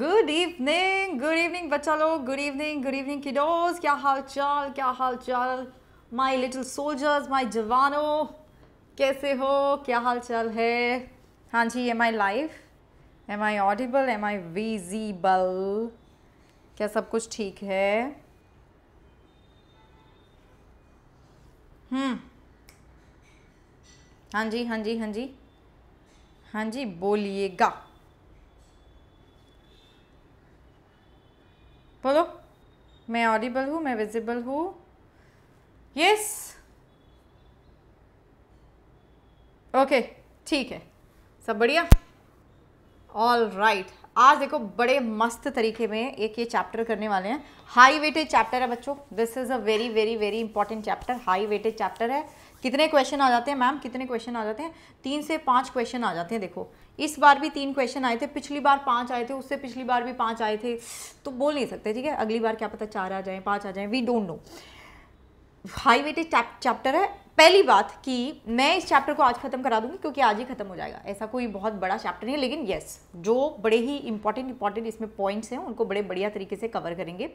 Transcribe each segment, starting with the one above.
Good evening good evening बच्चा लोग good evening good evening kiddos क्या हाल चाल क्या हाल चाल माई लिटिल सोल्जर्स माई जवानों कैसे हो क्या हाल चाल है हाँ जी am I live am I audible am I visible क्या सब कुछ ठीक है हम्म हाँ जी हाँ जी हाँ जी हाँ जी बोलिएगा बोलो मैं ऑडिबल हूँ मैं विजिबल हूँ यस ओके ठीक है सब बढ़िया ऑल राइट right. आज देखो बड़े मस्त तरीके में एक ये चैप्टर करने वाले हैं हाई वेटेड चैप्टर है बच्चों this is a very very very important chapter high weightage chapter है कितने क्वेश्चन आ जाते हैं मैम कितने क्वेश्चन आ जाते हैं तीन से पाँच क्वेश्चन आ जाते हैं देखो इस बार भी तीन क्वेश्चन आए थे पिछली बार पाँच आए थे उससे पिछली बार भी पाँच आए थे तो बोल नहीं सकते ठीक है अगली बार क्या पता चार आ जाए पाँच आ जाए we don't know high weighted chapter है पहली बात कि मैं इस चैप्टर को आज ख़त्म करा दूंगी क्योंकि आज ही ख़त्म हो जाएगा ऐसा कोई बहुत बड़ा चैप्टर नहीं है लेकिन येस जो बड़े ही इंपॉर्टेंट इंपॉर्टेंट इसमें पॉइंट्स हैं उनको बड़े बढ़िया तरीके से कवर करेंगे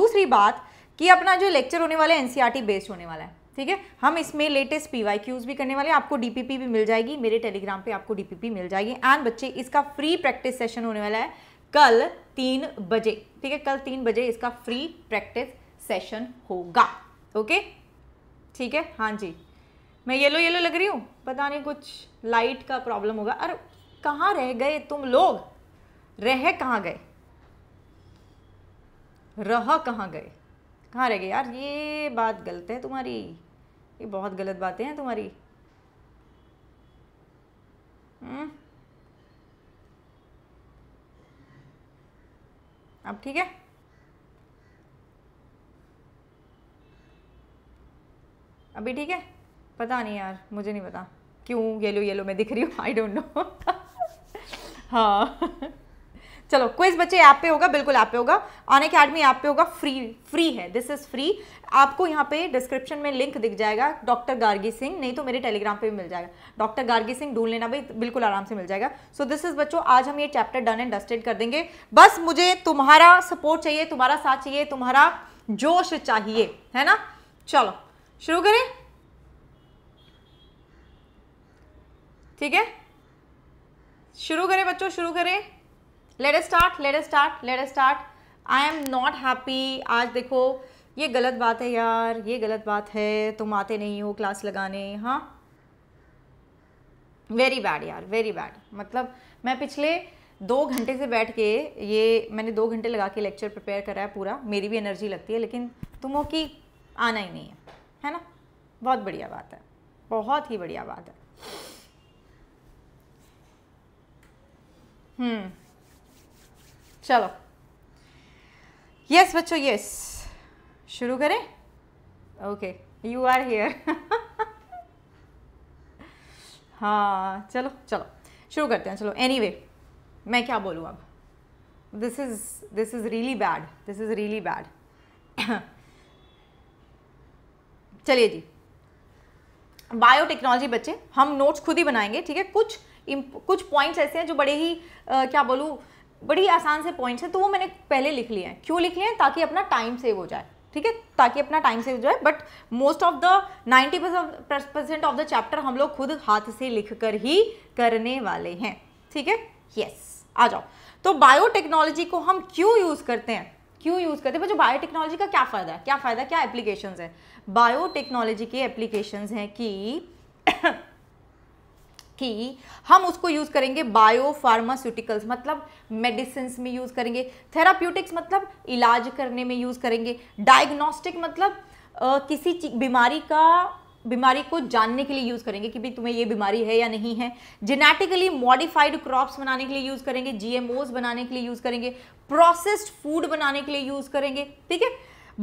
दूसरी बात कि अपना जो लेक्चर होने वाला है एनसीईआरटी बेस्ड e होने वाला है ठीक है हम इसमें लेटेस्ट पी वाई क्यूज़ भी करने वाले हैं आपको डीपीपी भी मिल जाएगी मेरे टेलीग्राम पे आपको डीपीपी मिल जाएगी एंड बच्चे इसका फ्री प्रैक्टिस सेशन होने वाला है कल तीन बजे ठीक है कल तीन बजे इसका फ्री प्रैक्टिस सेशन होगा ओके ठीक है हाँ जी मैं येलो येलो लग रही हूँ पता नहीं कुछ लाइट का प्रॉब्लम होगा अरे कहाँ रह गए तुम लोग रह कहाँ गए रह कहाँ गए कहाँ रह गए यार ये बात गलत है तुम्हारी ये बहुत गलत बातें हैं तुम्हारी हम्म। अब ठीक है अभी ठीक है पता नहीं यार मुझे नहीं पता क्यों येलो येलो में दिख रही हूँ आई डोंट नो हाँ चलो क्विज बच्चे ऐप पे होगा बिल्कुल ऐप पे होगा ऑन अकेडमी ऐप पे होगा फ्री फ्री है दिस इज़ फ्री आपको यहाँ पे डिस्क्रिप्शन में लिंक दिख जाएगा डॉक्टर गार्गी सिंह नहीं तो मेरे टेलीग्राम पे भी मिल जाएगा डॉक्टर गार्गी सिंह ढूंढ लेना भाई बिल्कुल आराम से मिल जाएगा सो दिस इज़ बच्चों आज हम ये चैप्टर डन एंड डस्टेड कर देंगे बस मुझे तुम्हारा सपोर्ट चाहिए तुम्हारा साथ चाहिए तुम्हारा जोश चाहिए है ना चलो शुरू करें ठीक है शुरू करें बच्चों शुरू करें let's start let's start let's start I am not happy आज देखो ये गलत बात है यार ये गलत बात है तुम आते नहीं हो क्लास लगाने हाँ वेरी बैड यार वेरी बैड मतलब मैं पिछले दो घंटे से बैठ के ये मैंने दो घंटे लगा के लेक्चर प्रिपेयर करा है पूरा मेरी भी एनर्जी लगती है लेकिन तुम्हों की आना ही नहीं है है ना बहुत बढ़िया बात है बहुत ही बढ़िया बात है हम्म चलो यस बच्चों यस शुरू करें ओके यू आर हेयर हाँ चलो चलो शुरू करते हैं चलो एनीवे anyway, मैं क्या बोलूँ अब this is this is really bad this is really bad चलिए जी बायोटेक्नोलॉजी बच्चे हम नोट्स खुद ही बनाएंगे ठीक है कुछ कुछ पॉइंट्स ऐसे हैं जो बड़े ही आ, क्या बोलूँ बड़ी आसान से पॉइंट्स हैं तो वो मैंने पहले लिख लिए हैं क्यों लिख लिए हैं ताकि अपना टाइम सेव हो जाए ठीक है ताकि अपना टाइम सेव हो जाए but most of the ninety percent of the chapter हम लोग खुद हाथ से लिख कर ही करने वाले हैं ठीक है यस आ जाओ तो बायोटेक्नोलॉजी को हम क्यों यूज़ करते हैं क्यों यूज़ करते हैं जो बायोटेक्नोलॉजी का क्या फ़ायदा है क्या फ़ायदा क्या एप्लीकेशन है बायोटेक्नोलॉजी के एप्लीकेशन हैं कि कि हम उसको यूज़ करेंगे बायो फार्मास्यूटिकल्स मतलब मेडिसिन में यूज़ करेंगे थेराप्यूटिक्स मतलब इलाज करने में यूज़ करेंगे डायग्नोस्टिक मतलब आ, किसी बीमारी का बीमारी को जानने के लिए यूज़ करेंगे कि भाई तुम्हें ये बीमारी है या नहीं है जेनेटिकली मॉडिफाइड क्रॉप्स बनाने के लिए यूज़ करेंगे जीएमओज बनाने के लिए यूज़ करेंगे प्रोसेस्ड फूड बनाने के लिए यूज़ करेंगे ठीक है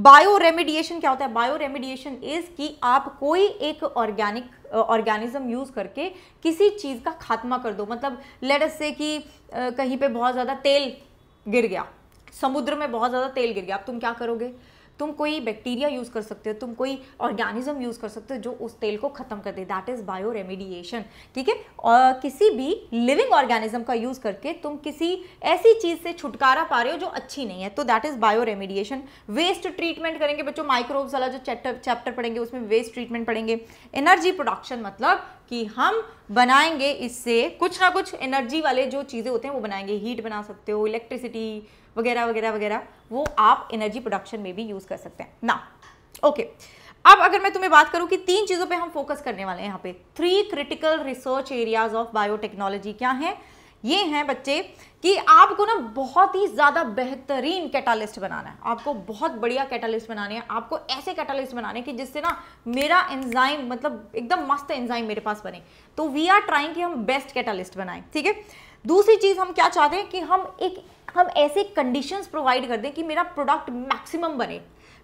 बायो रेमिडिएशन क्या होता है बायो रेमिडिएशन इज़ कि आप कोई एक ऑर्गेनिक ऑर्गेनिज्म यूज़ करके किसी चीज़ का खात्मा कर दो मतलब लेटस से कि कहीं पे बहुत ज़्यादा तेल गिर गया समुद्र में बहुत ज़्यादा तेल गिर गया अब तुम क्या करोगे तुम कोई बैक्टीरिया यूज़ कर सकते हो तुम कोई ऑर्गेनिज्म यूज़ कर सकते हो जो उस तेल को ख़त्म कर दे दैट इज़ बायो रेमिडिएशन ठीक है और किसी भी लिविंग ऑर्गेनिज्म का यूज़ करके तुम किसी ऐसी चीज़ से छुटकारा पा रहे हो जो अच्छी नहीं है तो that is bioremediation waste treatment करेंगे बच्चों माइक्रोब्स वाला जो चैप्टर चैप्टर पढ़ेंगे उसमें वेस्ट ट्रीटमेंट पढ़ेंगे एनर्जी प्रोडक्शन मतलब कि हम बनाएंगे इससे कुछ ना कुछ एनर्जी वाले जो चीज़ें होते हैं वो बनाएंगे हीट बना सकते हो इलेक्ट्रिसिटी वगैरह वगैरह वगैरह वो आप एनर्जी प्रोडक्शन में भी यूज़ कर सकते हैं ना ओके अब अगर मैं तुम्हें बात करूं कि तीन चीज़ों पे हम फोकस करने वाले हैं यहाँ पे three critical research areas of biotechnology क्या हैं ये हैं बच्चे कि आपको ना बहुत ही ज़्यादा बेहतरीन कैटालिस्ट बनाना है आपको बहुत बढ़िया कैटालिस्ट बनाने हैं आपको ऐसे कैटालिस्ट बनाने कि जिससे ना मेरा एंजाइम मतलब एकदम मस्त एंजाइम मेरे पास बने तो वी आर ट्राइंग कि हम बेस्ट कैटालिस्ट बनाएं ठीक है दूसरी चीज़ हम क्या चाहते हैं कि हम एक हम ऐसे कंडीशंस प्रोवाइड कर दें कि मेरा प्रोडक्ट मैक्सिमम बने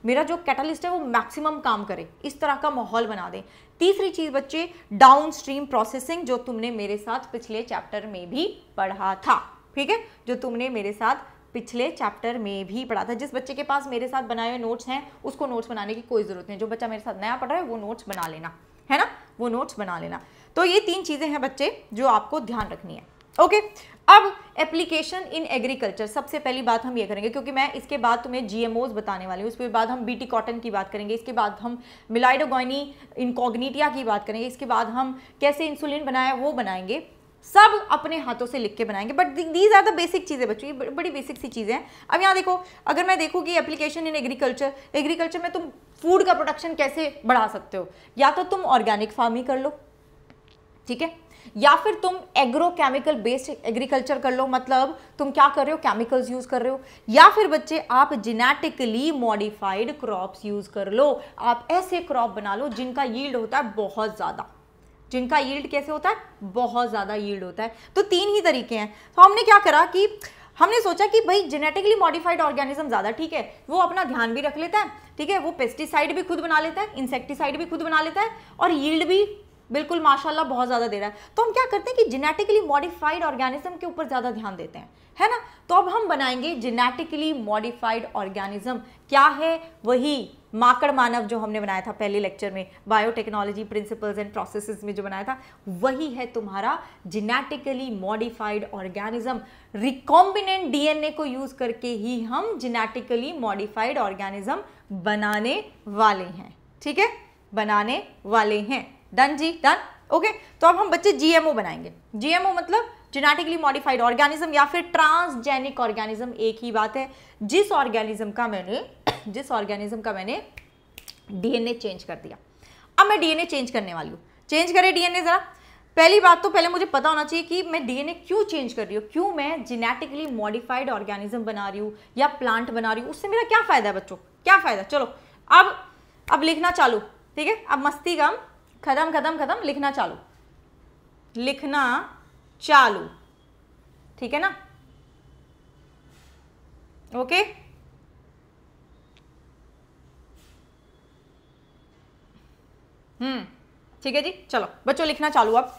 मेरा जो कैटलिस्ट है वो मैक्सिमम काम करे इस तरह का माहौल बना दें तीसरी चीज़ बच्चे डाउन स्ट्रीम प्रोसेसिंग जो तुमने मेरे साथ पिछले चैप्टर में भी पढ़ा था ठीक है जो तुमने मेरे साथ पिछले चैप्टर में भी पढ़ा था जिस बच्चे के पास मेरे साथ बनाए हुए नोट्स हैं उसको नोट्स बनाने की कोई ज़रूरत नहीं जो बच्चा मेरे साथ नया पढ़ रहा है वो नोट्स बना लेना है ना वो नोट्स बना लेना तो ये तीन चीज़ें हैं बच्चे जो आपको ध्यान रखनी है ओके अब एप्लीकेशन इन एग्रीकल्चर सबसे पहली बात हम ये करेंगे क्योंकि मैं इसके बाद तुम्हें जीएमओज बताने वाली हूँ उसके बाद हम बीटी कॉटन की बात करेंगे इसके बाद हम मिलाइडोगी इनकॉग्निटिया की बात करेंगे इसके बाद हम कैसे इंसुलिन बनाया वो बनाएंगे सब अपने हाथों से लिख के बनाएंगे but these are the basic चीज़ें बच्चों ये बड़ी बेसिक सी चीज़ें हैं अब यहाँ देखो अगर मैं देखूँ कि एप्लीकेशन इन एग्रीकल्चर एग्रीकल्चर में तुम फूड का प्रोडक्शन कैसे बढ़ा सकते हो या तो तुम ऑर्गेनिक फार्मिंग कर लो ठीक है या फिर तुम एग्रो केमिकल बेस्ड एग्रीकल्चर कर लो मतलब तुम क्या कर रहे हो केमिकल्स यूज़ कर रहे हो या फिर बच्चे आप जेनेटिकली मॉडिफाइड क्रॉप्स यूज़ कर लो आप ऐसे क्रॉप बना लो जिनका यील्ड होता है बहुत ज़्यादा जिनका यील्ड कैसे होता है बहुत ज़्यादा यील्ड होता है तो तीन ही तरीके हैं तो हमने क्या करा कि हमने सोचा कि भाई जेनेटिकली मॉडिफाइड ऑर्गेनिज्म ज़्यादा ठीक है वो अपना ध्यान भी रख लेता है ठीक है वो पेस्टिसाइड भी खुद बना लेता है इंसेक्टिसाइड भी खुद बना लेता है और यील्ड भी बिल्कुल माशाल्लाह बहुत ज़्यादा दे रहा है तो हम क्या करते हैं कि जेनेटिकली मॉडिफाइड ऑर्गेनिज्म के ऊपर ज़्यादा ध्यान देते हैं है ना तो अब हम बनाएंगे जेनेटिकली मॉडिफाइड ऑर्गेनिज्म क्या है वही माकड़ मानव जो हमने बनाया था पहले लेक्चर में बायोटेक्नोलॉजी प्रिंसिपल्स एंड प्रोसेसेस में जो बनाया था वही है तुम्हारा genetically modified organism recombinant DNA को यूज़ करके ही हम जेनेटिकली मॉडिफाइड ऑर्गेनिज्म बनाने वाले हैं ठीक है बनाने वाले हैं डन जी डन ओके तो अब हम बच्चे जीएमओ बनाएंगे जीएमओ मतलब जेनेटिकली मॉडिफाइड ऑर्गेनिज्म या फिर ट्रांसजेनिक ऑर्गेनिज्म एक ही बात है जिस ऑर्गेनिज्म का मैंने जिस ऑर्गेनिज्म का मैंने डीएनए चेंज कर दिया अब मैं डीएनए चेंज करने वाली हूँ चेंज करें डीएनए ज़रा पहली बात तो पहले मुझे पता होना चाहिए कि मैं डीएनए क्यों चेंज कर रही हूँ क्यों मैं जेनेटिकली मॉडिफाइड ऑर्गेनिज्म बना रही हूँ या प्लांट बना रही हूँ उससे मेरा क्या फ़ायदा है बच्चों क्या फ़ायदा चलो अब अब लिखना चालू ठीक है अब मस्ती का हम खत्म खत्म खत्म लिखना चालू लिखना चालू ठीक है ना ओके हम्म ठीक है जी चलो बच्चों लिखना चालू अब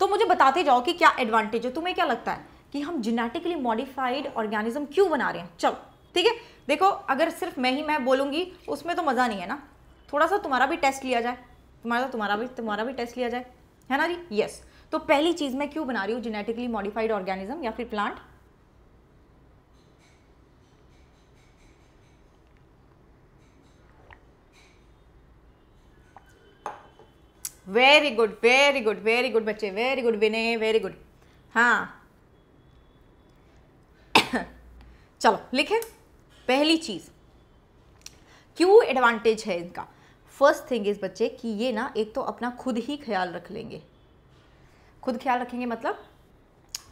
तो मुझे बताते जाओ कि क्या एडवांटेज है तुम्हें क्या लगता है कि हम जेनेटिकली मॉडिफाइड ऑर्गेनिज्म क्यों बना रहे हैं चलो ठीक है देखो अगर सिर्फ मैं ही मैं बोलूंगी उसमें तो मज़ा नहीं है ना थोड़ा सा तुम्हारा भी टेस्ट लिया जाए तुम्हारा तो तुम्हारा भी तुम्हारा भी टेस्ट लिया जाए है ना जी यस तो पहली चीज़ मैं क्यों बना रही हूँ जेनेटिकली मॉडिफाइड ऑर्गेनिज्म या फिर plant very good very good very good बच्चे very good Vinay very good हाँ चलो लिखें पहली चीज़ क्यों एडवांटेज है इनका फर्स्ट थिंग इज़ बच्चे कि ये ना एक तो अपना खुद ही ख्याल रख लेंगे खुद ख्याल रखेंगे मतलब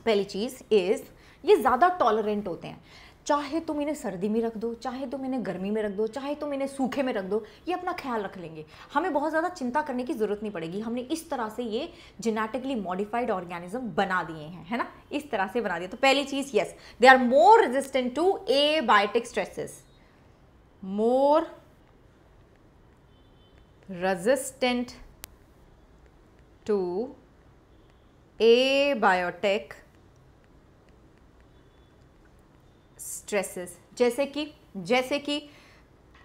पहली चीज़ इज़ ये ज़्यादा टॉलरेंट होते हैं चाहे तुम इन्हें सर्दी में रख दो चाहे तुम इन्हें गर्मी में रख दो चाहे तुम इन्हें सूखे में रख दो ये अपना ख्याल रख लेंगे हमें बहुत ज़्यादा चिंता करने की ज़रूरत नहीं पड़ेगी हमने इस तरह से ये जेनेटिकली मॉडिफाइड ऑर्गेनिज्म बना दिए हैं है ना इस तरह से बना दिया तो पहली चीज़ yes they are more resistant to abiotic stresses more resistant to abiotic stresses जैसे कि जैसे कि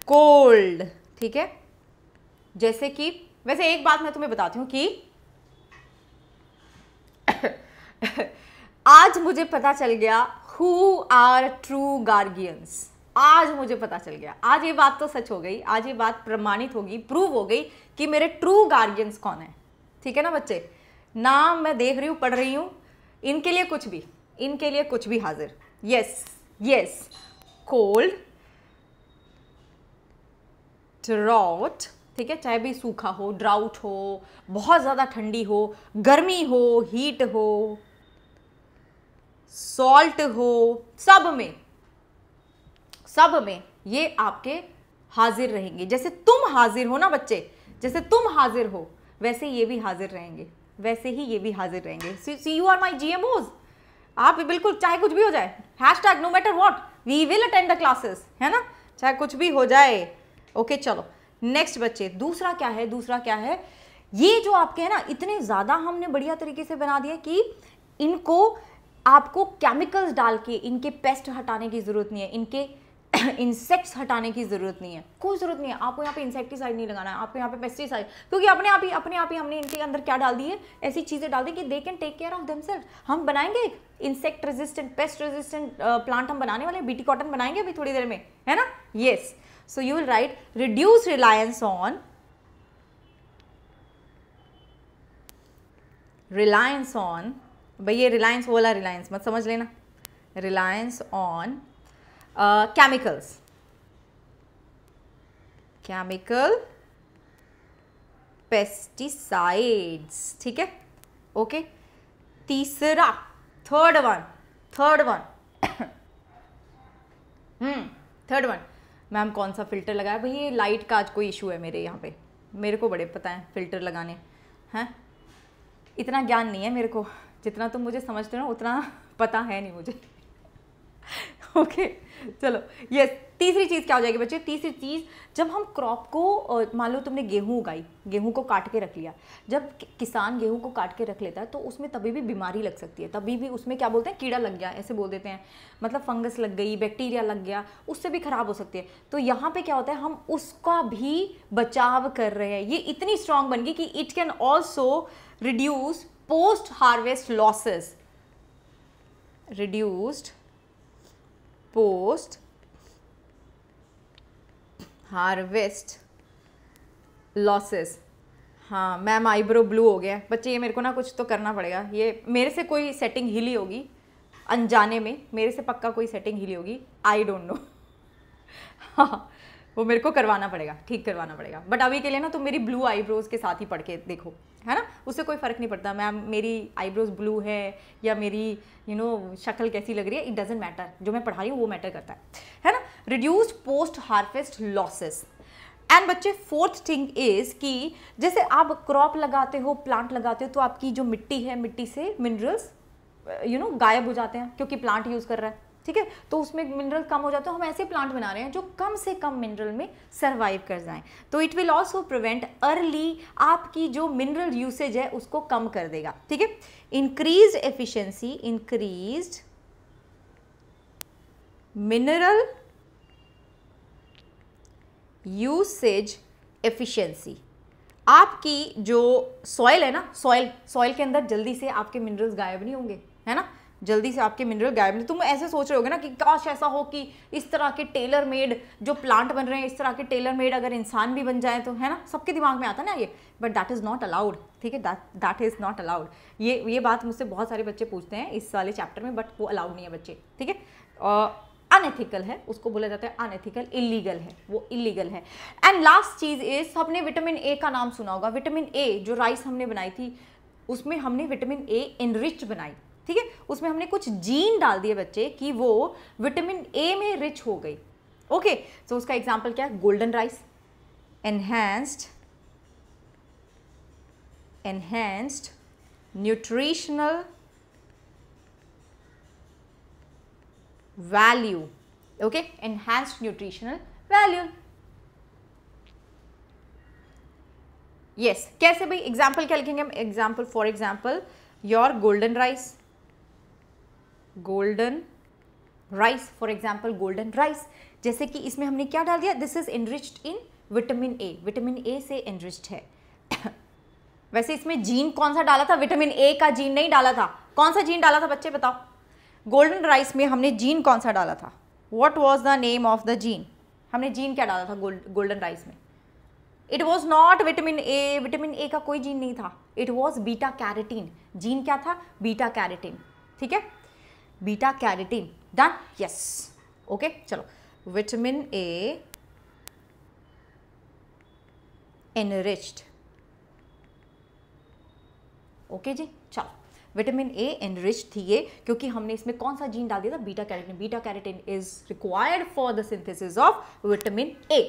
कोल्ड ठीक है जैसे कि वैसे एक बात मैं तुम्हें बताती हूँ कि आज मुझे पता चल गया हु आर ट्रू गार्गियंस आज मुझे पता चल गया आज ये बात तो सच हो गई आज ये बात प्रमाणित होगी प्रूव हो गई कि मेरे ट्रू गार्जियंस कौन है ठीक है ना बच्चे ना मैं देख रही हूँ पढ़ रही हूँ इनके लिए कुछ भी इनके लिए कुछ भी हाजिर यस यस कोल्ड ड्राउट ठीक है चाहे भी सूखा हो ड्राउट हो बहुत ज़्यादा ठंडी हो गर्मी हो हीट हो सॉल्ट हो सब में सब में ये आपके हाजिर रहेंगे जैसे तुम हाजिर हो ना बच्चे जैसे तुम हाजिर हो वैसे ये भी हाजिर रहेंगे वैसे ही ये भी हाजिर रहेंगे सी यू आर माई जी आप बिल्कुल चाहे कुछ भी हो जाए hashtag no matter what we will attend the classes है ना चाहे कुछ भी हो जाए ओके okay, चलो नेक्स्ट बच्चे दूसरा क्या है दूसरा क्या है ये जो आपके हैं ना इतने ज़्यादा हमने बढ़िया तरीके से बना दिया कि इनको आपको केमिकल्स डाल के इनके पेस्ट हटाने की ज़रूरत नहीं है इनके इंसेक्ट्स हटाने की ज़रूरत नहीं है कोई ज़रूरत नहीं है आपको यहाँ पे इंसेक्टिसाइड नहीं लगाना है आपको यहाँ पे पेस्टिसाइड क्योंकि अपने आप ही अपने आप ही हमने इनके अंदर क्या डाल दी है ऐसी चीज़ें डाल दी कि they can take care of them हम बनाएंगे एक insect resistant pest resistant plant हम बनाने वाले बीटी कॉटन बनाएंगे अभी थोड़ी देर में है ना yes so you will write reduce reliance on reliance on भैया रिलायंस वाला रिलायंस मत समझ लेना reliance on Uh, chemicals chemical pesticides ठीक है ओके तीसरा third one third one third one ma'am कौन सा फ़िल्टर लगाया भाई ये लाइट का आज कोई इशू है मेरे यहाँ पे मेरे को बड़े पता है फ़िल्टर लगाने हैं इतना ज्ञान नहीं है मेरे को जितना तुम मुझे समझते हो उतना पता है नहीं मुझे ओके okay. चलो यस तीसरी चीज़ क्या हो जाएगी बच्चे तीसरी चीज़ जब हम क्रॉप को मान लो तुमने गेहूं उगाई गेहूं को काट के रख लिया जब किसान गेहूं को काट के रख लेता है तो उसमें तभी भी बीमारी लग सकती है तभी भी उसमें क्या बोलते हैं कीड़ा लग गया ऐसे बोल देते हैं मतलब फंगस लग गई बैक्टीरिया लग गया उससे भी ख़राब हो सकती है तो यहाँ पर क्या होता है हम उसका भी बचाव कर रहे हैं ये इतनी स्ट्रांग बन गई कि it can also reduce post harvest losses reduced post harvest losses हाँ मैम आईब्रो ब्लू हो गया बच्चे ये मेरे को ना कुछ तो करना पड़ेगा ये मेरे से कोई सेटिंग हिली होगी अनजाने में मेरे से पक्का कोई सेटिंग हिली होगी आई डोंट नो हाँ वो मेरे को करवाना पड़ेगा ठीक करवाना पड़ेगा बट अभी के लिए ना तुम तो मेरी ब्लू आईब्रोज़ के साथ ही पढ़ के देखो है ना उससे कोई फ़र्क नहीं पड़ता मैम मेरी आईब्रोज ब्लू है या मेरी यू नो शक्ल कैसी लग रही है इट डजेंट मैटर जो मैं पढ़ा रही हूँ वो मैटर करता है है ना reduced post harvest losses and बच्चे फोर्थ थिंग इज़ कि जैसे आप क्रॉप लगाते हो प्लांट लगाते हो तो आपकी जो मिट्टी है मिट्टी से मिनरल्स यू नो गायब हो जाते हैं क्योंकि प्लांट यूज़ कर रहा है ठीक है तो उसमें मिनरल कम हो जाते हैं हम ऐसे प्लांट बना रहे हैं जो कम से कम मिनरल में सर्वाइव कर जाएं तो it will also prevent early आपकी जो मिनरल यूसेज है उसको कम कर देगा ठीक है increase efficiency increase mineral usage efficiency आपकी जो सॉयल है ना सॉयल सॉयल के अंदर जल्दी से आपके मिनरल्स गायब नहीं होंगे है ना जल्दी से आपके मिनरल गायब नहीं तुम ऐसे सोच रहे होगे ना कि काश ऐसा हो कि इस तरह के टेलर मेड जो प्लांट बन रहे हैं इस तरह के टेलर मेड अगर इंसान भी बन जाए तो है ना सबके दिमाग में आता ना ये but that is not allowed ठीक है दैट इज़ नॉट अलाउड ये ये बात मुझसे बहुत सारे बच्चे पूछते हैं इस वाले चैप्टर में बट वो अलाउड नहीं है बच्चे ठीक है अनएथिकल है उसको बोला जाता है अनएथिकल इलीगल है वो इलीगल है एंड लास्ट चीज़ इज हमने विटामिन ए का नाम सुना होगा विटामिन ए जो राइस हमने बनाई थी उसमें हमने विटामिन ए इनरिच बनाई ठीक है उसमें हमने कुछ जीन डाल दिए बच्चे कि वो विटामिन ए में रिच हो गई ओके तो उसका एग्जाम्पल क्या है golden rice enhanced enhanced nutritional value okay enhanced nutritional value yes कैसे भाई एग्जाम्पल क्या लिखेंगे हम example for example your golden rice golden rice for example golden rice जैसे कि इसमें हमने क्या डाल दिया this is enriched in vitamin A vitamin A से एनरिच्ड है वैसे इसमें जीन कौन सा डाला था विटामिन ए का जीन नहीं डाला था कौन सा जीन डाला था बच्चे बताओ गोल्डन राइस में हमने जीन कौन सा डाला था what was the name of the gene हमने जीन क्या डाला था गोल्डन राइस में it was not vitamin A vitamin A का कोई जीन नहीं था it was beta carotene gene क्या था बीटा कैरेटीन ठीक है beta carotene done yes okay चलो विटामिन ए एनरिच्ड ओके जी चलो विटामिन ए एनरिच थी ये क्योंकि हमने इसमें कौन सा जीन डाल दिया था beta carotene beta carotene is required for the synthesis of vitamin A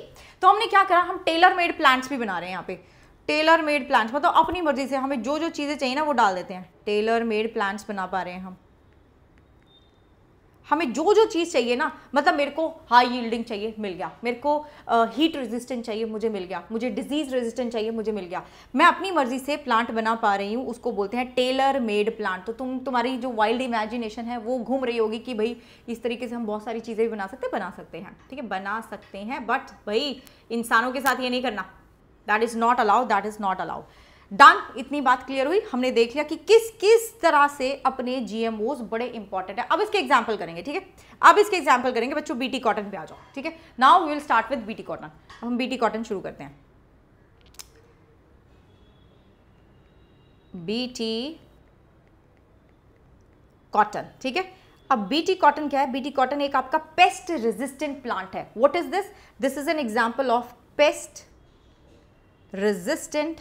तो हमने क्या करा हम टेलर मेड प्लांट्स भी बना रहे हैं यहाँ पे टेलर मेड प्लांट्स मतलब अपनी मर्जी से हमें जो जो चीज़ें चाहिए ना वो डाल देते हैं टेलर मेड प्लांट्स बना पा रहे हैं हम हमें जो जो चीज़ चाहिए ना मतलब मेरे को हाई यील्डिंग चाहिए मिल गया मेरे को हीट रेजिस्टेंट चाहिए मुझे मिल गया मुझे डिजीज़ रेजिस्टेंट चाहिए मुझे मिल गया मैं अपनी मर्ज़ी से प्लांट बना पा रही हूँ उसको बोलते हैं टेलर मेड प्लांट तो तुम तुम्हारी जो वाइल्ड इमेजिनेशन है वो घूम रही होगी कि भाई इस तरीके से हम बहुत सारी चीज़ें भी बना सकते बना सकते हैं ठीक है बना सकते हैं बट भाई इंसानों के साथ ये नहीं करना that is not allowed that is not allowed done इतनी बात क्लियर हुई हमने देख लिया कि किस किस तरह से अपने जीएमओ बड़े इंपॉर्टेंट है अब इसके एग्जाम्पल करेंगे ठीक है अब इसके एग्जाम्पल करेंगे बच्चों बीटी कॉटन पे आ जाओ ठीक है now we will start with BT cotton हम बीटी कॉटन शुरू करते हैं बीटी कॉटन ठीक है अब बीटी कॉटन क्या है बीटी कॉटन एक आपका पेस्ट रेजिस्टेंट प्लांट है what is this this is an example of pest resistant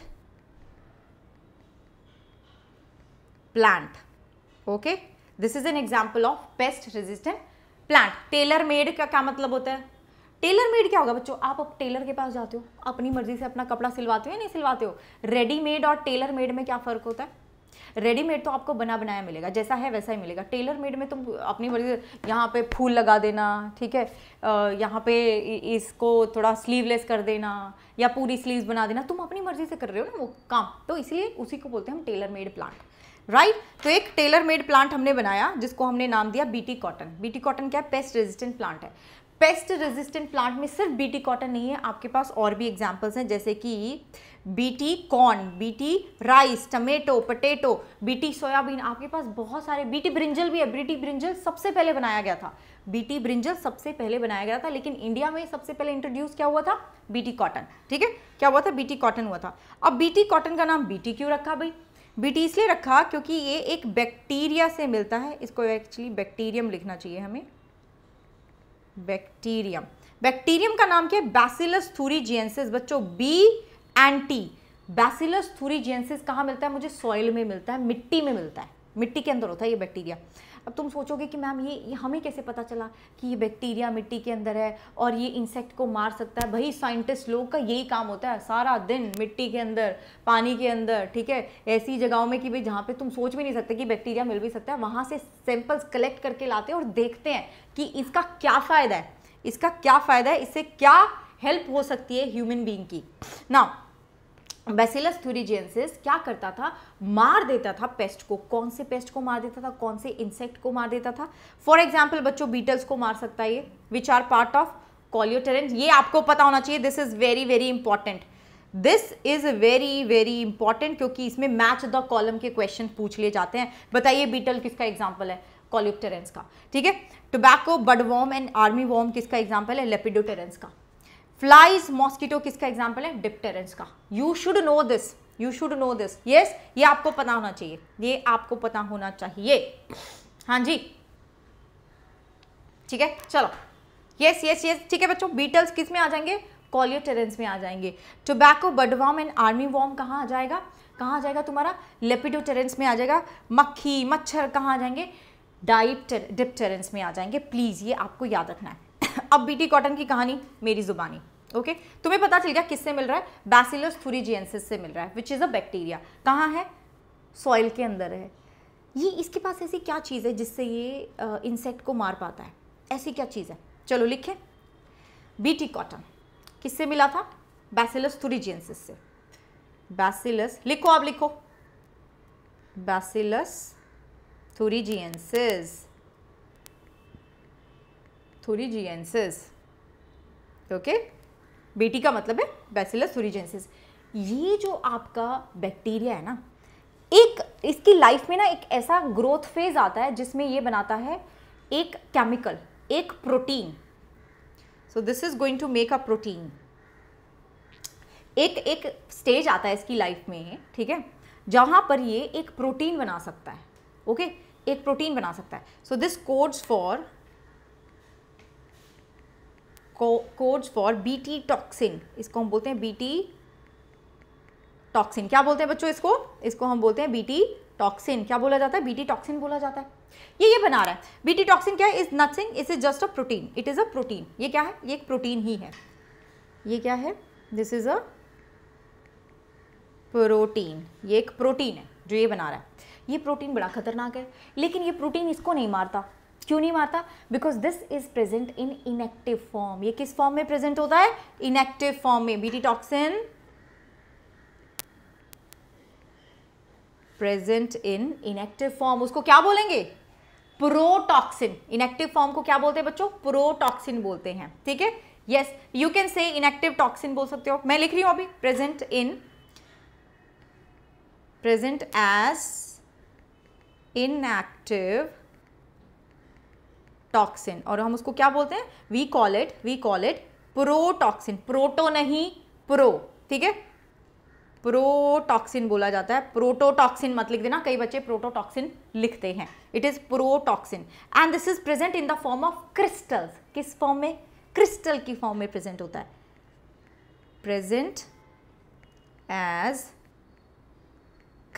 plant okay this is an example of pest resistant plant tailor made का क्या मतलब होता है टेलर मेड क्या होगा बच्चों आप अब टेलर के पास जाते हो अपनी मर्जी से अपना कपड़ा सिलवाते हो या नहीं सिलवाते हो रेडीमेड और टेलर मेड में क्या फ़र्क होता है रेडीमेड तो आपको बना बनाया मिलेगा जैसा है वैसा ही मिलेगा टेलर मेड में तुम अपनी मर्जी यहाँ पे फूल लगा देना ठीक है यहाँ पे इसको थोड़ा स्लीवलेस कर देना या पूरी स्लीव बना देना तुम अपनी मर्जी से कर रहे हो ना वो काम तो इसलिए उसी को बोलते हैं हम tailor made plant right right? तो एक टेलर मेड प्लांट हमने बनाया जिसको हमने नाम दिया बीटी कॉटन बीटी कॉटन क्या है पेस्ट रेजिस्टेंट प्लांट है पेस्ट रेजिस्टेंट प्लांट में सिर्फ बीटी कॉटन नहीं है आपके पास और भी एग्जांपल्स हैं जैसे कि BT corn BT rice tomato potato BT soybean आपके पास बहुत सारे बीटी ब्रिंजल भी है बीटी ब्रिंजल सबसे पहले बनाया गया था बीटी ब्रिंजल सबसे पहले बनाया गया था लेकिन इंडिया में सबसे पहले इंट्रोड्यूस क्या हुआ था बीटी कॉटन ठीक है क्या हुआ था बीटी कॉटन हुआ था अब बीटी कॉटन का नाम बीटी क्यों रखा भाई बीटी इसलिए रखा क्योंकि ये एक बैक्टीरिया से मिलता है इसको एक्चुअली बैक्टीरियम लिखना चाहिए हमें बैक्टीरियम बैक्टीरियम का नाम क्या है बैसिलस थूरीजियंसिस बच्चों बी एंटी बैसिलस बैसिलस थूरीजियंसिस कहाँ मिलता है मुझे सॉइल में मिलता है मिट्टी में मिलता है मिट्टी के अंदर होता है ये बैक्टीरिया अब तुम सोचोगे कि मैम ये, ये हमें कैसे पता चला कि ये बैक्टीरिया मिट्टी के अंदर है और ये इंसेक्ट को मार सकता है भाई साइंटिस्ट लोग का यही काम होता है सारा दिन मिट्टी के अंदर पानी के अंदर ठीक है ऐसी जगहों में कि भाई जहाँ पर तुम सोच भी नहीं सकते कि बैक्टीरिया मिल भी सकता है वहाँ से सैंपल्स कलेक्ट करके लाते हैं और देखते हैं कि इसका क्या फ़ायदा है इसका क्या फ़ायदा है इससे क्या हेल्प हो सकती है ह्यूमन बींग की ना बेसिलस थ्यूरीजेंसिस क्या करता था मार देता था पेस्ट को कौन से पेस्ट को मार देता था कौन से इंसेक्ट को मार देता था फॉर एग्जाम्पल बच्चों बीटल्स को मार सकता है ये which are part of coleopteran ये आपको पता होना चाहिए this is very very important this is very very important क्योंकि इसमें मैच द कॉलम के क्वेश्चन पूछ लिए जाते हैं बताइए बीटल किसका एग्जाम्पल है कॉलियोटेरेंस का ठीक है tobacco budworm and army worm किसका एग्जाम्पल है लेपिडोटेरेंस का फ्लाइज मॉस्किटो किसका एग्जाम्पल है डिप्टेरेंस का you should know this you should know this yes ये आपको पता होना चाहिए ये आपको पता होना चाहिए हाँ जी ठीक है चलो यस यस यस ठीक है बच्चों बीटल्स किस में आ जाएंगे कॉलियोटेरेंस में आ जाएंगे tobacco budworm and army worm कहाँ आ जाएगा कहाँ आ जाएगा तुम्हारा लेपिडोटेरेंस में आ जाएगा मक्खी मच्छर कहाँ आ जाएंगे डाइप्टर डिप्टेरेंस में आ जाएंगे प्लीज़ ये आपको याद रखना है अब बीटी कॉटन की कहानी मेरी ज़ुबानी ओके okay? तुम्हें पता चल गया किससे मिल रहा है बैसिलस थुरीजियंसिस से मिल रहा है विच इज़ अ बैक्टीरिया कहाँ है सॉइल के अंदर है ये इसके पास ऐसी क्या चीज़ है जिससे ये इंसेक्ट को मार पाता है ऐसी क्या चीज़ है चलो लिखें बीटी कॉटन किससे मिला था बैसिलस थुरीजियंसिस से बैसिलस लिखो आप लिखो Bacillus thuringiensis thuringiensis okay okay? बेटी का मतलब है बैसिलस ओरिजेंसिस ये जो आपका बैक्टीरिया है ना एक इसकी लाइफ में ना एक ऐसा ग्रोथ फेज आता है जिसमें ये बनाता है एक केमिकल एक protein so this is going to make a protein एक एक स्टेज आता है इसकी लाइफ में ठीक है जहाँ पर ये एक प्रोटीन बना सकता है ओके okay? एक प्रोटीन बना सकता है so this codes for codes for BT toxin इसको हम बोलते हैं बीटी टॉक्सिन क्या बोलते हैं बच्चों इसको इसको हम बोलते हैं बीटी टॉक्सिन क्या बोला जाता है बीटी टॉक्सिन बोला जाता है ये ये बना रहा है बीटी टॉक्सिन क्या है is nothing it is just a protein it is a protein ये क्या है ये एक प्रोटीन ही है ये क्या है दिस इज़ अ प्रोटीन ये एक प्रोटीन है जो ये बना रहा है ये प्रोटीन बड़ा खतरनाक है लेकिन ये प्रोटीन इसको नहीं मारता क्यों नहीं मारता because this is present in inactive form ये किस फॉर्म में प्रेजेंट होता है इनएक्टिव फॉर्म में BT toxin present in inactive form उसको क्या बोलेंगे प्रोटॉक्सिन इनएक्टिव फॉर्म को क्या बोलते हैं बच्चों प्रोटॉक्सिन बोलते हैं ठीक है yes you can say inactive toxin बोल सकते हो मैं लिख रही हूं अभी present in present as inactive toxin और हम उसको क्या बोलते हैं we call it we call it protoxin proto नहीं प्रो ठीक है प्रोटॉक्सिन बोला जाता है प्रोटोटॉक्सिन मत लिख देना कई बच्चे प्रोटोटॉक्सिन लिखते हैं it is protoxin and this is present in the form of crystals किस फॉर्म में क्रिस्टल की फॉर्म में प्रेजेंट होता है प्रेजेंट एज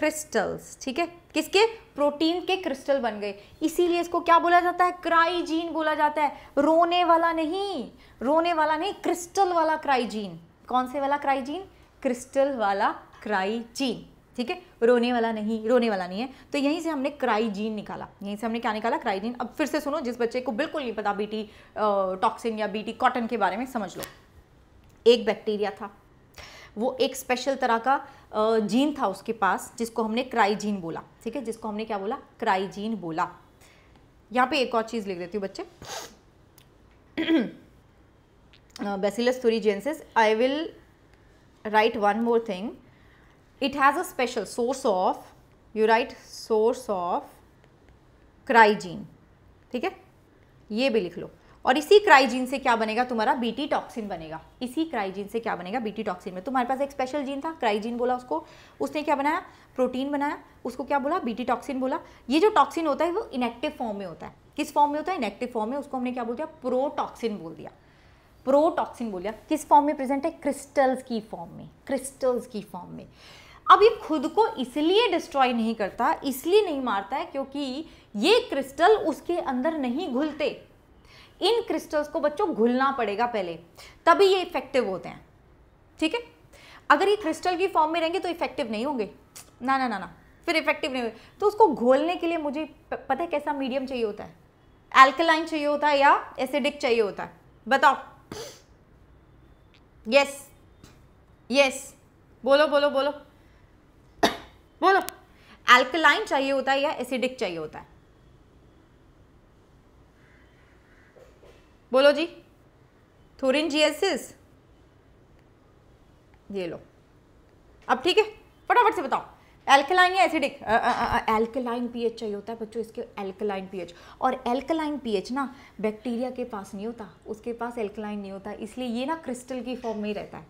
क्रिस्टल्स ठीक है किसके प्रोटीन के क्रिस्टल बन गए इसीलिए इसको क्या बोला जाता है क्राइजीन बोला जाता है रोने वाला नहीं रोने वाला नहीं क्रिस्टल वाला क्राइजीन कौन से वाला क्राइजीन क्रिस्टल वाला क्राइजीन ठीक है रोने वाला नहीं रोने वाला नहीं है तो यहीं से हमने क्राइजीन निकाला यहीं से हमने क्या निकाला क्राइजीन अब फिर से सुनो जिस बच्चे को बिल्कुल नहीं पता बीटी टॉक्सिन या बीटी कॉटन के बारे में समझ लो एक बैक्टीरिया था वो एक स्पेशल तरह का जीन था उसके पास जिसको हमने क्राइजीन बोला ठीक है जिसको हमने क्या बोला क्राइजीन बोला यहाँ पे एक और चीज़ लिख देती हूँ बच्चे बेसिलस जेंसेस I will write one more thing it has a special source of you write source of cry gene ठीक है ये भी लिख लो और इसी क्राइजीन से क्या बनेगा तुम्हारा बीटी टॉक्सिन बनेगा इसी क्राइजीन से क्या बनेगा बीटी टॉक्सिन में तुम्हारे पास एक स्पेशल जीन था क्राइजीन बोला उसको उसने क्या बनाया प्रोटीन बनाया उसको क्या बोला बीटी टॉक्सिन बोला ये जो टॉक्सिन होता है वो इनेक्टिव फॉर्म में होता है किस फॉर्म में होता है इनेक्टिव फॉर्म में उसको हमने क्या बोल दिया प्रोटॉक्सिन बोल दिया प्रोटॉक्सिन बोल दिया किस फॉर्म में प्रेजेंट है क्रिस्टल्स की फॉर्म में क्रिस्टल्स की फॉर्म में अब ये खुद को इसलिए डिस्ट्रॉय नहीं करता इसलिए नहीं मारता है क्योंकि ये क्रिस्टल उसके अंदर नहीं घुलते इन क्रिस्टल्स को बच्चों घुलना पड़ेगा पहले तभी ये इफेक्टिव होते हैं ठीक है अगर ये क्रिस्टल की फॉर्म में रहेंगे तो इफेक्टिव नहीं होंगे ना ना ना ना फिर इफेक्टिव नहीं होंगे तो उसको घोलने के लिए मुझे पता है कैसा मीडियम चाहिए होता है एल्कलाइन चाहिए होता है या एसिडिक चाहिए होता है बताओ यस यस बोलो बोलो बोलो बोलो एल्कलाइन चाहिए होता है या एसिडिक चाहिए होता है बोलो जी थोरिन जीएसिस ये लो अब ठीक है फटाफट से बताओ एल्कलाइन या एसिडिक एल्कलाइन पीएच चाहिए होता है बच्चों इसके एल्कलाइन पीएच और एल्कलाइन पीएच ना बैक्टीरिया के पास नहीं होता उसके पास एल्कलाइन नहीं होता इसलिए ये ना क्रिस्टल की फॉर्म में ही रहता है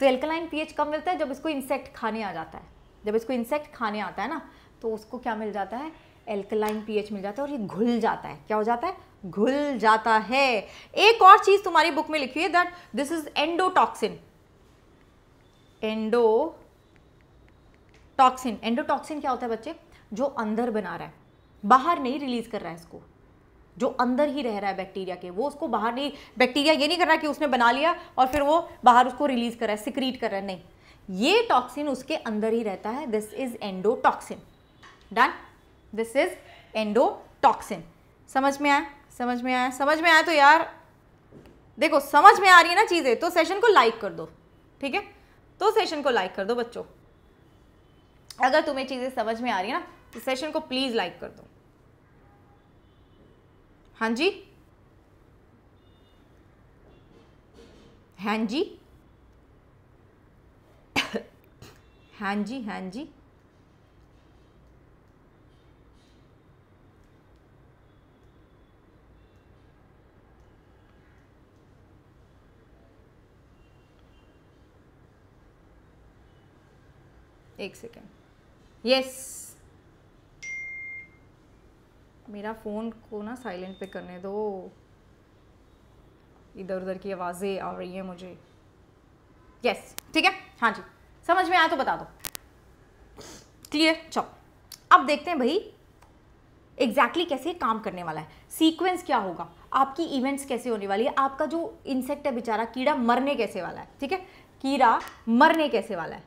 तो एल्कलाइन पीएच कब मिलता है जब इसको इंसेक्ट खाने आ जाता है जब इसको इंसेक्ट खाने आता है ना तो उसको क्या मिल जाता है एल्कलाइन पीएच मिल जाता है और ये घुल जाता है क्या हो जाता है घुल जाता है एक और चीज़ तुम्हारी बुक में लिखी है that this is endotoxin endotoxin endotoxin क्या होता है बच्चे जो अंदर बना रहा है बाहर नहीं रिलीज कर रहा है इसको जो अंदर ही रह रहा है बैक्टीरिया के वो उसको बाहर नहीं बैक्टीरिया ये नहीं कर रहा कि उसने बना लिया और फिर वो बाहर उसको रिलीज कर रहा है सिक्रीट कर रहा है नहीं ये टॉक्सिन उसके अंदर ही रहता है this is endotoxin done this is endotoxin समझ में आया समझ में आया समझ में आया तो यार देखो समझ में आ रही है ना चीज़ें तो सेशन को लाइक कर दो ठीक है तो सेशन को लाइक कर दो बच्चों अगर तुम्हें चीज़ें समझ में आ रही है ना तो सेशन को प्लीज़ लाइक कर दो हाँ जी हाँ जी हाँ जी हाँ जी एक सेकेंड यस मेरा फ़ोन को ना साइलेंट पे करने दो इधर उधर की आवाज़ें आ रही हैं मुझे यस ठीक है हाँ जी समझ में आया तो बता दो क्लियर चलो अब देखते हैं भाई एग्जैक्टली exactly कैसे काम करने वाला है सीक्वेंस क्या होगा आपकी इवेंट्स कैसे होने वाली है आपका जो इंसेक्ट है बेचारा कीड़ा मरने कैसे वाला है ठीक है कीड़ा मरने कैसे वाला है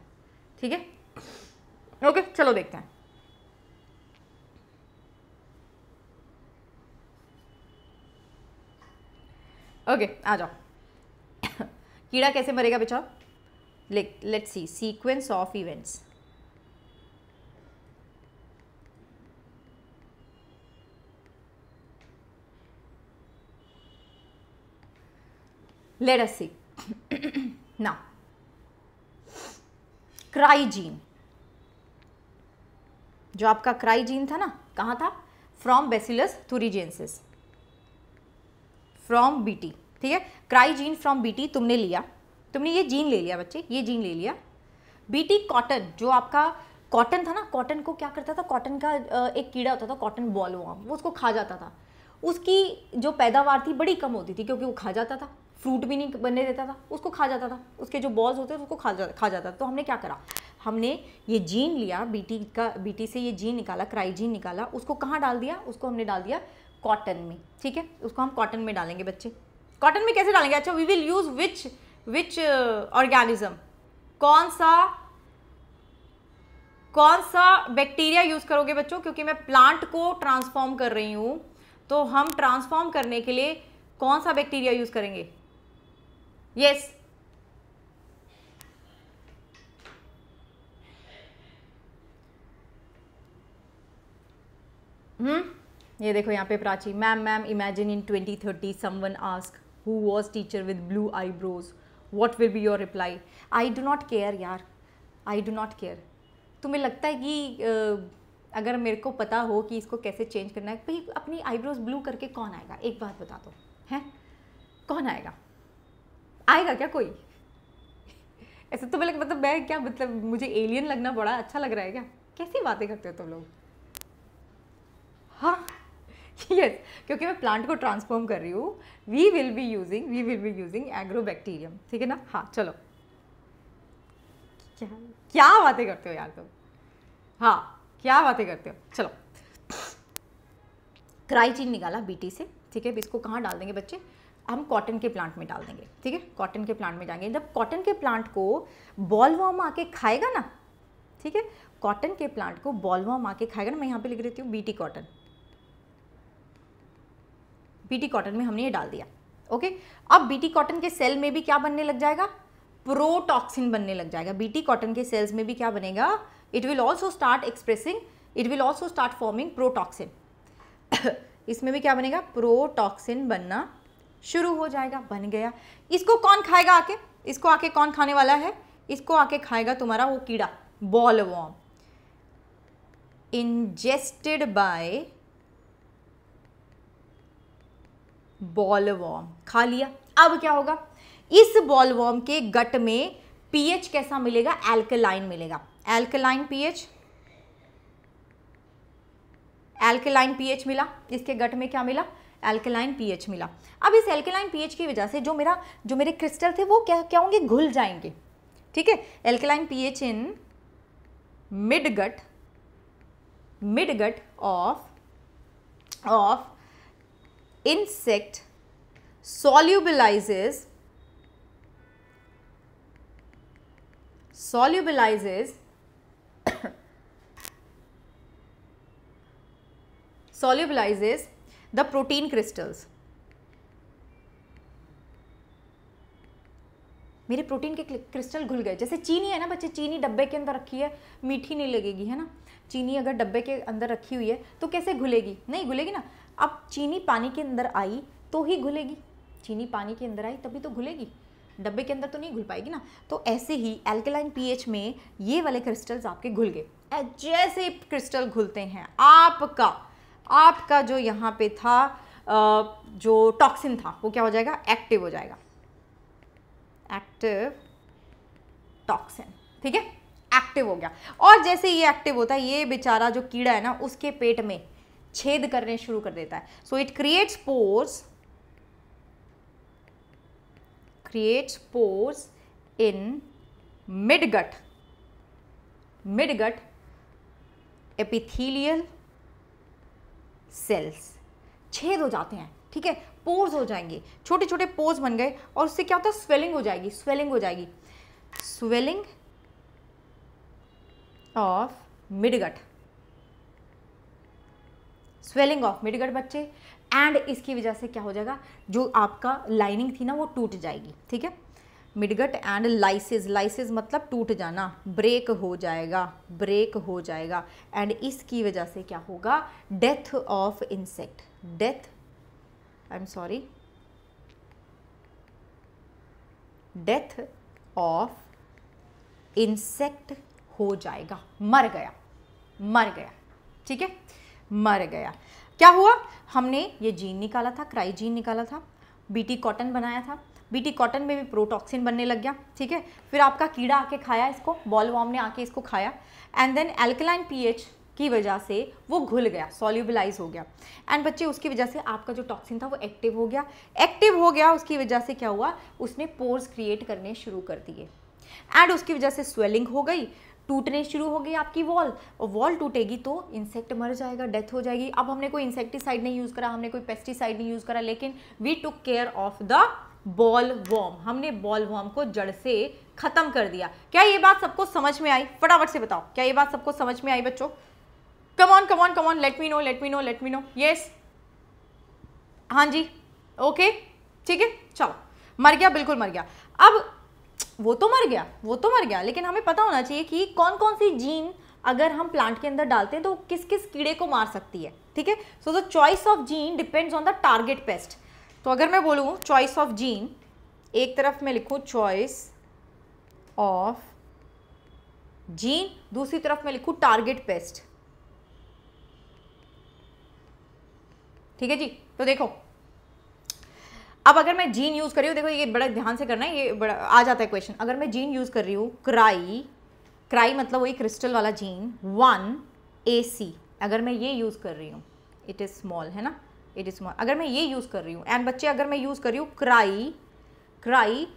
ठीक है ओके चलो देखते हैं ओके आ जाओ कीड़ा कैसे मरेगा बचाओ let see sequence of events let us see now cry gene जो आपका क्राई जीन था ना कहाँ था from Bacillus thuringiensis from BT ठीक है क्राई जीन फ्रॉम बीटी तुमने लिया तुमने ये जीन ले लिया बच्चे ये जीन ले लिया बीटी कॉटन जो आपका कॉटन था ना कॉटन को क्या करता था कॉटन का एक कीड़ा होता था कॉटन बॉल हुआ वो उसको खा जाता था उसकी जो पैदावार थी बड़ी कम होती थी क्योंकि वो खा जाता था फ्रूट भी नहीं बनने देता था उसको खा जाता था उसके जो बॉल्स होते थे उसको खा जा खा जाता था तो हमने क्या करा हमने ये जीन लिया बीटी का बीटी से ये जीन निकाला क्राइजीन निकाला उसको कहाँ डाल दिया उसको हमने डाल दिया कॉटन में ठीक है उसको हम कॉटन में डालेंगे बच्चे कॉटन में कैसे डालेंगे अच्छा we will use which which organism कौन सा कौन सा बैक्टीरिया यूज़ करोगे बच्चों क्योंकि मैं प्लांट को ट्रांसफॉर्म कर रही हूँ तो हम ट्रांसफॉर्म करने के लिए कौन सा बैक्टीरिया यूज़ करेंगे यस हम्म? ये देखो यहाँ पे Prachi ma'am ma'am imagine in twenty thirty someone ask who was teacher with blue eyebrows what will be your reply I do not care यार आई डो नॉट केयर तुम्हें लगता है कि अगर मेरे को पता हो कि इसको कैसे चेंज करना है भाई अपनी आईब्रोज ब्लू करके कौन आएगा एक बात बता दो हैं कौन आएगा आएगा क्या कोई ऐसे तुम्हें तो मतलब, लग मतलब मैं क्या मतलब मुझे एलियन लगना बड़ा अच्छा लग रहा है क्या कैसी बातें करते हो तुम लोग हाँ yes क्योंकि मैं प्लांट को ट्रांसफॉर्म कर रही हूँ we will be using we will be using agrobacterium ठीक है ना हाँ चलो क्या क्या बातें करते हो यार तुम हाँ क्या बातें करते हो चलो क्राइचिन निकाला बीटी से ठीक है इसको कहाँ डाल देंगे बच्चे हम कॉटन के प्लांट में डाल देंगे ठीक है कॉटन के प्लांट में जाएंगे जब कॉटन के प्लांट को बॉलवॉम आके खाएगा ना ठीक है कॉटन के प्लांट को बॉल आके खाएगा ना मैं यहाँ पे लिख देती हूँ बीटी कॉटन बीटी कॉटन में हमने ये डाल दिया ओके अब बीटी कॉटन के सेल में भी क्या बनने लग जाएगा प्रोटॉक्सिन बनने लग जाएगा बीटी कॉटन के सेल्स में भी क्या बनेगा it will also start expressing it will also start forming protoxin इसमें भी क्या बनेगा प्रोटॉक्सिन बनना शुरू हो जाएगा बन गया इसको कौन खाएगा आके इसको आके कौन खाने वाला है इसको आके खाएगा तुम्हारा वो कीड़ा bollworm ingested by bollworm खा लिया अब क्या होगा इस बॉलवॉर्म के गट में पीएच कैसा मिलेगा एल्कलाइन मिलेगा एल्कलाइन पीएच एल्कलाइन पीएच मिला इसके गट में क्या मिला एल्कलाइन पीएच मिला अब इस एल्कलाइन पीएच की वजह से जो मेरा जो मेरे क्रिस्टल थे वो क्या क्या होंगे घुल जाएंगे ठीक है alkaline pH in midgut midgut of of insect solubilizes solubilizes solubilizes the protein crystals मेरे प्रोटीन के क्रिस्टल घुल गए जैसे चीनी है ना बच्चे चीनी डब्बे के अंदर रखी है मीठी नहीं लगेगी है ना चीनी अगर डब्बे के अंदर रखी हुई है तो कैसे घुलेगी नहीं घुलेगी ना अब चीनी पानी के अंदर आई तो ही घुलेगी चीनी पानी के अंदर आई तभी तो घुलेगी डब्बे के अंदर तो नहीं घुल पाएगी ना तो ऐसे ही एल्केलाइन पीएच में ये वाले क्रिस्टल्स आपके घुल गए जैसे क्रिस्टल घुलते हैं आपका आपका जो यहाँ पे था जो टॉक्सिन था वो क्या हो जाएगा एक्टिव हो जाएगा एक्टिव टॉक्सिन ठीक है एक्टिव हो गया और जैसे ये एक्टिव होता है ये बेचारा जो कीड़ा है ना उसके पेट में छेद करने शुरू कर देता है so it creates pores creates pores in midgut midgut epithelial cells छेद हो जाते हैं ठीक है पोर्स हो जाएंगे छोटे छोटे पोर्स बन गए और उससे क्या होता है स्वेलिंग हो जाएगी स्वेलिंग हो जाएगी swelling of midgut swelling of midgut बच्चे एंड इसकी वजह से क्या हो जाएगा जो आपका लाइनिंग थी ना वो टूट जाएगी ठीक है मिडगट एंड लाइसिस लाइसिस मतलब टूट जाना ब्रेक हो जाएगा ब्रेक हो जाएगा एंड इसकी वजह से क्या होगा death of insect death I am sorry death of insect हो जाएगा मर गया मर गया ठीक है मर गया क्या हुआ हमने ये जीन निकाला था क्राई जीन निकाला था बीटी कॉटन बनाया था बीटी कॉटन में भी प्रोटॉक्सिन बनने लग गया ठीक है फिर आपका कीड़ा आके खाया इसको बॉल वॉम ने आके इसको खाया एंड देन एल्कलाइन पीएच की वजह से वो घुल गया सॉल्यूबलाइज हो गया एंड बच्चे उसकी वजह से आपका जो टॉक्सिन था वो एक्टिव हो गया एक्टिव हो गया उसकी वजह से क्या हुआ उसने पोर्स क्रिएट करने शुरू कर दिए एंड उसकी वजह से स्वेलिंग हो गई टूटने शुरू हो गई आपकी वॉल और वॉल टूटेगी तो इंसेक्ट मर जाएगा डेथ हो जाएगी अब हमने कोई इंसेक्टिसाइड नहीं यूज़ करा हमने कोई पेस्टिसाइड नहीं यूज़ करा लेकिन we took care of the bollworm हमने बॉल वॉर्म को जड़ से ख़त्म कर दिया क्या ये बात सबको समझ में आई फटाफट से बताओ क्या ये बात सबको समझ में आई बच्चों come on come on come on let me know let me know let me know yes हाँ जी ओके ठीक है चलो मर गया बिल्कुल मर गया अब वो तो मर गया वो तो मर गया लेकिन हमें पता होना चाहिए कि कौन कौन सी जीन अगर हम प्लांट के अंदर डालते हैं तो किस किस कीड़े को मार सकती है ठीक है so the choice of gene depends on the target pest तो अगर मैं बोलूँ चॉइस ऑफ जीन एक तरफ मैं लिखूँ चॉइस ऑफ जीन दूसरी तरफ मैं लिखूँ टारगेट पेस्ट ठीक है जी तो देखो अब अगर मैं जीन यूज़ कर रही हूँ देखो ये बड़ा ध्यान से करना है ये बड़ा आ जाता है क्वेश्चन अगर मैं जीन यूज़ कर रही हूँ क्राई क्राई मतलब वही क्रिस्टल वाला जीन वन ए सी अगर मैं ये यूज़ कर रही हूँ इट इज़ स्मॉल है ना इट इज़ स्मॉल अगर मैं ये यूज़ कर रही हूँ एंड बच्चे अगर मैं यूज़ कर रही हूँ cry cry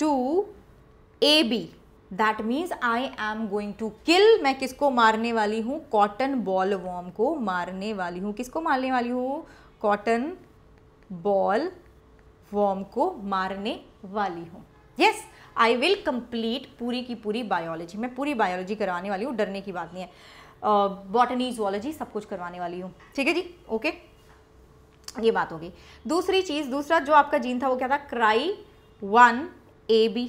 two A B that means I am going to kill मैं किसको मारने वाली हूँ कॉटन बॉल वॉर्म को मारने वाली हूँ किसको मारने वाली हूँ कॉटन बॉल वॉर्म को मारने वाली हूँ यस आई विल कंप्लीट पूरी की पूरी बायोलॉजी मैं पूरी बायोलॉजी करवाने वाली हूँ डरने की बात नहीं है बॉटनी जोलॉजी सब कुछ करवाने वाली हूँ ठीक है जी ओके ये बात होगी दूसरी चीज़ दूसरा जो आपका जीन था वो क्या था क्राई वन ए बी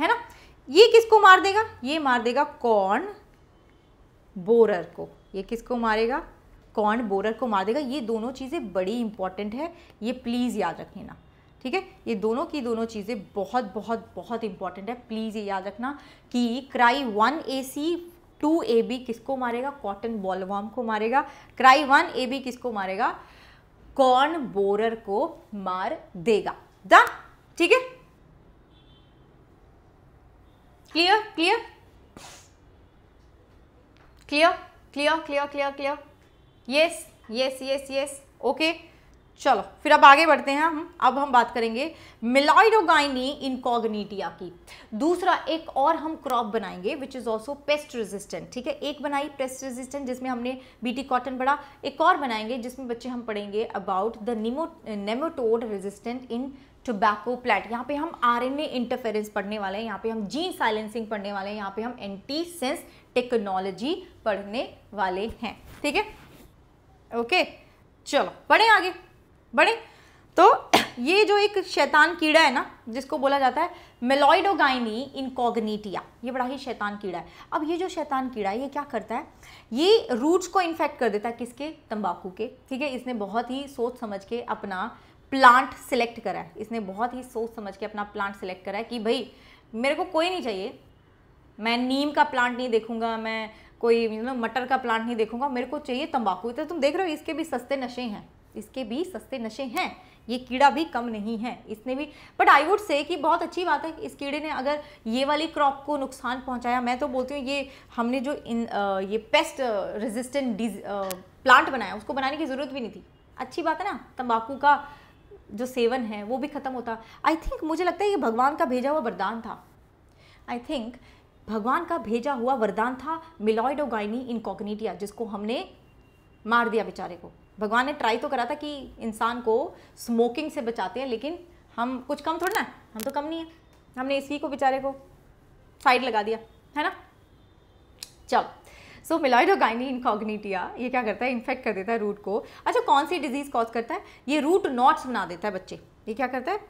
है ना ये किसको मार देगा ये मार देगा कॉर्न बोरर को ये किसको मारेगा कॉर्न बोरर को मार देगा ये दोनों चीज़ें बड़ी इंपॉर्टेंट है ये प्लीज़ याद रखें ना ठीक है ये दोनों की दोनों चीज़ें बहुत बहुत बहुत इंपॉर्टेंट है प्लीज़ ये याद रखना कि cry one A C two A B किसको मारेगा कॉटन बॉलवॉम को मारेगा क्राई वन ए बी किसको मारेगा कॉर्न बोरर को मार देगा डन ठीक है clear clear clear clear clear clear clear yes yes yes yes okay चलो फिर अब आगे बढ़ते हैं हम अब हम बात करेंगे मिलाइडोगाइनी इनकॉग्निटिया की दूसरा एक और हम क्रॉप बनाएंगे which is also pest resistant ठीक है एक बनाई पेस्ट रेजिस्टेंट जिसमें हमने बीटी कॉटन पढ़ा एक और बनाएंगे जिसमें बच्चे हम पढ़ेंगे about the nemo nematode resistant in tobacco plate यहाँ पे हम आर इंटरफेरेंस पढ़ने वाले हैं यहाँ पे हम जीन साइलेंसिंग पढ़ने वाले हैं यहाँ पे हम एंटी सेंस टेक्नोलॉजी पढ़ने वाले हैं ठीक है ओके चलो पढ़ें आगे बड़े तो ये जो एक शैतान कीड़ा है ना जिसको बोला जाता है मेलॉइडोगाइनी इनकॉग्निटिया ये बड़ा ही शैतान कीड़ा है अब ये जो शैतान कीड़ा है ये क्या करता है ये रूट्स को इन्फेक्ट कर देता है किसके तंबाकू के ठीक है इसने बहुत ही सोच समझ के अपना प्लांट सिलेक्ट करा है इसने बहुत ही सोच समझ के अपना प्लांट सिलेक्ट करा है कि भाई मेरे को कोई नहीं चाहिए मैं नीम का प्लांट नहीं देखूंगा मैं कोई यू मटर का प्लांट नहीं देखूंगा मेरे को चाहिए तंबाकू तो तुम देख रहे हो इसके भी सस्ते नशे हैं इसके भी सस्ते नशे हैं ये कीड़ा भी कम नहीं है इसने भी बट आई वुड से कि बहुत अच्छी बात है इस कीड़े ने अगर ये वाली क्रॉप को नुकसान पहुंचाया मैं तो बोलती हूँ ये हमने जो इन आ, ये पेस्ट रेजिस्टेंट डिज प्लांट बनाया उसको बनाने की ज़रूरत भी नहीं थी अच्छी बात है ना तम्बाकू का जो सेवन है वो भी ख़त्म होता आई थिंक मुझे लगता है ये भगवान का भेजा हुआ वरदान था आई थिंक भगवान का भेजा हुआ वरदान था मिलॉयडोगाइनी इनकॉग्निटिया जिसको हमने मार दिया बेचारे को भगवान ने ट्राई तो करा था कि इंसान को स्मोकिंग से बचाते हैं लेकिन हम कुछ कम थोड़ा ना हम तो कम नहीं है हमने इसी को बेचारे को साइड लगा दिया है ना चलो सो गाइनी इनकॉग्निटिया ये क्या करता है इन्फेक्ट कर देता है रूट को अच्छा कौन सी डिजीज़ कॉज करता है ये रूट नॉट्स बना देता है बच्चे ये क्या करता है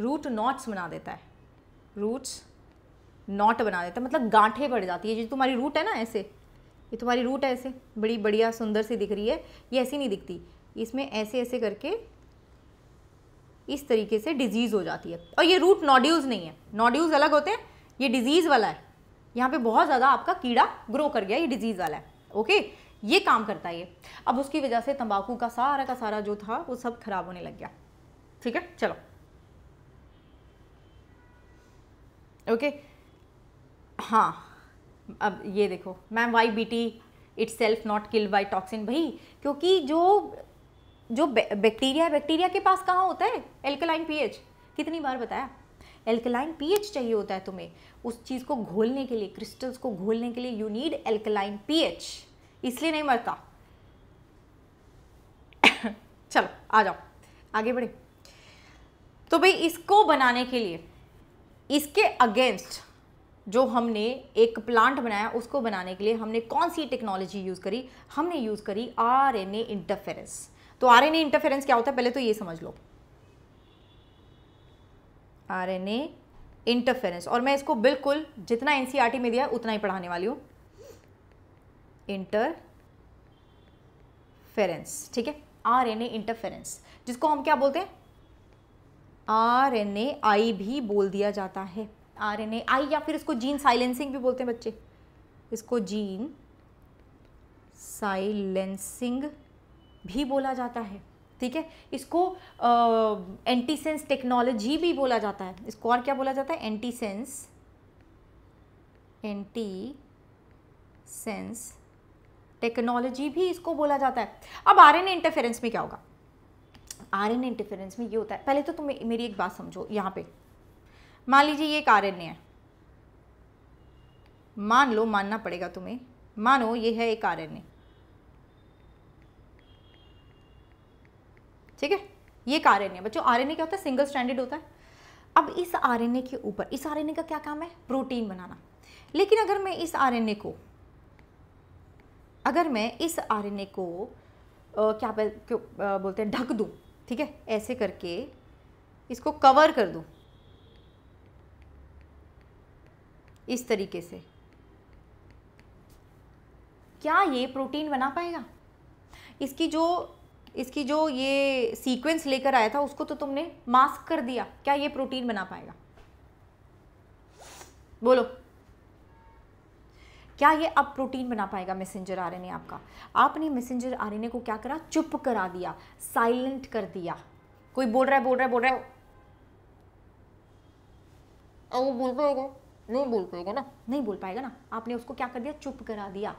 रूट नॉट्स बना देता है रूट्स नॉट बना देता है मतलब गांठे बढ़ जाती है जो तुम्हारी रूट है ना ऐसे ये तुम्हारी रूट है ऐसे बड़ी बढ़िया सुंदर सी दिख रही है ये ऐसी नहीं दिखती इसमें ऐसे ऐसे करके इस तरीके से डिजीज़ हो जाती है और ये रूट नॉड्यूज़ नहीं है नॉड्यूज़ अलग होते हैं ये डिजीज़ वाला है यहाँ पे बहुत ज़्यादा आपका कीड़ा ग्रो कर गया ये डिजीज़ वाला है ओके ये काम करता है ये अब उसकी वजह से तंबाकू का सारा का सारा जो था वो सब खराब होने लग गया ठीक है चलो ओके हाँ अब ये देखो ma'am why B T itself not kill by toxin भाई क्योंकि जो जो बैक्टीरिया है बैक्टीरिया के पास कहाँ होता है एल्कलाइन एच कितनी बार बताया एल्कलाइन एच चाहिए होता है तुम्हें उस चीज़ को घोलने के लिए क्रिस्टल्स को घोलने के लिए यू नीड एल्कलाइन एच इसलिए नहीं मरता चलो आ जाओ आगे बढ़े तो भाई इसको बनाने के लिए इसके अगेंस्ट जो हमने एक प्लांट बनाया उसको बनाने के लिए हमने कौन सी टेक्नोलॉजी यूज़ करी हमने यूज़ करी आर एन ए इंटरफेरेंस तो आर एन ए इंटरफेरेंस क्या होता है पहले तो ये समझ लो आर एन ए इंटरफेरेंस और मैं इसको बिल्कुल जितना एन सी आर टी में दिया उतना ही पढ़ाने वाली हूँ इंटरफेरेंस ठीक है आर एन ए इंटरफेरेंस जिसको हम क्या बोलते हैं आर एन ए आई भी बोल दिया जाता है आर एन ए आई या फिर इसको जीन साइलेंसिंग भी बोलते हैं बच्चे इसको जीन साइलेंसिंग भी बोला जाता है ठीक है इसको एंटीसेंस टेक्नोलॉजी भी बोला जाता है इसको और क्या बोला जाता है एंटीसेंस एंटी सेंस टेक्नोलॉजी भी इसको बोला जाता है अब आरएनए इंटरफेरेंस में क्या होगा आरएनए इंटरफेरेंस में ये होता है पहले तो तुम मेरी एक बात समझो यहाँ पे मान लीजिए ये कारण्य है मान लो मानना पड़ेगा तुम्हें मानो ये है एक कारण्य ठीक है ये कारण्य बच्चों आर क्या होता है सिंगल स्टैंडर्ड होता है अब इस आर के ऊपर इस आर का क्या काम है प्रोटीन बनाना लेकिन अगर मैं इस आर को अगर मैं इस आर को आ, क्या बोलते हैं ढक दूं ठीक है ऐसे करके इसको कवर कर दूं इस तरीके से क्या ये प्रोटीन बना पाएगा इसकी जो इसकी जो ये सीक्वेंस लेकर आया था उसको तो तुमने मास्क कर दिया क्या ये प्रोटीन बना पाएगा बोलो क्या ये अब प्रोटीन बना पाएगा मैसेंजर आरएनए आपका आपने मैसेंजर आरएनए को क्या करा चुप करा दिया साइलेंट कर दिया कोई बोल रहा है बोल रहा है बोल रहा है बोल पाएगा नहीं बोल पाएगा ना नहीं बोल पाएगा ना आपने उसको क्या कर दिया चुप करा दिया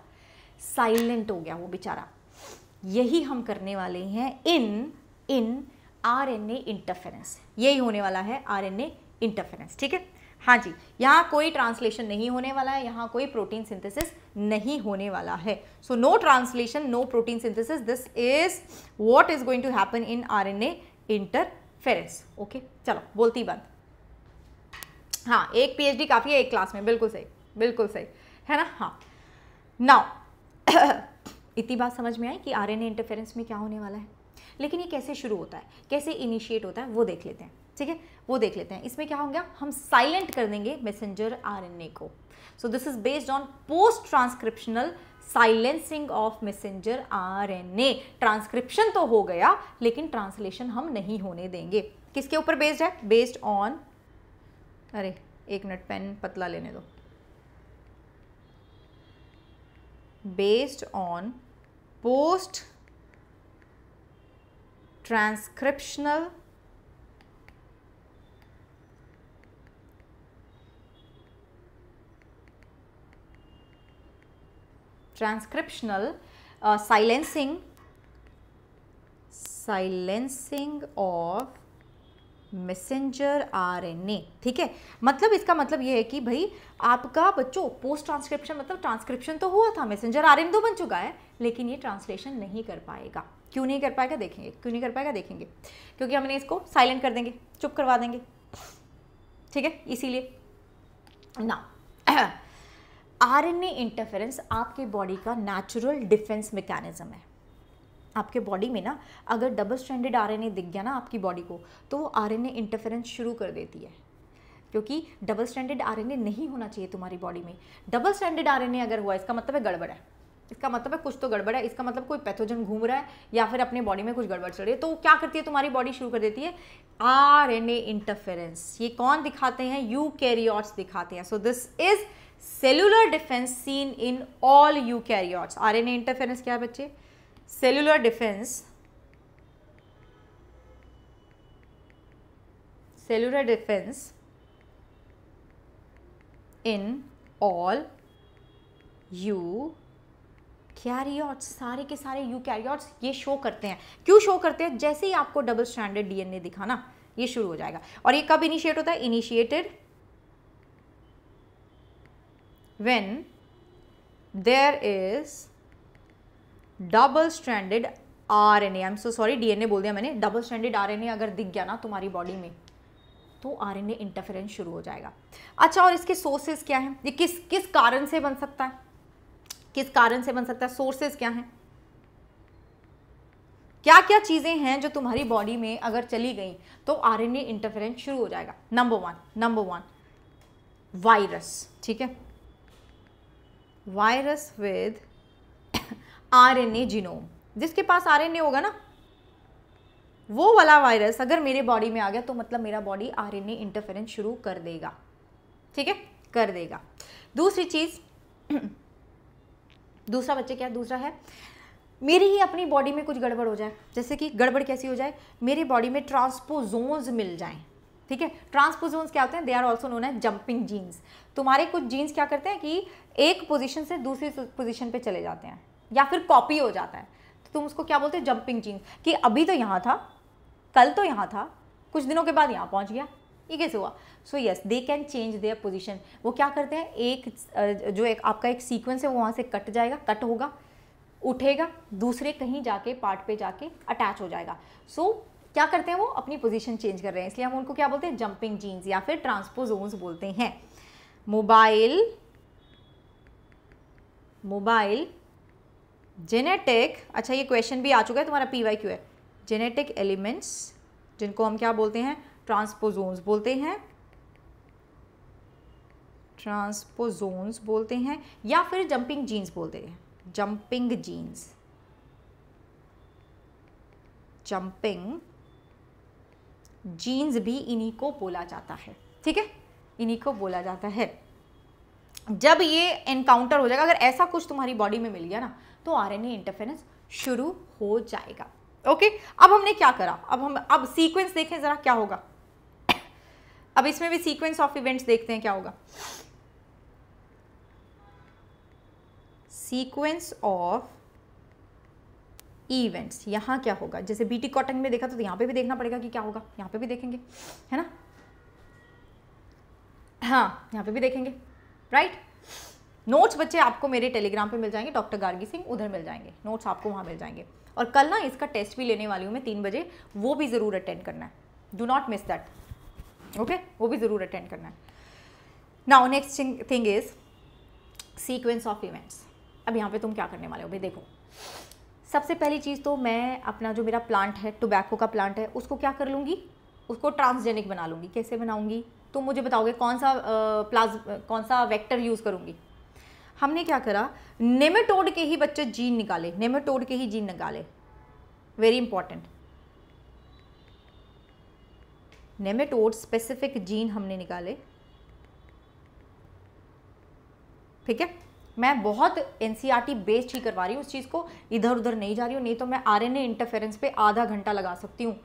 साइलेंट हो गया वो बेचारा यही हम करने वाले हैं in in R N A interference यही होने वाला है आर एन ए इंटरफेरेंस ठीक है हाँ जी यहाँ कोई ट्रांसलेशन नहीं होने वाला है यहाँ कोई प्रोटीन सिंथेसिस नहीं होने वाला है so no translation no protein synthesis this is what is going to happen in RNA interference okay चलो बोलती बात हाँ एक पीएचडी काफ़ी है एक क्लास में बिल्कुल सही बिल्कुल सही है ना हाँ नाउ इतनी बात समझ में आई कि आरएनए इंटरफेरेंस में क्या होने वाला है लेकिन ये कैसे शुरू होता है कैसे इनिशिएट होता है वो देख लेते हैं ठीक है वो देख लेते हैं इसमें क्या हो गया हम साइलेंट कर देंगे मैसेंजर आर को so this is based on post transcriptional silencing of messenger R transcription तो हो गया लेकिन ट्रांसलेशन हम नहीं होने देंगे किसके ऊपर बेस्ड है बेस्ड ऑन अरे एक मिनट पेन पतला लेने दो based on post transcriptional transcriptional silencing silencing of messenger RNA ठीक है मतलब इसका मतलब ये है कि भाई आपका बच्चों पोस्ट ट्रांसक्रिप्शन मतलब ट्रांसक्रिप्शन तो हुआ था मैसेंजर एन तो बन चुका है लेकिन ये ट्रांसलेशन नहीं कर पाएगा क्यों नहीं कर पाएगा देखेंगे क्यों नहीं कर पाएगा देखेंगे क्योंकि हमने इसको साइलेंट कर देंगे चुप करवा देंगे ठीक है इसीलिए ना ए इंटरफेरेंस आपके बॉडी का नेचुरल डिफेंस मैकेनिज्म है आपके बॉडी में ना अगर डबल स्टैंडर्ड आर दिख गया ना आपकी बॉडी को तो वो आर इंटरफेरेंस शुरू कर देती है क्योंकि डबल स्टैंडर्ड आर नहीं होना चाहिए तुम्हारी बॉडी में डबल स्टैंडर्ड आर अगर हुआ इसका मतलब है गड़बड़ है इसका मतलब है कुछ तो गड़बड़ है इसका मतलब कोई पैथोजन घूम रहा है या फिर अपने बॉडी में कुछ गड़बड़ चल रही है तो क्या करती है तुम्हारी बॉडी शुरू कर देती है आर एन ए इंटरफेरेंस ये कौन दिखाते हैं यू दिखाते हैं so this is cellular defence seen in all eukaryotes R N A interference क्या है बच्चे cellular defense cellular defense in all you कैरियॉट्स सारे के सारे यू कैरियॉट्स ये शो करते हैं क्यों शो करते हैं जैसे ही आपको डबल स्टैंडर्ड डीएनए दिखाना ये शुरू हो जाएगा और ये कब इनिशिएट होता है initiated when there is double stranded R N I am so sorry DNA बोल दिया मैंने डबल स्टैंडर्ड आरएनए अगर दिख गया ना तुम्हारी बॉडी में तो आरएनए इंटरफेरेंस शुरू हो जाएगा अच्छा और इसके सोर्सेज क्या है ये किस किस कारण से बन सकता है किस कारण से बन सकता है सोर्सेज क्या है क्या क्या चीज़ें हैं जो तुम्हारी बॉडी में अगर चली गई तो आरएनए इंटरफेरेंस शुरू हो जाएगा number one number one virus ठीक है वायरस विद आरएनए जीनोम जिसके पास आरएनए होगा ना वो वाला वायरस अगर मेरे बॉडी में आ गया तो मतलब मेरा बॉडी आरएनए इंटरफेरेंस शुरू कर देगा ठीक है कर देगा दूसरी चीज़ दूसरा बच्चे क्या दूसरा है मेरी ही अपनी बॉडी में कुछ गड़बड़ हो जाए जैसे कि गड़बड़ कैसी हो जाए मेरी बॉडी में ट्रांसपोजोन्स मिल जाएं ठीक है ट्रांसपोजोन्स क्या होते हैं दे आर ऑल्सो नोन है जंपिंग जीन्स तुम्हारे कुछ जीन्स क्या करते हैं कि एक पोजीशन से दूसरी पोजीशन पे चले जाते हैं या फिर कॉपी हो जाता है तो तुम उसको क्या बोलते हो जंपिंग जीन्स कि अभी तो यहाँ था कल तो यहाँ था कुछ दिनों के बाद यहाँ पहुँच गया ये कैसे हुआ so yes they can change their position वो क्या करते हैं एक जो एक आपका एक सीक्वेंस है वो वहाँ से कट जाएगा कट होगा उठेगा दूसरे कहीं जाके पार्ट पे जाके अटैच हो जाएगा सो so, क्या करते हैं वो अपनी पोजीशन चेंज कर रहे हैं इसलिए हम उनको क्या बोलते हैं जंपिंग जीन्स या फिर ट्रांसपोजोन्स बोलते हैं मोबाइल मोबाइल जेनेटिक अच्छा ये क्वेश्चन भी आ चुका है तुम्हारा पी वाई क्यू है जेनेटिक एलिमेंट्स जिनको हम क्या बोलते हैं ट्रांसपोजोन्स बोलते हैं ट्रांसपोजोन्स बोलते हैं या फिर जंपिंग जीन्स बोलते हैं जंपिंग जीन्स जंपिंग जीन्स भी इन्हीं को बोला जाता है ठीक है इन्हीं को बोला जाता है जब ये एनकाउंटर हो जाएगा अगर ऐसा कुछ तुम्हारी बॉडी में मिल गया ना तो आरएनए इंटरफेरेंस शुरू हो जाएगा ओके अब हमने क्या करा अब हम अब सीक्वेंस देखें ज़रा क्या होगा अब इसमें भी सीक्वेंस ऑफ इवेंट्स देखते हैं क्या होगा सीक्वेंस ऑफ इवेंट्स यहां क्या होगा जैसे बीटी कॉटन में देखा तो, यहां पे भी देखना पड़ेगा कि क्या होगा यहां पे भी देखेंगे है ना हाँ यहां पे भी देखेंगे राइट right? नोट्स बच्चे आपको मेरे टेलीग्राम पे मिल जाएंगे डॉक्टर गार्गी सिंह उधर मिल जाएंगे नोट्स आपको वहाँ मिल जाएंगे और कल ना इसका टेस्ट भी लेने वाली हूँ मैं तीन बजे वो भी ज़रूर अटेंड करना है do not miss that okay वो भी ज़रूर अटेंड करना है now next thing is sequence of events अब यहाँ पे तुम क्या करने वाले हो भाई देखो सबसे पहली चीज़ तो मैं अपना जो मेरा प्लांट है टोबैको का प्लांट है उसको क्या कर लूँगी उसको ट्रांसजेनिक बना लूँगी कैसे बनाऊँगी तुम मुझे बताओगे कौन सा प्लाज कौन सा वेक्टर यूज़ करूँगी हमने क्या करा नेमेटोड के ही बच्चे जीन निकाले नेमेटोड के ही जीन निकाले very important nematode specific gene हमने निकाले ठीक है मैं बहुत एनसीईआरटी बेस्ड e ही करवा रही हूँ उस चीज़ को इधर उधर नहीं जा रही हूँ नहीं तो मैं आर एन इंटरफेरेंस पे आधा घंटा लगा सकती हूँ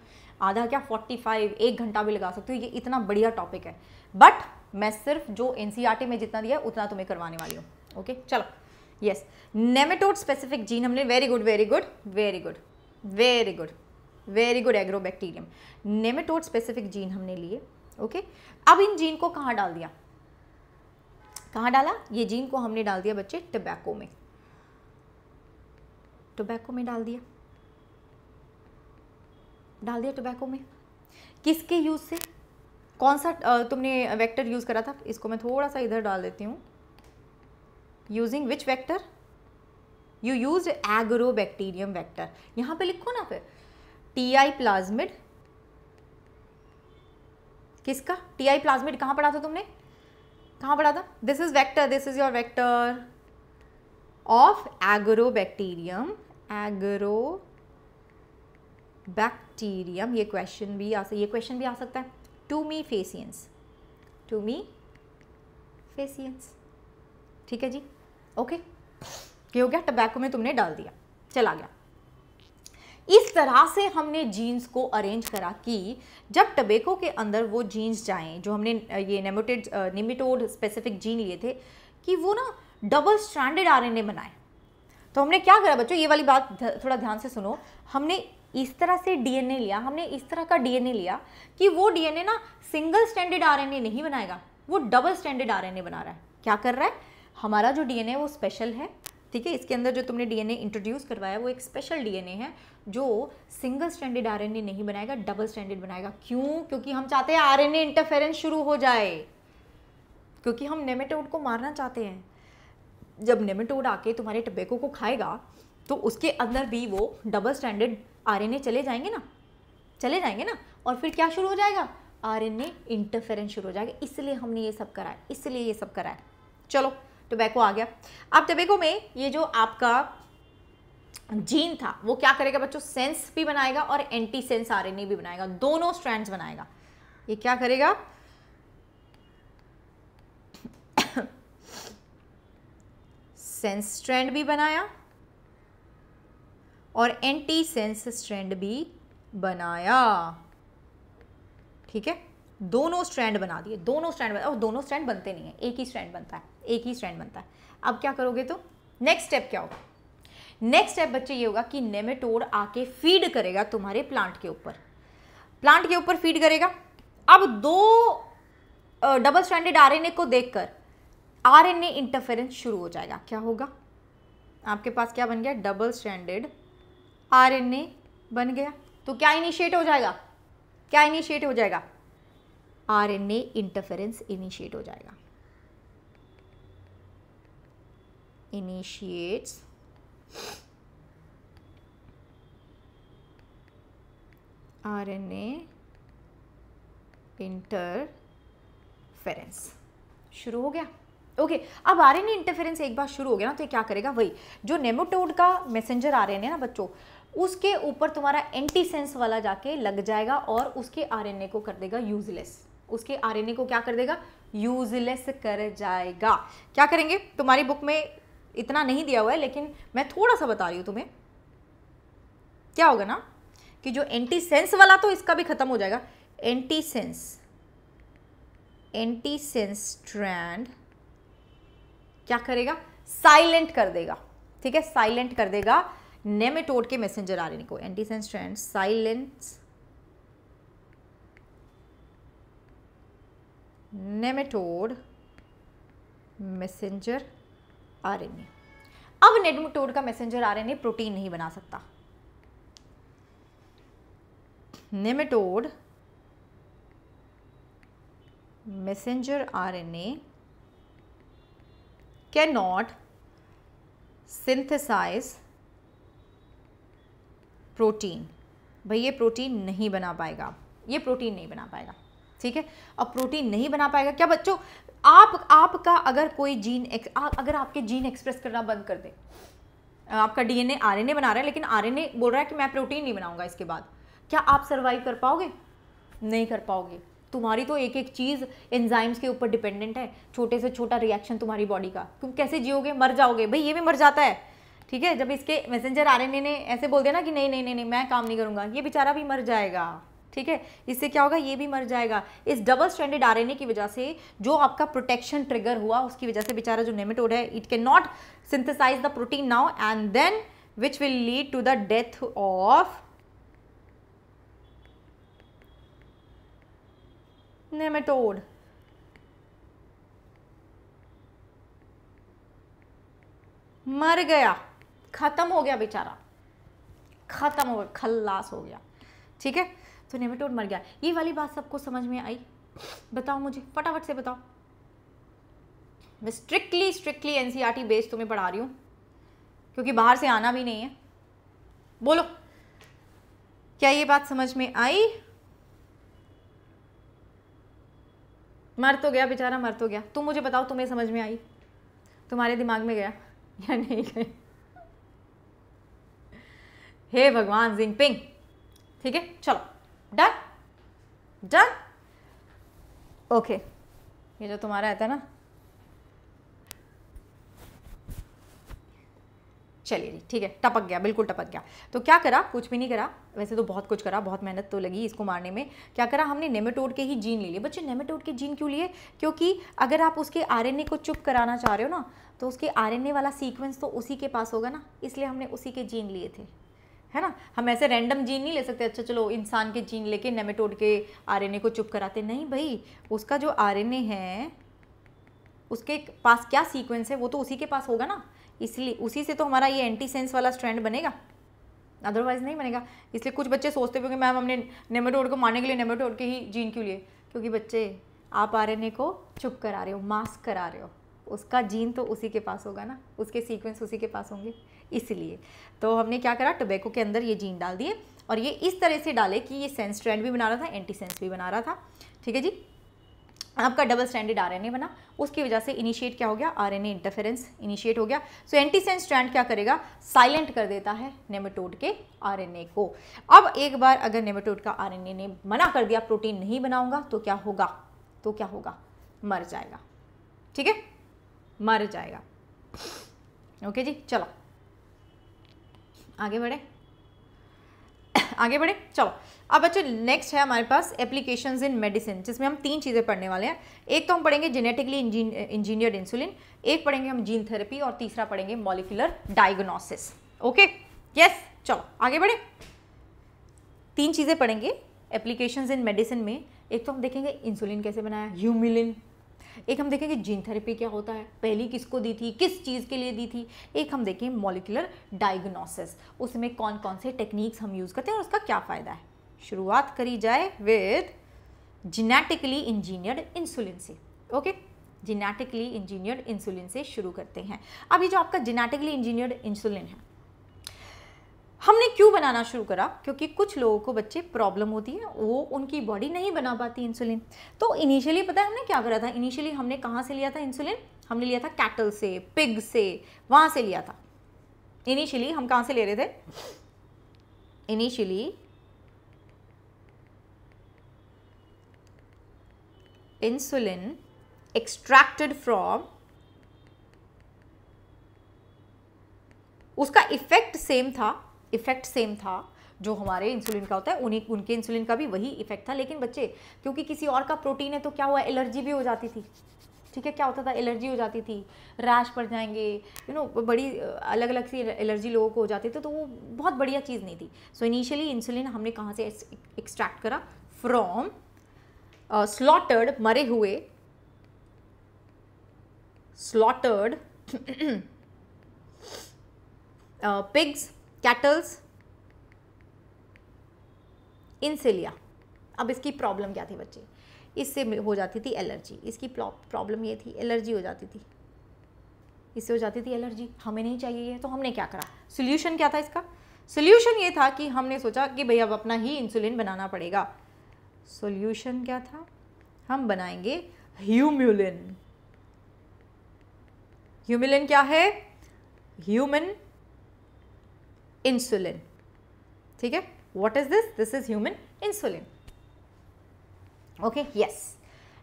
आधा क्या 45 एक घंटा भी लगा सकती हूँ ये इतना बढ़िया टॉपिक है बट मैं सिर्फ जो एनसीईआरटी e में जितना दिया है उतना तुम्हें करवाने वाली हूँ ओके चलो यस नेमेटोड स्पेसिफिक जीन हमने very good very good very good very good very good agrobacterium nematode specific gene हमने लिए ओके okay? अब इन जीन को कहाँ डाल दिया कहाँ डाला ये जीन को हमने डाल दिया बच्चे टबैको में टोबैको में डाल दिया डाल दिया टोबैको में किसके यूज़ से कौन सा तुमने वेक्टर यूज़ करा था इसको मैं थोड़ा सा इधर डाल देती हूँ which vector you use agrobacterium vector यहां पर लिखो ना फिर टी आई प्लाज्मिड किसका टी आई प्लाज्मिड कहां पढ़ा था तुमने कहां पढ़ा था this is vector this is your vector of agrobacterium agrobacterium ये क्वेश्चन भी आ ये क्वेश्चन भी आ सकता है टू मी फेसियंस टू मी फेसियंस ठीक है जी ओके ये हो गया टबैको में तुमने डाल दिया चला गया इस तरह से हमने जीन्स को अरेंज करा कि जब टबेको के अंदर वो जीन्स जाएं जो हमने ये नेमोटेड निमिटोड स्पेसिफिक जीन लिए थे कि वो ना डबल स्ट्रैंडेड आरएनए बनाए तो हमने क्या करा बच्चों ये वाली बात थोड़ा ध्यान से सुनो हमने इस तरह से डीएनए लिया हमने इस तरह का डीएनए लिया कि वो डीएनए ना सिंगल स्टैंडर्ड आरएनए नहीं बनाएगा वो डबल स्टैंडर्ड आरएनए बना रहा है क्या कर रहा है हमारा जो डीएनए वो स्पेशल है ठीक है इसके अंदर जो तुमने डीएनए इंट्रोड्यूस करवाया वो एक स्पेशल डीएनए है जो सिंगल स्टैंडर्ड आरएनए नहीं बनाएगा डबल स्टैंडर्ड बनाएगा क्यों क्योंकि हम चाहते हैं आरएनए इंटरफेरेंस शुरू हो जाए क्योंकि हम नेमेटोड को मारना चाहते हैं जब नेमेटोड आके तुम्हारे टबेको को खाएगा तो उसके अंदर भी वो डबल स्टैंडर्ड आर चले जाएंगे ना चले जाएंगे ना और फिर क्या शुरू हो जाएगा आर इंटरफेरेंस शुरू हो जाएगा इसलिए हमने ये सब कराया इसलिए ये सब कराया चलो टोबैको तो आ गया अब टोबैको में ये जो आपका जीन था वो क्या करेगा बच्चों सेंस भी बनाएगा और एंटी सेंस आर भी बनाएगा दोनों स्ट्रैंड्स बनाएगा ये क्या करेगा सेंस स्ट्रैंड भी बनाया और एंटी सेंस स्ट्रैंड भी बनाया ठीक है दोनों स्ट्रैंड बना दिए दोनों स्ट्रैंड बना और दोनों स्ट्रैंड बनते नहीं है एक ही स्ट्रैंड बनता है एक ही स्ट्रैंड बनता है अब क्या करोगे तो नेक्स्ट स्टेप क्या होगा नेक्स्ट स्टेप बच्चे ये होगा कि नेमेटोड आके फीड करेगा तुम्हारे प्लांट के ऊपर प्लांट के ऊपर फीड करेगा अब दो डबल स्टैंडर्ड आरएनए को देखकर आरएनए इंटरफेरेंस शुरू हो जाएगा क्या होगा आपके पास क्या बन गया डबल स्टैंडर्ड आरएनए बन गया तो क्या इनिशिएट हो जाएगा क्या इनिशिएट हो जाएगा आरएनए इंटरफेरेंस इनिशिएट हो जाएगा initiates RNA इंटरफेरेंस शुरू हो गया ओके okay, अब आरएनए इंटरफेरेंस एक बार शुरू हो गया ना तो क्या करेगा वही जो नेमोटोड का मैसेंजर आरएनए हैं ना बच्चों उसके ऊपर तुम्हारा एंटी सेंस वाला जाके लग जाएगा और उसके आरएनए को कर देगा यूजलेस उसके आरएनए को क्या कर देगा यूजलेस कर जाएगा क्या करेंगे तुम्हारी बुक में इतना नहीं दिया हुआ है लेकिन मैं थोड़ा सा बता रही हूँ तुम्हें क्या होगा ना कि जो एंटी सेंस वाला तो इसका भी खत्म हो जाएगा antisense antisense strand क्या करेगा साइलेंट कर देगा ठीक है साइलेंट कर देगा नेमेटोड के मैसेंजर रहे को antisense strand silence nematode messenger RNA अब नेडमोटोड का मैसेंजर आरएनए प्रोटीन नहीं बना सकता nematode messenger can not synthesise protein भाई ये प्रोटीन नहीं बना पाएगा ये प्रोटीन नहीं बना पाएगा ठीक है अब प्रोटीन नहीं बना पाएगा क्या बच्चों आप आपका अगर कोई जीन एक, आ, अगर आपके जीन एक्सप्रेस करना बंद कर दे आपका डीएनए आरएनए बना रहा है लेकिन आरएनए बोल रहा है कि मैं प्रोटीन नहीं बनाऊंगा इसके बाद क्या आप सर्वाइव कर पाओगे नहीं कर पाओगे तुम्हारी तो एक एक चीज़ एंजाइम्स के ऊपर डिपेंडेंट है छोटे से छोटा रिएक्शन तुम्हारी बॉडी का तुम कैसे जियोगे मर जाओगे भाई ये भी मर जाता है ठीक है जब इसके मैसेंजर आरएनए ने ऐसे बोल दिया ना कि नहीं नहीं नहीं नहीं मैं काम नहीं करूँगा ये बेचारा भी मर जाएगा ठीक है इससे क्या होगा ये भी मर जाएगा इस डबल स्टैंडर्ड आरएनए की वजह से जो आपका प्रोटेक्शन ट्रिगर हुआ उसकी वजह से बेचारा जो नेमेटोड है it can not synthesise the protein now and then which will lead to the death of nematode मर गया खत्म हो गया बेचारा खत्म हो गया खल्लास हो गया ठीक है तो नेमेटोड मर गया ये वाली बात सबको समझ में आई बताओ मुझे फटाफट से बताओ मैं स्ट्रिक्टली स्ट्रिक्टली एन बेस तुम्हें पढ़ा रही हूँ क्योंकि बाहर से आना भी नहीं है बोलो क्या ये बात समझ में आई मर तो गया बेचारा मर तो गया तुम मुझे बताओ तुम्हें समझ में आई तुम्हारे दिमाग में गया या नहीं गया हे भगवान जिंगपिंग ठीक है चलो डन डन ओके ये जो तुम्हारा आता है ना चलिए जी ठीक है टपक गया बिल्कुल टपक गया तो क्या करा कुछ भी नहीं करा वैसे तो बहुत कुछ करा बहुत मेहनत तो लगी इसको मारने में क्या करा हमने नेमेटोड के ही जीन ले लिए बच्चे नेमेटोड के जीन क्यों लिए क्योंकि अगर आप उसके आरएनए को चुप कराना चाह रहे हो ना तो उसके आरएनए वाला सीक्वेंस तो उसी के पास होगा ना इसलिए हमने उसी के जीन लिए थे है ना हम ऐसे रैंडम जीन नहीं ले सकते अच्छा चलो इंसान के जीन लेके नेमेटोड के आरएनए को चुप कराते नहीं भाई उसका जो आरएनए है उसके पास क्या सीक्वेंस है वो तो उसी के पास होगा ना इसलिए उसी से तो हमारा ये एंटी सेंस वाला स्ट्रैंड बनेगा अदरवाइज नहीं बनेगा इसलिए कुछ बच्चे सोचते हुए कि मैम हमने नेमेटोड को मारने के लिए नेमेटोड के ही जीन क्यों लिए क्योंकि बच्चे आप ए को चुप करा रहे हो मास्क करा रहे हो उसका जीन तो उसी के पास होगा ना उसके सीक्वेंस उसी के पास होंगे इसलिए तो हमने क्या करा टोबैको के अंदर ये जीन डाल दिए और ये इस तरह से डाले कि ये सेंस स्ट्रैंड भी बना रहा था एंटी सेंस भी बना रहा था ठीक है जी आपका डबल स्टैंडर्ड आरएनए बना उसकी वजह से इनिशिएट क्या हो गया आरएनए इंटरफेरेंस इनिशिएट हो गया सो एंटीसेंस स्ट्रैंड क्या करेगा साइलेंट कर देता है नेमेटोड के आरएनए को अब एक बार अगर नेमेटोड का आरएनए ने मना कर दिया प्रोटीन नहीं बनाऊंगा तो क्या होगा तो क्या होगा मर जाएगा ठीक है मर जाएगा ओके जी चलो आगे बढ़े आगे बढ़े चलो अब बच्चे नेक्स्ट है हमारे पास एप्लीकेशन इन मेडिसिन जिसमें हम तीन चीज़ें पढ़ने वाले हैं एक तो हम पढ़ेंगे जेनेटिकली इंजीनियर्ड इंसुलिन एक पढ़ेंगे हम जीन थेरेपी और तीसरा पढ़ेंगे मॉलिकुलर डायग्नोसिस ओके यस चलो आगे बढ़े तीन चीज़ें पढ़ेंगे एप्लीकेशन इन मेडिसिन में एक तो हम देखेंगे इंसुलिन कैसे बनाया ह्यूमिलिन एक हम देखेंगे जीन थेरेपी क्या होता है पहली किसको दी थी किस चीज़ के लिए दी थी एक हम देखें मॉलिकुलर डायग्नोसिस उसमें कौन कौन से टेक्निक्स हम यूज़ करते हैं और उसका क्या फ़ायदा है शुरुआत करी जाए विद जीनेटिकली इंजीनियर्ड इंसुलिन से ओके जीनेटिकली इंजीनियर्ड इंसुलिन से शुरू करते हैं अब ये जो आपका जीनेटिकली इंजीनियर्ड इंसुलिन है हमने क्यों बनाना शुरू करा क्योंकि कुछ लोगों को बच्चे प्रॉब्लम होती है वो उनकी बॉडी नहीं बना पाती इंसुलिन तो इनिशियली पता है हमने क्या करा था इनिशियली हमने कहाँ से लिया था इंसुलिन हमने लिया था कैटल से पिग से वहाँ से लिया था इनिशियली हम कहाँ से ले रहे थे इनिशियली इंसुलिन एक्सट्रैक्टेड फ्रॉम उसका इफेक्ट सेम था इफ़ेक्ट सेम था जो हमारे इंसुलिन का होता है उन्हीं उनके इंसुलिन का भी वही इफेक्ट था लेकिन बच्चे क्योंकि किसी और का प्रोटीन है तो क्या हुआ एलर्जी भी हो जाती थी ठीक है क्या होता था एलर्जी हो जाती थी रैश पड़ जाएंगे यू नो बड़ी अलग अलग सी एलर्जी लोगों को हो जाती थी तो वो बहुत बढ़िया चीज़ नहीं थी सो इनिशियली इंसुलिन हमने कहाँ से एक्सट्रैक्ट करा फ्रॉम स्लॉटर्ड uh, मरे हुए स्लॉटर्ड पिग्स uh, कैटल्स इंसिलिया अब इसकी प्रॉब्लम क्या थी बच्चे इससे हो जाती थी एलर्जी इसकी प्रॉब्लम ये थी एलर्जी हो जाती थी इससे हो जाती थी एलर्जी हमें नहीं चाहिए ये तो हमने क्या करा सोल्यूशन क्या था इसका सोल्यूशन ये था कि हमने सोचा कि भाई अब अपना ही इंसुलिन बनाना पड़ेगा सोल्यूशन क्या था हम बनाएंगे ह्यूम्यूलिन ह्यूमिलिन क्या है ह्यूमन इंसुलिन ठीक है what is this this is human insulin okay yes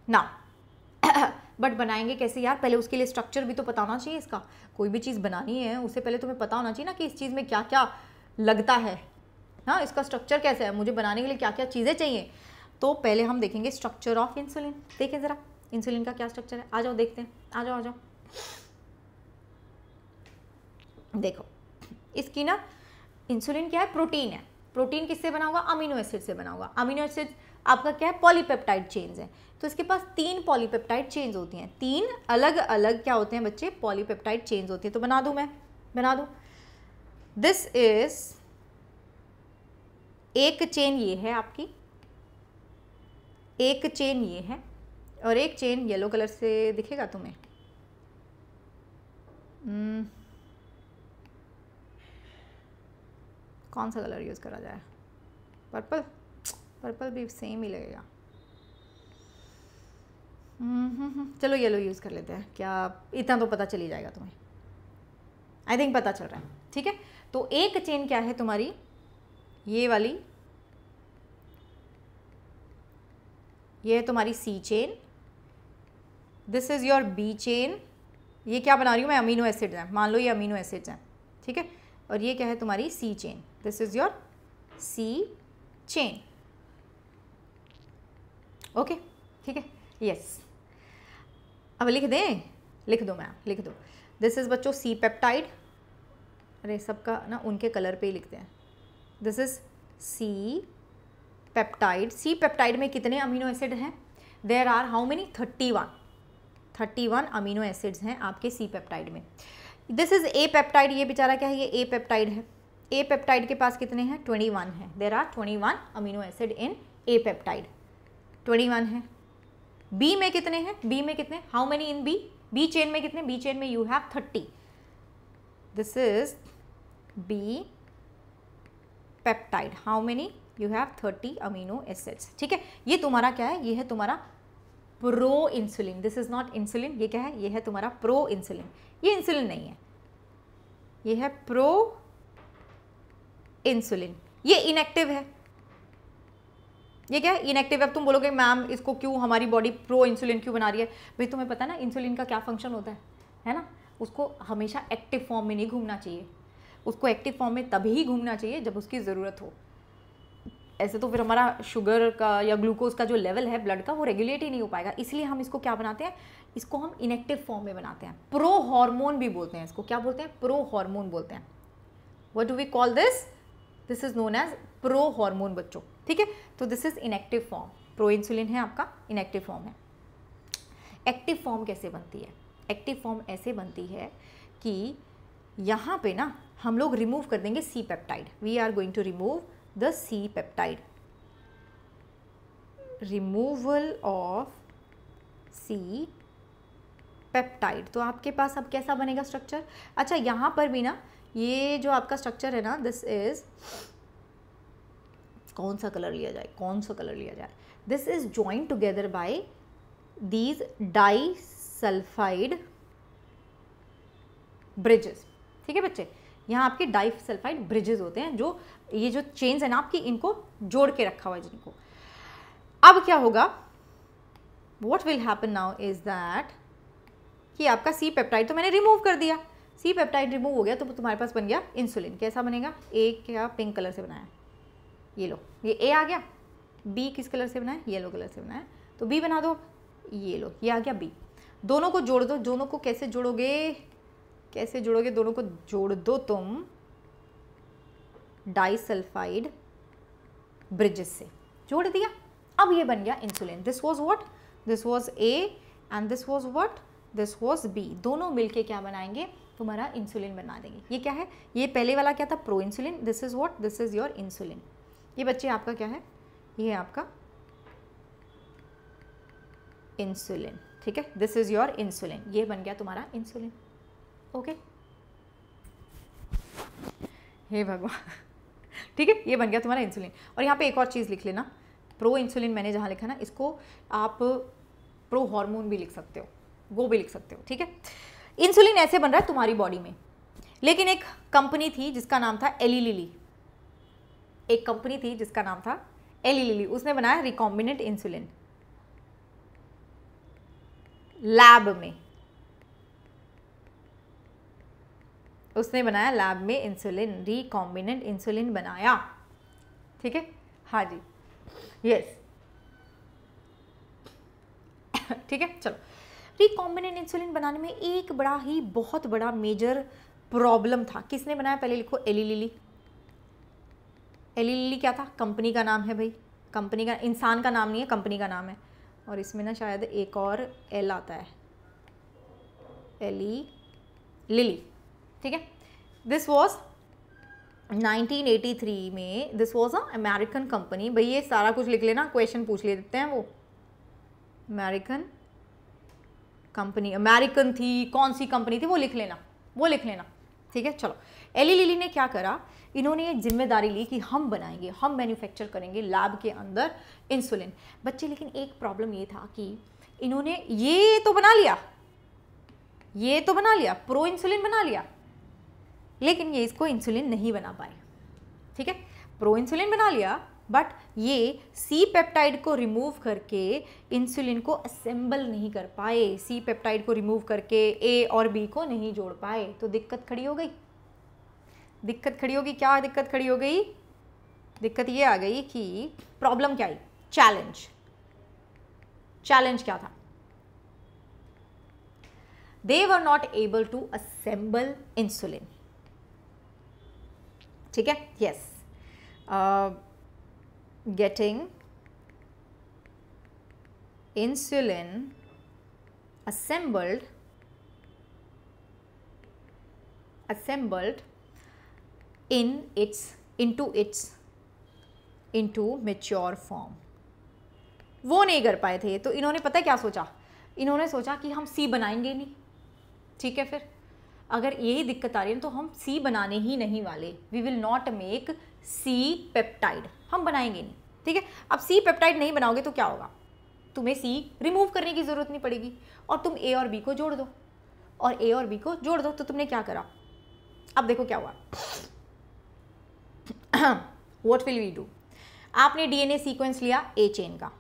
now but बनाएंगे कैसे यार पहले उसके लिए स्ट्रक्चर भी तो पता होना चाहिए इसका कोई भी चीज़ बनानी है उससे पहले तुम्हें पता होना चाहिए ना कि इस चीज़ में क्या क्या लगता है ना हाँ, इसका स्ट्रक्चर कैसा है मुझे बनाने के लिए क्या क्या चीज़ें चाहिए तो पहले हम देखेंगे स्ट्रक्चर ऑफ इंसुलिन देखें ज़रा इंसुलिन का क्या स्ट्रक्चर है आ जाओ देखते हैं आ जाओ आ जाओ देखो इसकी ना इंसुलिन क्या है प्रोटीन है प्रोटीन किससे बना होगा अमीनो एसिड से बना होगा अमीनो एसिड आपका क्या है पॉलीपेप्टाइड चेन्स है तो इसके पास तीन पॉलीपेप्टाइड चेन्स होती हैं तीन अलग अलग क्या होते हैं बच्चे पॉलीपेप्टाइड चेन्स होती हैं तो बना दूं मैं बना दूं दिस इज एक चेन ये है आपकी एक चेन ये है और एक चेन येलो कलर से दिखेगा तुम्हें hmm. कौन सा कलर यूज़ करा जाए पर्पल पर्पल भी सेम ही लगेगा हम्म, हम्म, हम्म। चलो येलो यूज़ कर लेते हैं क्या इतना तो पता चली जाएगा तुम्हें आई थिंक पता चल रहा है ठीक है तो एक चेन क्या है तुम्हारी ये वाली ये है तुम्हारी C chain this is your B chain ये क्या बना रही हूँ मैं अमीनो एसिड्स हैं मान लो ये अमीनो एसिड्स हैं ठीक है और ये क्या है तुम्हारी C chain This is your C chain. Okay ठीक है यस अब लिख दें लिख दो मैम लिख दो दिस इज़ बच्चों सी पेप्टाइड अरे सबका ना उनके कलर पे ही लिखते हैं this is C peptide C peptide में कितने अमीनो एसिड हैं there are how many thirty one thirty one amino acids हैं आपके सी पेप्टाइड में दिस इज़ ए पेप्टाइड ये बेचारा क्या है ये ए पेप्टाइड है ए पेप्टाइड के पास कितने हैं 21 है there are 21 amino acid in A peptide 21 है बी में कितने हैं बी में कितने how many in B B chain में कितने बी चेन में you have thirty this is B peptide how many you have thirty amino acids ठीक है ये तुम्हारा क्या है ये है तुम्हारा proinsulin this is not insulin ये क्या है ये है तुम्हारा प्रो इंसुलिन ये इंसुलिन नहीं है ये है प्रो इंसुलिन ये इनएक्टिव है ये क्या है इनएक्टिव अब तुम बोलोगे मैम इसको क्यों हमारी बॉडी प्रो इंसुलिन क्यों बना रही है भाई तुम्हें पता है ना इंसुलिन का क्या फंक्शन होता है है ना उसको हमेशा एक्टिव फॉर्म में नहीं घूमना चाहिए उसको एक्टिव फॉर्म में तभी ही घूमना चाहिए जब उसकी ज़रूरत हो ऐसे तो फिर हमारा शुगर का या ग्लूकोज का जो लेवल है ब्लड का वो रेगुलेट ही नहीं हो पाएगा इसलिए हम इसको क्या बनाते हैं इसको हम इनएक्टिव फॉर्म में बनाते हैं प्रो हार्मोन भी बोलते हैं इसको क्या बोलते हैं प्रो हार्मोन बोलते हैं what do we call this this is known as prohormone बच्चों ठीक है तो this is inactive form proinsulin है आपका इनएक्टिव फॉर्म है एक्टिव फॉर्म कैसे बनती है एक्टिव फॉर्म ऐसे बनती है कि यहाँ पे ना हम लोग रिमूव कर देंगे C peptide we are going to remove the C peptide removal of C peptide तो आपके पास अब कैसा बनेगा स्ट्रक्चर अच्छा यहाँ पर भी ना ये जो आपका स्ट्रक्चर है ना दिस इज़ कौन सा कलर लिया जाए कौन सा कलर लिया जाए this is joint together by these disulphide bridges ठीक है बच्चे यहाँ आपके डाई सल्फाइड ब्रिजेस होते हैं जो ये जो चेन्स है ना आपकी इनको जोड़ के रखा हुआ है जिनको अब क्या होगा what will happen now is that कि आपका सी पेप्टाइड तो मैंने रिमूव कर दिया सी पेप्टाइड रिमूव हो गया तो तुम्हारे पास बन गया इंसुलिन कैसा बनेगा ए क्या पिंक कलर से बनाया ये लो ये ए आ गया बी किस कलर से बनाया येलो कलर से बनाया तो बी बना दो ये लो ये आ गया बी दोनों को जोड़ दो दोनों को कैसे जोड़ोगे कैसे जोड़ोगे दोनों को जोड़ दो तुम डाइसल्फाइड ब्रिजेस से जोड़ दिया अब ये बन गया insulin this was what this was A and this was what this was B दोनों मिलके क्या बनाएंगे तुम्हारा इंसुलिन बना देंगे ये क्या है ये पहले वाला क्या था proinsulin this is what this is your insulin ये बच्चे आपका क्या है ये है आपका इंसुलिन ठीक है दिस इज़ योर इंसुलिन ये बन गया तुम्हारा इंसुलिन ओके हे भगवान ठीक है ये बन गया तुम्हारा इंसुलिन और यहाँ पे एक और चीज़ लिख लेना प्रो इंसुलिन मैंने जहाँ लिखा ना इसको आप प्रो हार्मोन भी लिख सकते हो वो भी लिख सकते हो ठीक है इंसुलिन ऐसे बन रहा है तुम्हारी बॉडी में लेकिन एक कंपनी थी जिसका नाम था एली लिली एक कंपनी थी जिसका नाम था एली लिली उसने बनाया रिकॉम्बिनेंट इंसुलिन लैब में उसने बनाया लैब में इंसुलिन रिकॉम्बिनेंट इंसुलिन बनाया ठीक है हा जी यस ठीक है चलो रिकॉम्बिनेंट इंसुलिन बनाने में एक बड़ा ही बहुत बड़ा मेजर प्रॉब्लम था किसने बनाया पहले लिखो एली लिली एली लिली क्या था कंपनी का नाम है भाई कंपनी का इंसान का नाम नहीं है कंपनी का नाम है और इसमें ना शायद एक और एल आता है एली लिली ठीक है दिस वॉज 1983 में this was a American company भाई ये सारा कुछ लिख लेना क्वेश्चन पूछ ले देते हैं वो अमेरिकन कंपनी अमेरिकन थी कौन सी कंपनी थी वो लिख लेना वो लिख लेना ठीक है चलो एली लिली ने क्या करा इन्होंने एक जिम्मेदारी ली कि हम बनाएंगे हम मैन्युफैक्चर करेंगे लैब के अंदर इंसुलिन बच्चे लेकिन एक प्रॉब्लम ये था कि इन्होंने ये तो बना लिया ये तो बना लिया प्रो इंसुलिन बना लिया लेकिन ये इसको इंसुलिन नहीं बना पाए ठीक है प्रो इंसुलिन बना लिया बट ये सी पेप्टाइड को रिमूव करके इंसुलिन को असेंबल नहीं कर पाए सी पेप्टाइड को रिमूव करके ए और बी को नहीं जोड़ पाए तो दिक्कत खड़ी हो गई दिक्कत खड़ी होगी क्या दिक्कत खड़ी हो गई दिक्कत ये आ गई कि प्रॉब्लम क्या आई चैलेंज चैलेंज क्या था they were not able to assemble insulin ठीक है yes yes. uh, getting insulin assembled assembled in its into its into mature form वो नहीं कर पाए थे तो इन्होंने पता है क्या सोचा इन्होंने सोचा कि हम सी बनाएंगे नहीं ठीक है फिर अगर यही दिक्कत आ रही है तो हम सी बनाने ही नहीं वाले we will not make C peptide हम बनाएंगे नहीं ठीक है अब सी पेप्टाइड नहीं बनाओगे तो क्या होगा तुम्हें सी रिमूव करने की ज़रूरत नहीं पड़ेगी और तुम ए और बी को जोड़ दो और ए और बी को जोड़ दो तो तुमने क्या करा अब देखो क्या हुआ वॉट विल वी डू आपने डीएनए सीक्वेंस लिया ए चेन का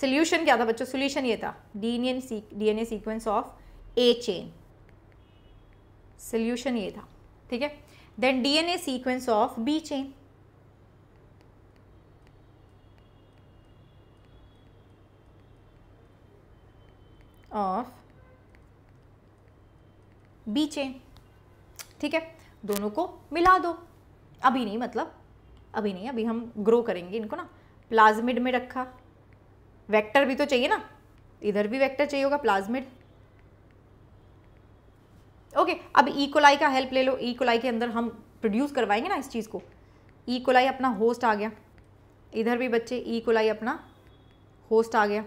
सोल्यूशन क्या था बच्चों सोल्यूशन ये था DNA DNA sequence of A chain solution ये था ठीक है then DNA sequence of B chain. of B chain ठीक है दोनों को मिला दो अभी नहीं मतलब अभी नहीं अभी हम ग्रो करेंगे इनको ना प्लाज्मिड में रखा वेक्टर भी तो चाहिए ना इधर भी वेक्टर चाहिए होगा प्लाज्मिड ओके अब ईकोलाई e. का हेल्प ले लो ईकोलाई e. के अंदर हम प्रोड्यूस करवाएंगे ना इस चीज़ को ईकोलाई e. अपना होस्ट आ गया इधर भी बच्चे ईकोलाई अपना होस्ट आ गया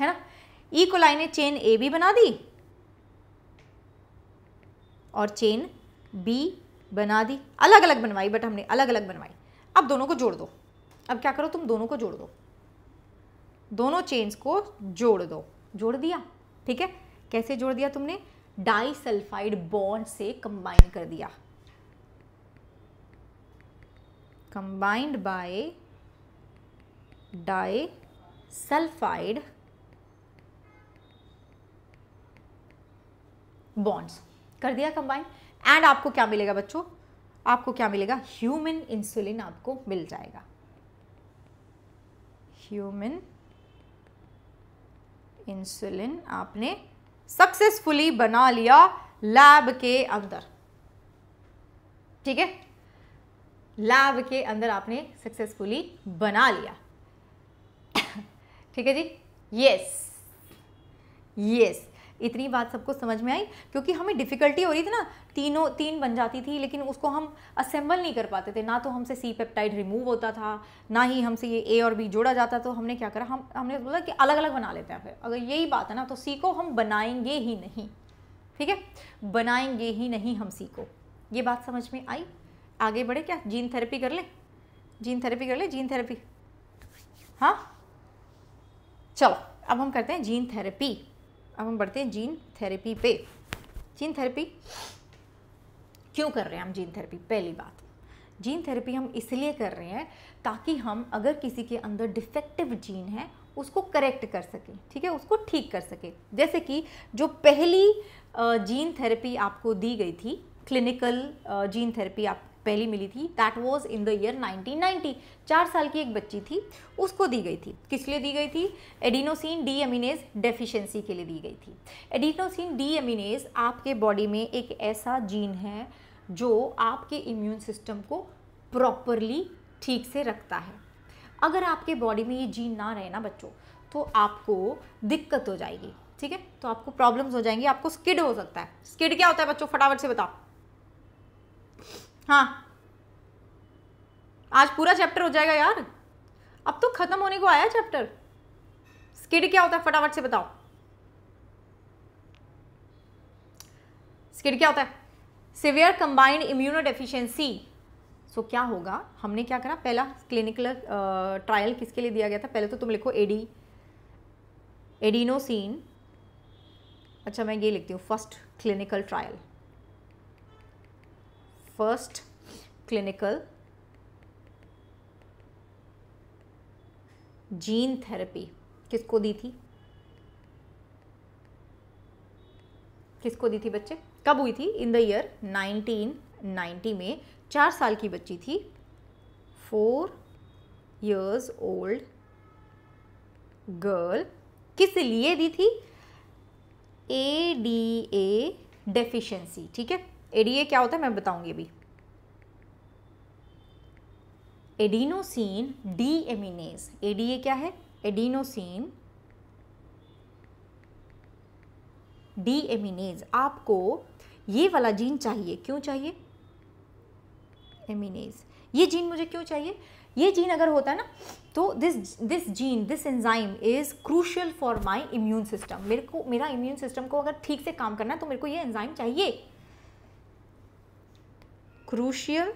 है ना ईकोलाई ने चेन ए भी बना दी और चेन बी बना दी अलग अलग बनवाई बट हमने अलग अलग बनवाई अब दोनों को जोड़ दो अब क्या करो तुम दोनों को जोड़ दो दोनों चेन्स को जोड़ दो जोड़ दिया ठीक है कैसे जोड़ दिया तुमने डाइसल्फाइड बॉन्ड से कंबाइन कर दिया combined by disulphide bonds कर दिया कंबाइन एंड आपको क्या मिलेगा बच्चों आपको क्या मिलेगा ह्यूमन इंसुलिन आपको मिल जाएगा ह्यूमन इंसुलिन आपने सक्सेसफुली बना लिया लैब के अंदर ठीक है लैब के अंदर आपने सक्सेसफुली बना लिया ठीक है जी यस यस इतनी बात सबको समझ में आई क्योंकि हमें डिफ़िकल्टी हो रही थी ना तीनों तीन बन जाती थी लेकिन उसको हम असेंबल नहीं कर पाते थे ना तो हमसे सी पेप्टाइड रिमूव होता था ना ही हमसे ये ए और बी जोड़ा जाता तो हमने क्या करा हम हमने बोला कि अलग अलग बना लेते हैं फिर अगर यही बात है ना तो सी को हम बनाएंगे ही नहीं ठीक है बनाएंगे ही नहीं हम सी को ये बात समझ में आई आगे बढ़े क्या जीन थेरेपी कर ले जीन थेरेपी कर ले जीन थेरेपी हाँ चलो अब हम करते हैं जीन थेरेपी अब हम बढ़ते हैं जीन थेरेपी पे जीन थेरेपी क्यों कर रहे हैं हम जीन थेरेपी पहली बात जीन थेरेपी हम इसलिए कर रहे हैं ताकि हम अगर किसी के अंदर डिफेक्टिव जीन है उसको करेक्ट कर सकें ठीक है उसको ठीक कर सके जैसे कि जो पहली जीन थेरेपी आपको दी गई थी क्लिनिकल जीन थेरेपी आप पहली मिली थी that was in the year 1990 चार साल की एक बच्ची थी उसको दी गई थी किस लिए दी गई थी एडिनोसिन डी एमिनेज डेफिशिएंसी के लिए दी गई थी एडिनोसिन डी एमिनेज आपके बॉडी में एक ऐसा जीन है जो आपके इम्यून सिस्टम को प्रॉपरली ठीक से रखता है अगर आपके बॉडी में ये जीन ना रहे ना बच्चों तो आपको दिक्कत हो जाएगी ठीक है तो आपको प्रॉब्लम्स हो जाएंगी आपको स्किड हो सकता है स्किड क्या होता है बच्चों फटाफट से बताओ हाँ आज पूरा चैप्टर हो जाएगा यार अब तो ख़त्म होने को आया चैप्टर स्किड क्या होता है फटाफट से बताओ स्किड क्या होता है severe combined immunodeficiency so क्या होगा हमने क्या करा पहला क्लिनिकल ट्रायल किसके लिए दिया गया था पहले तो तुम लिखो एडी एडिनोसिन अच्छा मैं ये लिखती हूँ first clinical trial first clinical gene therapy किसको दी थी किसको दी थी बच्चे कब हुई थी इन द ईयर 1990 में चार साल की बच्ची थी फोर ईयर्स ओल्ड गर्ल किस लिए दी थी ए डी ए डेफिशेंसी ठीक है एडीए क्या होता है मैं बताऊंगी अभी एडीनोसिन डी एमिनेज एडीए क्या है एडीनोसिन डी एमिनेज आपको ये वाला जीन चाहिए क्यों चाहिए एमिनेज ये जीन मुझे क्यों चाहिए ये जीन अगर होता है ना तो this this gene this enzyme is crucial for my immune system मेरे को मेरा इम्यून सिस्टम को अगर ठीक से काम करना है तो मेरे को ये एंजाइम चाहिए crucial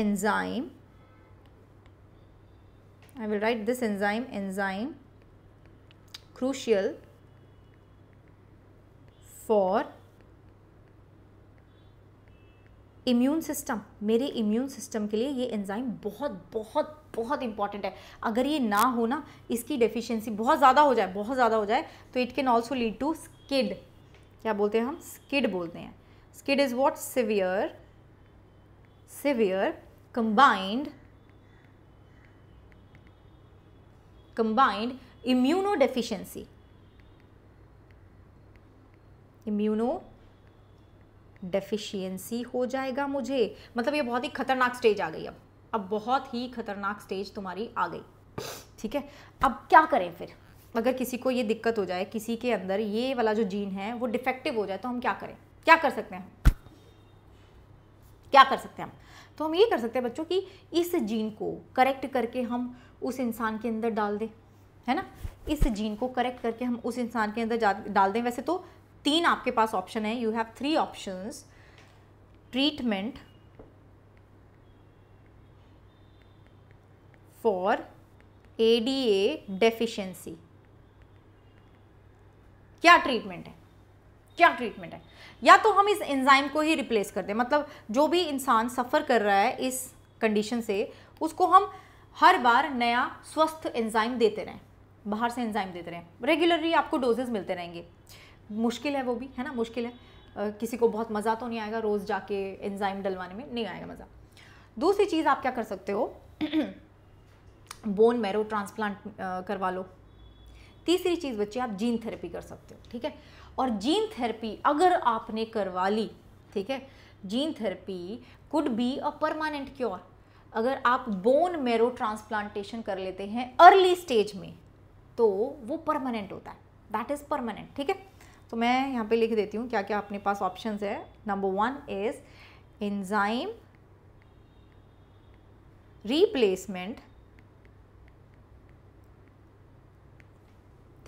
enzyme I will write this enzyme enzyme crucial for immune system मेरे इम्यून सिस्टम के लिए ये एंजाइम बहुत बहुत बहुत इंपॉर्टेंट है अगर ये ना हो ना इसकी डेफिशिएंसी बहुत ज़्यादा हो जाए बहुत ज़्यादा हो जाए तो it can also lead to SCID क्या बोलते हैं हम स्किड बोलते हैं skid is what severe severe combined combined immunodeficiency deficiency हो जाएगा मुझे मतलब ये बहुत ही खतरनाक स्टेज आ गई अब अब बहुत ही खतरनाक स्टेज तुम्हारी आ गई ठीक है अब क्या करें फिर अगर किसी को ये दिक्कत हो जाए किसी के अंदर ये वाला जो जीन है वो डिफेक्टिव हो जाए तो हम क्या करें क्या कर सकते हैं क्या कर सकते हैं हम तो हम ये कर सकते हैं बच्चों कि इस जीन को करेक्ट करके हम उस इंसान के अंदर डाल दें है ना इस जीन को करेक्ट करके हम उस इंसान के अंदर डाल दें वैसे तो तीन आपके पास ऑप्शन है you have three options treatment for A D A deficiency क्या ट्रीटमेंट है क्या ट्रीटमेंट है या तो हम इस एंजाइम को ही रिप्लेस कर दें मतलब जो भी इंसान सफ़र कर रहा है इस कंडीशन से उसको हम हर बार नया स्वस्थ एंजाइम देते रहें बाहर से एंजाइम देते रहें रेगुलरली आपको डोजेज मिलते रहेंगे मुश्किल है वो भी है ना मुश्किल है आ, किसी को बहुत मज़ा तो नहीं आएगा रोज़ जाके एंजाइम डलवाने में नहीं आएगा मज़ा दूसरी चीज़ आप क्या कर सकते हो बोन मैरो ट्रांसप्लांट करवा लो तीसरी चीज़ बच्चे आप जीन थेरेपी कर सकते हो ठीक है और जीन थेरेपी अगर आपने करवा ली ठीक है gene therapy could be a permanent cure अगर आप बोन मेरो ट्रांसप्लांटेशन कर लेते हैं अर्ली स्टेज में तो वो परमानेंट होता है दैट इज़ परमानेंट ठीक है तो मैं यहाँ पे लिख देती हूँ क्या क्या अपने पास ऑप्शन है number one is enzyme replacement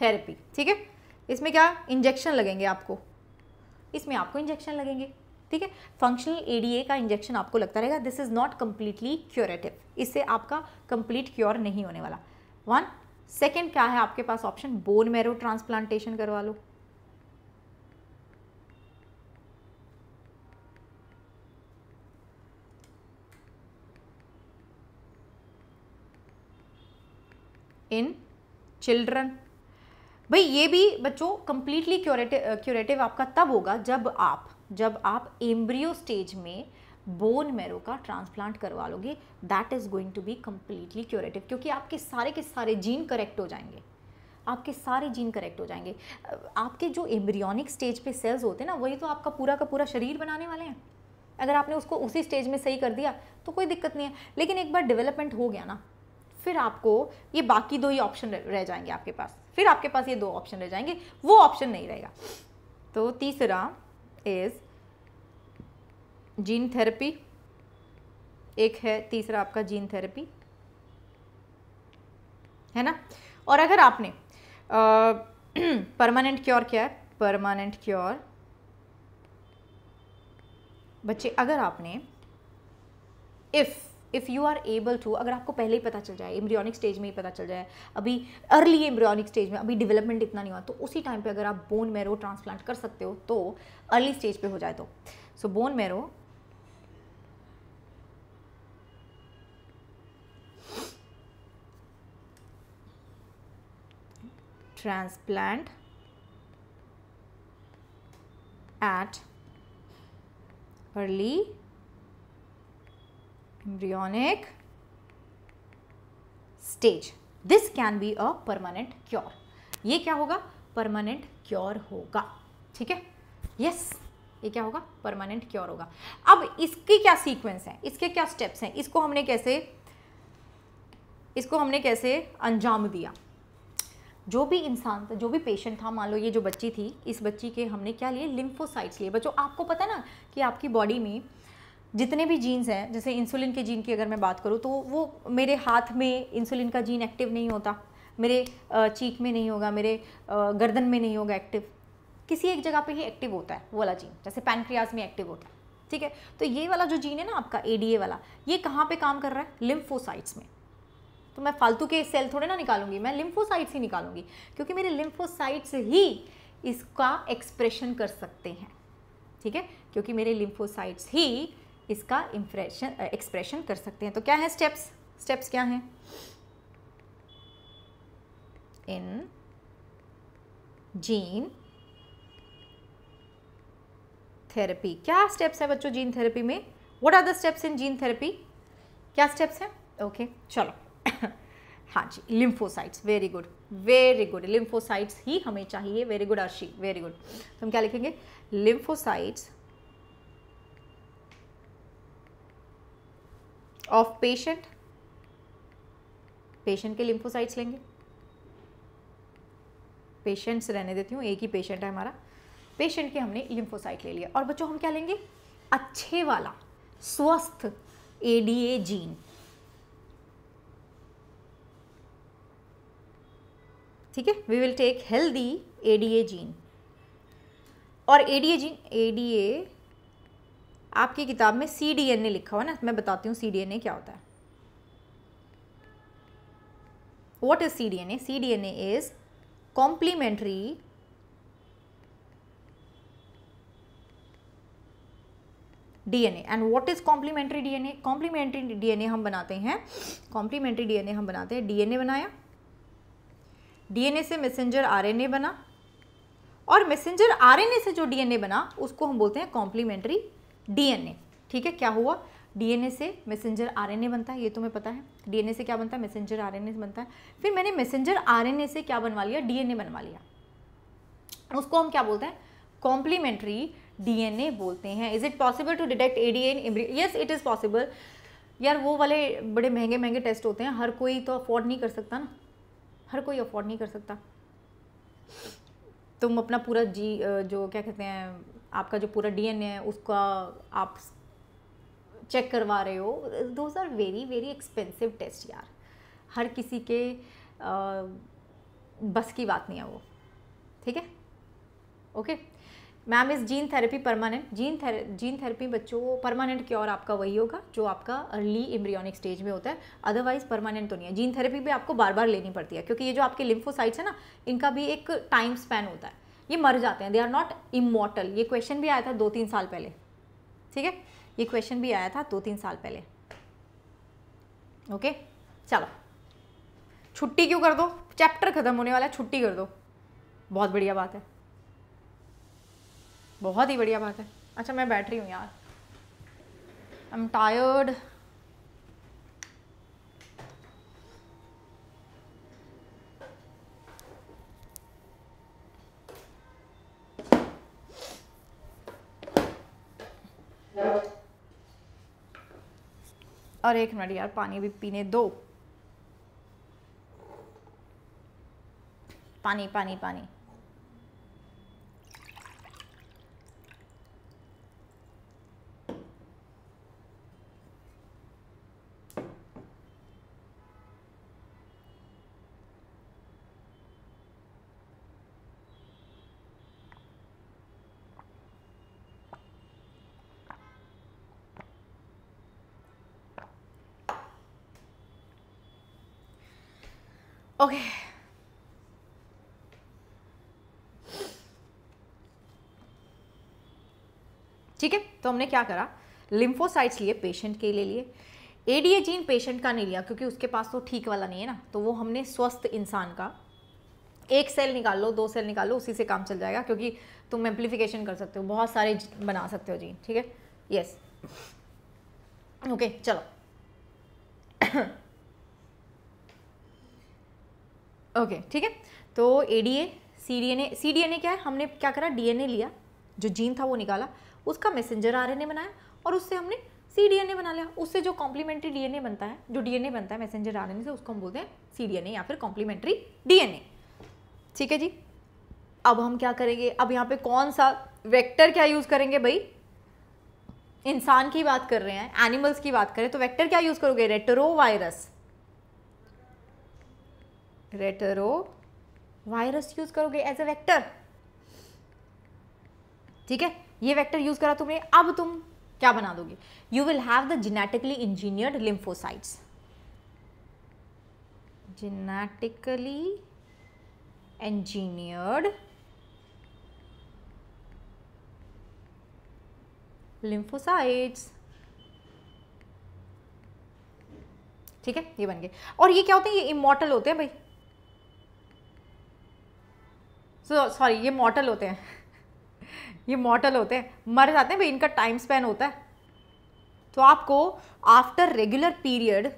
therapy ठीक है इसमें क्या इंजेक्शन लगेंगे आपको इसमें आपको इंजेक्शन लगेंगे ठीक है फंक्शनल एडीए का इंजेक्शन आपको लगता रहेगा this is not completely curative इससे आपका कंप्लीट क्योर नहीं होने वाला वन सेकेंड क्या है आपके पास ऑप्शन बोन मैरो ट्रांसप्लांटेशन करवा लो इन चिल्ड्रन भाई ये भी बच्चों कम्प्लीटली क्यूरेटिव क्यूरेटिव आपका तब होगा जब आप जब आप एम्ब्रियो स्टेज में बोन मैरो का ट्रांसप्लांट करवा लोगे that is going to be completely curative क्योंकि आपके सारे के सारे जीन करेक्ट हो जाएंगे आपके सारे जीन करेक्ट हो जाएंगे आपके जो एम्ब्रियोनिक स्टेज पे सेल्स होते हैं ना वही तो आपका पूरा का पूरा शरीर बनाने वाले हैं अगर आपने उसको उसी स्टेज में सही कर दिया तो कोई दिक्कत नहीं है लेकिन एक बार डेवलपमेंट हो गया ना फिर आपको ये बाकी दो ही ऑप्शन रह जाएंगे आपके पास फिर आपके पास ये दो ऑप्शन रह जाएंगे वो ऑप्शन नहीं रहेगा तो तीसरा इज जीन थेरेपी एक है तीसरा आपका जीन थेरेपी है ना और अगर आपने परमानेंट क्योर क्या है परमानेंट क्योर बच्चे अगर आपने if if you are able to अगर आपको पहले ही पता चल जाए एम्ब्रियोनिक स्टेज में ही पता चल जाए अभी अर्ली एम्ब्रियोनिक स्टेज में अभी डेवलपमेंट इतना नहीं हुआ तो उसी टाइम पर अगर आप बोन मैरो ट्रांसप्लांट कर सकते हो तो अर्ली स्टेज पे हो जाए तो so bone marrow transplant at early embryonic stage this can be a permanent cure ये क्या होगा permanent cure होगा ठीक है yes ये क्या होगा परमानेंट क्योर होगा अब इसकी क्या सीक्वेंस है इसके क्या स्टेप्स हैं इसको हमने कैसे इसको हमने कैसे अंजाम दिया जो भी इंसान था जो भी पेशेंट था मान लो ये जो बच्ची थी इस बच्ची के हमने क्या लिए लिम्फोसाइट्स लिए बच्चों आपको पता ना कि आपकी बॉडी में जितने भी जीन्स हैं जैसे इंसुलिन के जीन की अगर मैं बात करूँ तो वो मेरे हाथ में इंसुलिन का जीन एक्टिव नहीं होता मेरे चीक में नहीं होगा मेरे गर्दन में नहीं होगा एक्टिव किसी एक जगह पे ही एक्टिव होता है वो वाला जीन जैसे पैनक्रियाज में एक्टिव होता है ठीक है तो ये वाला जो जीन है ना आपका ए वाला ये कहाँ पे काम कर रहा है लिम्फोसाइट्स में तो मैं फालतू के सेल थोड़े ना निकालूंगी मैं लिम्फोसाइट्स ही निकालूंगी क्योंकि मेरे लिम्फोसाइट्स ही इसका एक्सप्रेशन कर सकते हैं ठीक है क्योंकि मेरे लिम्फोसाइट्स ही इसका इम्प्रेशन एक्सप्रेशन कर सकते हैं तो क्या है स्टेप्स स्टेप्स क्या हैं इन जीन थेरेपी क्या स्टेप्स है बच्चों जीन थेरेपी में what are the steps in gene therapy क्या स्टेप्स हैं ओके चलो हाँ जी lymphocytes very good very good lymphocytes ही हमें चाहिए very good Arshi very good तो हम क्या लिखेंगे लिम्फोसाइट्स ऑफ पेशेंट पेशेंट के लिम्फोसाइट्स लेंगे पेशेंट्स रहने देती हूँ एक ही पेशेंट है हमारा पेशेंट के हमने लिम्फोसाइट ले लिया और बच्चों हम क्या लेंगे अच्छे वाला स्वस्थ एडीए जीन ठीक है we will take healthy ADA gene और एडीए जीन एडीए आपकी किताब में सी डी एन ए लिखा हुआ ना मैं बताती हूँ सी क्या होता है what is C D N A C D N as complementary DNA and what is complementary DNA complementary DNA हम बनाते हैं कॉम्प्लीमेंट्री डीएनए हम बनाते हैं डीएनए बनाया डीएनए से मैसेंजर आर एन ए बना और मैसेंजर आर एन ए से जो डीएनए बना उसको हम बोलते हैं कॉम्प्लीमेंट्री डीएनए ठीक है क्या हुआ डीएनए से मैसेंजर आरएनए बनता है ये तुम्हें पता है डीएनए से क्या बनता है मैसेंजर आरएनए बनता है फिर मैंने मैसेंजर आरएनए से क्या बनवा लिया डीएनए बनवा लिया उसको हम क्या बोलते हैं कॉम्प्लीमेंट्री डीएनए बोलते हैं is it possible to detect A D N yes it is possible यार वो वाले बड़े महंगे महंगे टेस्ट होते हैं हर कोई तो अफोर्ड नहीं कर सकता ना हर कोई अफोर्ड नहीं कर सकता तुम अपना पूरा जी जो क्या कहते हैं आपका जो पूरा डीएनए है उसका आप चेक करवा रहे हो those are very very expensive test यार हर किसी के आ, बस की बात नहीं है वो ठीक है ओके मैम इस जीन थेरेपी परमानेंट जीन थे जीन थेरेपी बच्चों परमानेंट क्योर आपका वही होगा जो आपका अर्ली इम्ब्रियोनिक स्टेज में होता है अदरवाइज परमानेंट तो नहीं है जीन थेरेपी भी आपको बार बार लेनी पड़ती है क्योंकि ये जो आपके लिम्फोसाइट्स है ना इनका भी एक टाइम स्पैन होता है ये मर जाते हैं दे आर नॉट इमोटल ये क्वेश्चन भी आया था दो तीन साल पहले ठीक है ये क्वेश्चन भी आया था दो तीन साल पहले ओके चलो छुट्टी क्यों कर दो चैप्टर खत्म होने वाला है छुट्टी कर दो बहुत बढ़िया बात है बहुत ही बढ़िया बात है अच्छा मैं बैठ रही हूँ यार आई एम टायर्ड और एक मिनट यार पानी भी पीने दो पानी पानी पानी Okay. ठीक है तो हमने क्या करा लिम्फोसाइट्स लिए पेशेंट के लिए लिए एडीए जीन पेशेंट का नहीं लिया क्योंकि उसके पास तो ठीक वाला नहीं है ना तो वो हमने स्वस्थ इंसान का एक सेल निकाल लो दो सेल निकाल लो उसी से काम चल जाएगा क्योंकि तुम एम्प्लीफिकेशन कर सकते हो बहुत सारे बना सकते हो जीन ठीक है यस ओके चलो ओके ठीक है तो A D A C D N A C D N A क्या है हमने क्या करा डी एन ए लिया जो जीन था वो निकाला उसका मैसेंजर आर एन ए बनाया और उससे हमने सी डी एन ए बना लिया उससे जो कॉम्प्लीमेंट्री डी एन ए बनता है जो डी एन ए बनता है मैसेंजर आर एन ए से उसको हम बोलते हैं सी डी एन ए या फिर कॉम्प्लीमेंट्री डी एन ए ठीक है जी अब हम क्या करेंगे अब यहाँ पे कौन सा वेक्टर क्या यूज़ करेंगे भाई इंसान की बात कर रहे हैं एनिमल्स की बात करें तो वेक्टर क्या यूज़ करोगे retrovirus retrovirus use करोगे एज ए वेक्टर ठीक है ये वेक्टर यूज करा तुमने अब तुम क्या बना दोगे you will have the genetically engineered lymphocytes genetically engineered lymphocytes ठीक है ये बन गए और ये क्या होते हैं ये इमोटल होते हैं भाई सो सॉरी ये मॉटल होते हैं ये मॉटल होते हैं मर जाते हैं भाई इनका टाइम स्पेन होता है तो आपको after regular period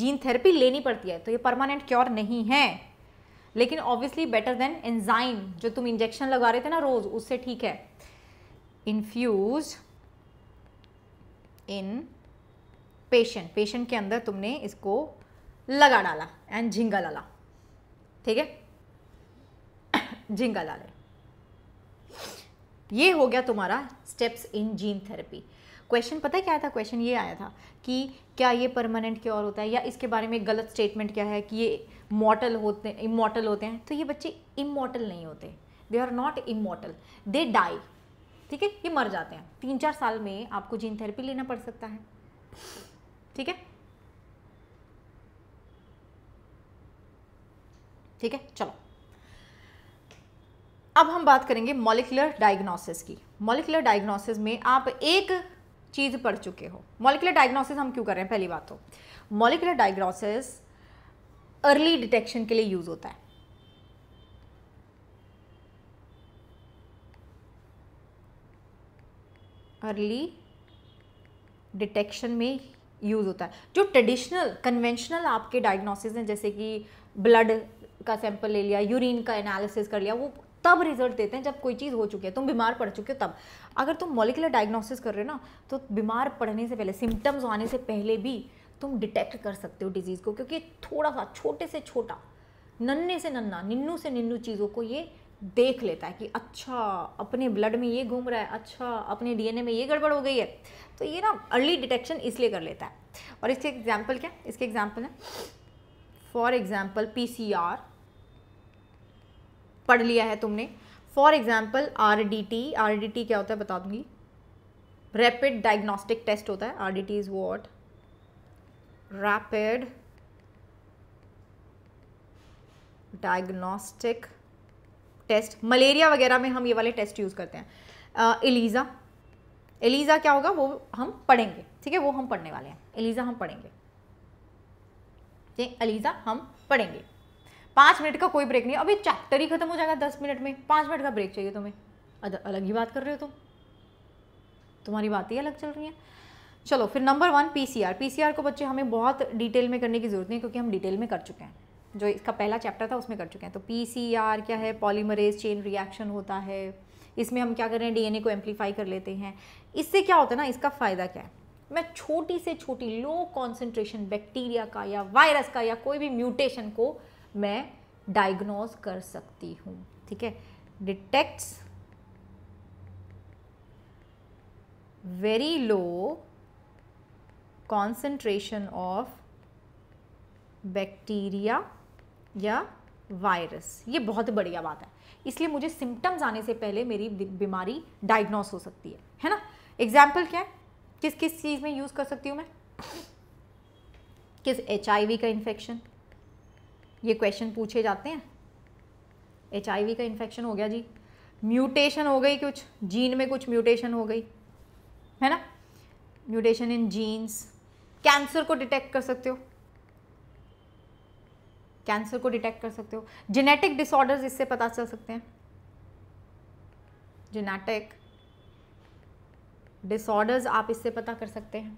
gene therapy लेनी पड़ती है तो ये परमानेंट क्योर नहीं है लेकिन ऑब्वियसली बेटर देन एंजाइम जो तुम इंजेक्शन लगा रहे थे ना रोज़ उससे ठीक है इन्फ्यूज इन पेशेंट पेशेंट के अंदर तुमने इसको लगा डाला एंड झिंगा डाला ठीक है झिंगा ला डालें ये हो गया तुम्हारा steps in gene therapy question पता क्या था क्वेश्चन ये आया था कि क्या ये परमानेंट क्योर होता है या इसके बारे में गलत स्टेटमेंट क्या है कि ये मॉटल होते हैं इमोटल होते हैं तो ये बच्चे इमोटल नहीं होते they are not immortal they die ठीक है ये मर जाते हैं तीन चार साल में आपको जीन थेरेपी लेना पड़ सकता है ठीक है ठीक है चलो अब हम बात करेंगे मॉलिकुलर डायग्नोसिस की मॉलिकुलर डायग्नोसिस में आप एक चीज़ पढ़ चुके हो मॉलिकुलर डायग्नोसिस हम क्यों कर रहे हैं पहली बात तो मॉलिकुलर डायग्नोसिस अर्ली डिटेक्शन के लिए यूज़ होता है अर्ली डिटेक्शन में यूज़ होता है जो ट्रेडिशनल कन्वेंशनल आपके डायग्नोसिस हैं जैसे कि ब्लड का सैंपल ले लिया यूरिन का एनालिसिस कर लिया वो तब रिजल्ट देते हैं जब कोई चीज़ हो चुकी है तुम बीमार पड़ चुके हो तब अगर तुम मोलिकुलर डायग्नोसिस कर रहे हो ना तो बीमार पड़ने से पहले सिम्टम्स आने से पहले भी तुम डिटेक्ट कर सकते हो डिजीज़ को क्योंकि थोड़ा सा छोटे से छोटा नन्हे से नन्ना निन्नू से निन्नू चीज़ों को ये देख लेता है कि अच्छा अपने ब्लड में ये घूम रहा है अच्छा अपने डीएनए में ये गड़बड़ हो गई है तो ये ना अर्ली डिटेक्शन इसलिए कर लेता है और इसके एग्जाम्पल क्या इसके एग्जाम्पल है फॉर एग्ज़ाम्पल पी पढ़ लिया है तुमने for example R D T R D T क्या होता है बता दूंगी रैपिड डायग्नोस्टिक टेस्ट होता है R D T is what rapid diagnostic test malaria वगैरह में हम ये वाले टेस्ट यूज़ करते हैं एलिज़ा uh, एलिज़ा क्या होगा वो हम पढ़ेंगे ठीक है वो हम पढ़ने वाले हैं एलिज़ा हम पढ़ेंगे ठीक एलिज़ा हम पढ़ेंगे पाँच मिनट का कोई ब्रेक नहीं अभी चैप्टर ही खत्म हो जाएगा दस मिनट में पाँच मिनट का ब्रेक चाहिए तुम्हें अलग ही बात कर रहे हो तुम तुम्हारी बात ही अलग चल रही है चलो फिर नंबर वन पीसीआर पीसीआर को बच्चे हमें बहुत डिटेल में करने की ज़रूरत नहीं क्योंकि हम डिटेल में कर चुके हैं जो इसका पहला चैप्टर था उसमें कर चुके हैं तो पीसीआर क्या है पॉलीमरेज चेन रिएक्शन होता है इसमें हम क्या कर रहे हैं डीएनए को एम्पलीफाई कर लेते हैं इससे क्या होता है ना इसका फ़ायदा क्या है मैं छोटी से छोटी लो कॉन्सेंट्रेशन बैक्टीरिया का या वायरस का या कोई भी म्यूटेशन को मैं डायग्नोज कर सकती हूँ ठीक है detects very low concentration of bacteria या वायरस ये बहुत बढ़िया बात है इसलिए मुझे सिम्टम्स आने से पहले मेरी बीमारी डायग्नोस हो सकती है है ना एग्जाम्पल क्या है किस किस चीज़ में यूज़ कर सकती हूँ मैं किस एच का इन्फेक्शन ये क्वेश्चन पूछे जाते हैं एच का इन्फेक्शन हो गया जी म्यूटेशन हो गई कुछ जीन में कुछ म्यूटेशन हो गई है ना म्यूटेशन इन जीन्स कैंसर को डिटेक्ट कर सकते हो कैंसर को डिटेक्ट कर सकते हो जेनेटिक डिसऑर्डर्स इससे पता चल सकते हैं जेनेटिक डिसऑर्डर्स आप इससे पता कर सकते हैं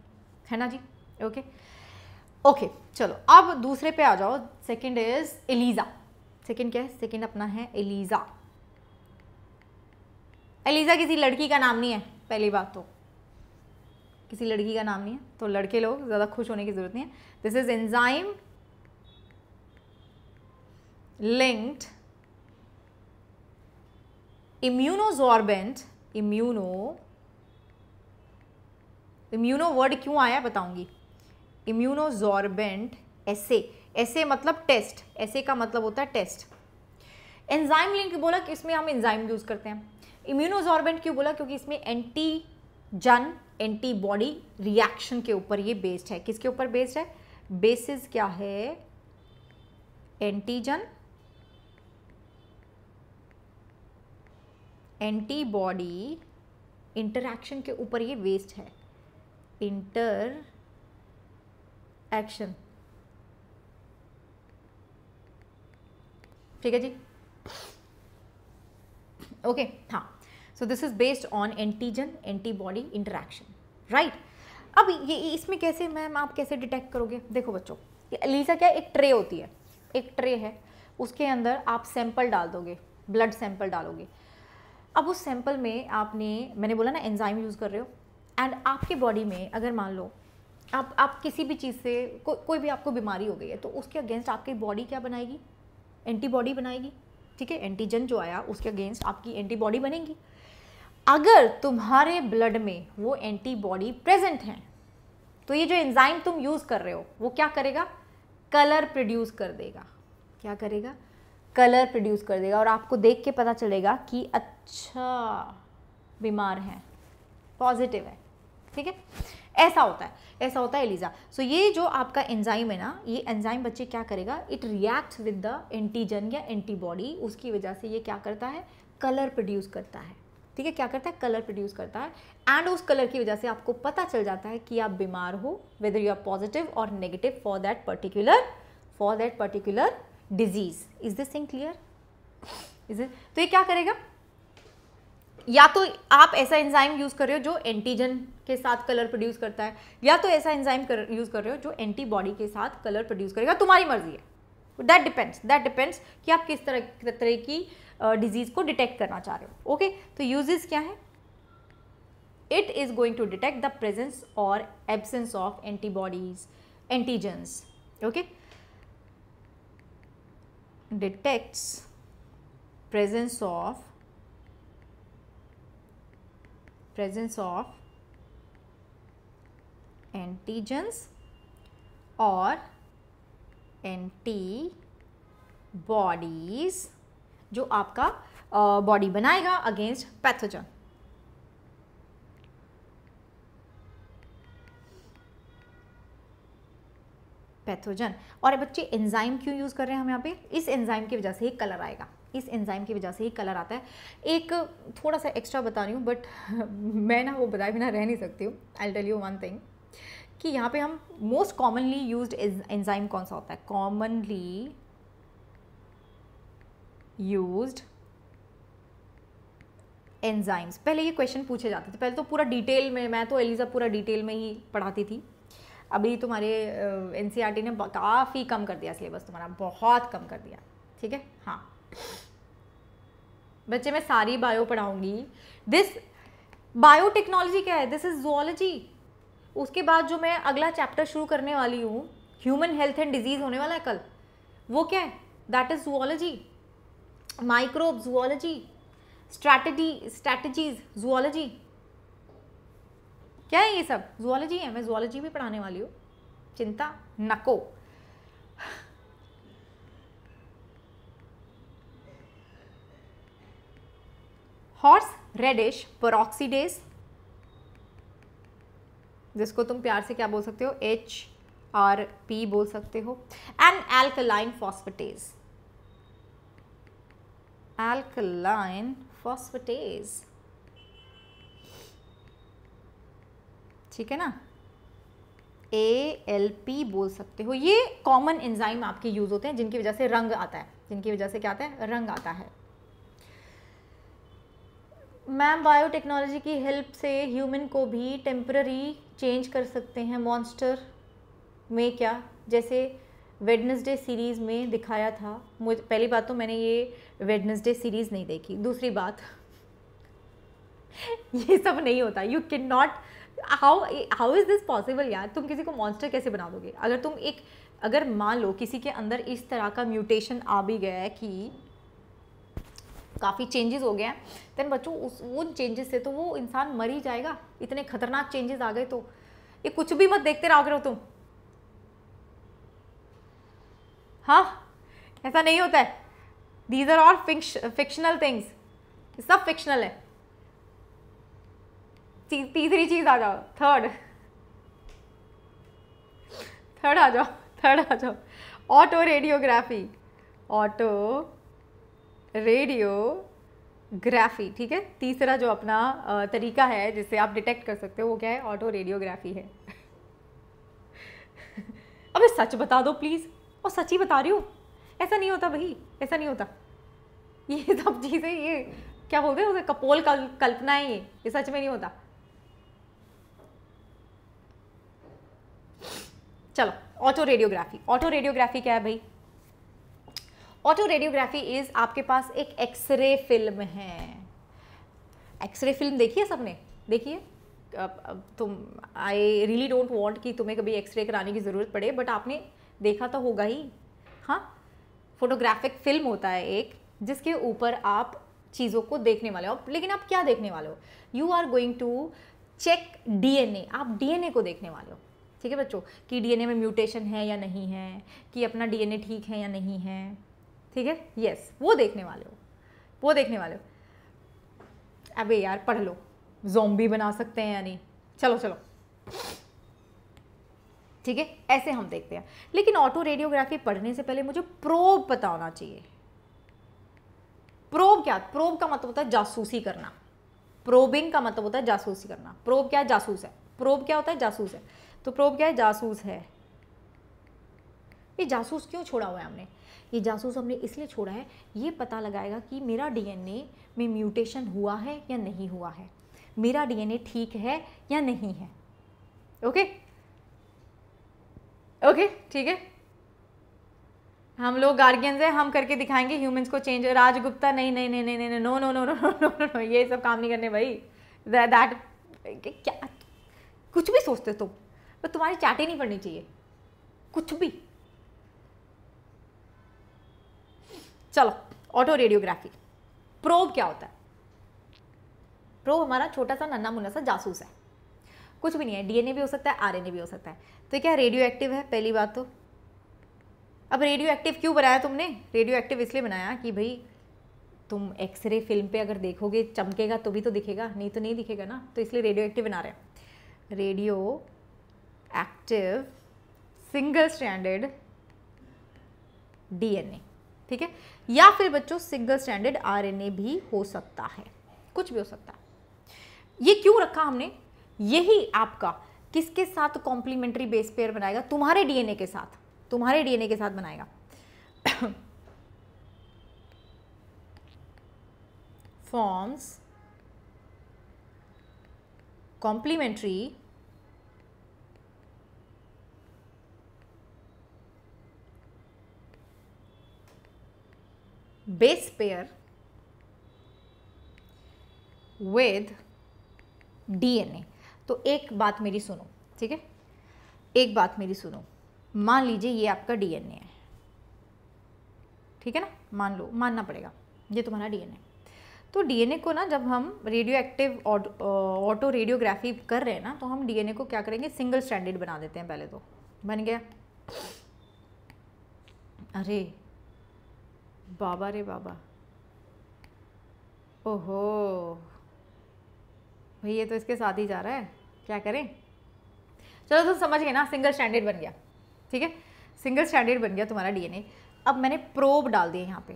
है ना जी ओके okay? ओके चलो अब दूसरे पे आ जाओ सेकंड इज एलिज़ा सेकंड क्या है सेकंड अपना है एलिज़ा एलिज़ा किसी लड़की का नाम नहीं है पहली बात तो किसी लड़की का नाम नहीं है तो लड़के लोग ज़्यादा खुश होने की ज़रूरत नहीं है this is enzyme linked immunosorbent immuno immuno word क्यों आया बताऊंगी इम्यूनोजॉर्बेंट ऐसे ऐसे मतलब टेस्ट ऐसे का मतलब होता है टेस्ट एंजाइम लिंक बोला कि इसमें हम एंजाइम यूज़ करते हैं इम्यूनोजॉर्बेंट क्यों बोला क्योंकि इसमें एंटी जन एंटीबॉडी रिएक्शन के ऊपर ये बेस्ड है किसके ऊपर बेस्ड है बेसिस क्या है एंटीजन एंटीबॉडी इंटरैक्शन के ऊपर ये वेस्ट है इंटर एक्शन ठीक है जी ओके okay, हाँ so this is based on antigen antibody interaction right अब ये इसमें कैसे मैम आप कैसे डिटेक्ट करोगे देखो बच्चों ये एलिजा क्या एक ट्रे होती है एक ट्रे है उसके अंदर आप सैंपल डाल दोगे ब्लड सैंपल डालोगे अब उस सैंपल में आपने मैंने बोला ना एंजाइम यूज़ कर रहे हो एंड आपके बॉडी में अगर मान लो आप आप किसी भी चीज़ से को, कोई भी आपको बीमारी हो गई है तो उसके अगेंस्ट आपकी बॉडी क्या बनाएगी एंटीबॉडी बनाएगी ठीक है एंटीजन जो आया उसके अगेंस्ट आपकी एंटीबॉडी बनेगी अगर तुम्हारे ब्लड में वो एंटीबॉडी प्रेजेंट हैं तो ये जो एंजाइम तुम यूज़ कर रहे हो वो क्या करेगा कलर प्रोड्यूस कर देगा क्या करेगा कलर प्रोड्यूस कर देगा और आपको देख के पता चलेगा कि अच्छा बीमार है पॉजिटिव है ठीक है ऐसा होता है ऐसा होता है एलिजा सो so, ये जो आपका एंजाइम है ना ये एंजाइम बच्चे क्या करेगा it reacts with the antigen या एंटीबॉडी उसकी वजह से ये क्या करता है कलर प्रोड्यूस करता है ठीक है क्या करता है कलर प्रोड्यूस करता है एंड उस कलर की वजह से आपको पता चल जाता है कि आप बीमार हो वेदर यू आर पॉजिटिव और negative for that particular for that particular disease is this thing clear is तो ये क्या करेगा या तो आप ऐसा एंजाइम यूज़ कर रहे हो जो एंटीजन के साथ कलर प्रोड्यूस करता है या तो ऐसा एंजाइम कर, यूज़ कर रहे हो जो एंटीबॉडी के साथ कलर प्रोड्यूस करेगा तुम्हारी मर्जी है दैट डिपेंड्स दैट डिपेंड्स कि आप किस तरह तरह की डिजीज़ को डिटेक्ट करना चाह रहे हो ओके तो यूजेस क्या है it is going to detect the presence और absence of antibodies antigens okay detects presence of presence of antigens और एंटी बॉडीज जो आपका बॉडी बनाएगा अगेंस्ट पैथोजन पैथोजन और बच्चे एंजाइम क्यों यूज़ कर रहे हैं हम यहाँ पे इस एंजाइम की वजह से ही कलर आएगा इस एंजाइम की वजह से ही कलर आता है एक थोड़ा सा एक्स्ट्रा बता रही हूँ बट मैं ना वो बताए बिना रह नहीं सकती हूँ I tell you one thing कि यहाँ पे हम मोस्ट कॉमनली यूज एंजाइम कौन सा होता है कॉमनली यूज एंजाइम्स पहले ये क्वेश्चन पूछे जाते थे पहले तो पूरा डिटेल में मैं तो एलिज़ा पूरा डिटेल में ही पढ़ाती थी अभी तुम्हारे एन uh, e ने काफ़ी कम कर दिया सिलेबस तुम्हारा बहुत कम कर दिया ठीक है हाँ बच्चे मैं सारी बायो पढ़ाऊँगी दिस बायोटेक्नोलॉजी क्या है दिस इज़ जोलॉजी उसके बाद जो मैं अगला चैप्टर शुरू करने वाली हूँ ह्यूमन हेल्थ एंड डिजीज़ होने वाला है कल वो क्या है that is zoology microbe zoology strati strategies zoology क्या है ये सब जुआलॉजी है मैं जुआलॉजी भी पढ़ाने वाली हूँ चिंता नको हॉर्स रेडिश परोक्सीडेस जिसको तुम प्यार से क्या बोल सकते हो एच आर पी बोल सकते हो and alkaline phosphatase alkaline phosphatase ठीक है ना ए एल पी बोल सकते हो ये कॉमन एंजाइम आपके यूज़ होते हैं जिनकी वजह से रंग आता है जिनकी वजह से क्या आता है रंग आता है मैम बायोटेक्नोलॉजी की हेल्प से ह्यूमन को भी टेम्प्ररी चेंज कर सकते हैं मॉन्स्टर में क्या जैसे वेडनेसडे सीरीज़ में दिखाया था मुझे पहली बात तो मैंने ये वेडनेसडे सीरीज़ नहीं देखी दूसरी बात ये सब नहीं होता you can not how how is this possible यार तुम किसी को मॉन्स्टर कैसे बना दोगे अगर तुम एक अगर मान लो किसी के अंदर इस तरह का म्यूटेशन आ भी गया है कि काफ़ी चेंजेस हो गए हैं देन बच्चों उस उन चेंजेस से तो वो इंसान मर ही जाएगा इतने खतरनाक चेंजेस आ गए तो ये कुछ भी मत देखते रहा करो तुम हाँ ऐसा नहीं होता है these are all fictional things सब फिक्शनल है तीसरी चीज आ जाओ थर्ड थर्ड आ जाओ थर्ड आ जाओ ऑटो रेडियोग्राफी ऑटो रेडियोग्राफी ठीक है तीसरा जो अपना तरीका है जिससे आप डिटेक्ट कर सकते हो वो क्या है ऑटो रेडियोग्राफी है अबे सच बता दो प्लीज़ और सच ही बता रही हो ऐसा नहीं होता भाई ऐसा नहीं होता ये सब चीज़ें ये क्या बोलते हैं उसे कपोल कल, कल्पना है ये ये सच में नहीं होता चलो ऑटो रेडियोग्राफी ऑटो रेडियोग्राफी क्या है भाई ऑटो रेडियोग्राफी इज़ आपके पास एक एक्सरे फिल्म है एक्सरे फिल्म देखी है सबने देखिए तुम आई रियली डोंट वॉन्ट कि तुम्हें कभी एक्सरे कराने की ज़रूरत पड़े बट आपने देखा तो होगा ही हाँ फोटोग्राफिक फिल्म होता है एक जिसके ऊपर आप चीज़ों को देखने वाले हो लेकिन आप क्या देखने वाले हो you are going to check DNA आप डीएनए को देखने वाले हो ठीक है बच्चों कि डीएनए में म्यूटेशन है या नहीं है कि अपना डीएनए ठीक है या नहीं है ठीक है यस वो देखने वाले हो वो देखने वाले हो अबे यार पढ़ लो जोम्बी बना सकते हैं यानी चलो चलो ठीक है ऐसे हम देखते हैं लेकिन ऑटो रेडियोग्राफी पढ़ने से पहले मुझे प्रोब पता होना चाहिए प्रोब क्या प्रोब का मतलब होता है जासूसी करना प्रोबिंग का मतलब होता है जासूसी करना प्रोब क्या जासूस है प्रोब क्या होता है जासूस है तो प्रोब क्या है जासूस है ये जासूस क्यों छोड़ा हुआ है हमने ये जासूस हमने इसलिए छोड़ा है ये पता लगाएगा कि मेरा डीएनए में म्यूटेशन हुआ है या नहीं हुआ है मेरा डीएनए ठीक है या नहीं है ओके ओके ठीक है हम लोग गार्गियंस हैं हम करके दिखाएंगे ह्यूमंस को चेंज राजगुप्ता नहीं नहीं नहीं नहीं no no no no no no no ये सब काम नहीं करने भाई दैट क्या कुछ भी सोचते तुम पर तो तुम्हारी चाटें नहीं पड़नी चाहिए कुछ भी चलो ऑटो रेडियोग्राफी प्रोब क्या होता है प्रोब हमारा छोटा सा नन्ना मुन्ना सा जासूस है कुछ भी नहीं है डीएनए भी हो सकता है आरएनए भी हो सकता है तो क्या रेडियो एक्टिव है पहली बात तो अब रेडियो एक्टिव क्यों बनाया तुमने रेडियो एक्टिव इसलिए बनाया कि भाई तुम एक्सरे फिल्म पे अगर देखोगे चमकेगा तो भी तो दिखेगा नहीं तो नहीं दिखेगा ना तो इसलिए रेडियो एक्टिव बना रहे हैं radioactive single standard DNA ठीक है या फिर बच्चों सिंगल स्टैंडर्ड आरएनए भी हो सकता है कुछ भी हो सकता है ये क्यों रखा हमने यही आपका किसके साथ कॉम्प्लीमेंट्री बेस पेयर बनाएगा तुम्हारे डीएनए के साथ तुम्हारे डीएनए के साथ बनाएगा forms complementary base pair with DNA तो एक बात मेरी सुनो ठीक है एक बात मेरी सुनो मान लीजिए ये आपका डीएनए है ठीक है ना मान लो मानना पड़ेगा ये तुम्हारा डीएनए तो डीएनए को ना जब हम रेडियो एक्टिव ऑटो रेडियोग्राफी कर रहे हैं ना तो हम डीएनए को क्या करेंगे सिंगल स्टैंडर्ड बना देते हैं पहले तो बन गया अरे बाबा रे बाबा ओहो भैया ये तो इसके साथ ही जा रहा है क्या करें चलो तुम समझ गए ना सिंगल स्टैंडर्ड बन गया ठीक है सिंगल स्टैंडर्ड बन गया तुम्हारा डीएनए अब मैंने प्रोब डाल दिए यहाँ पे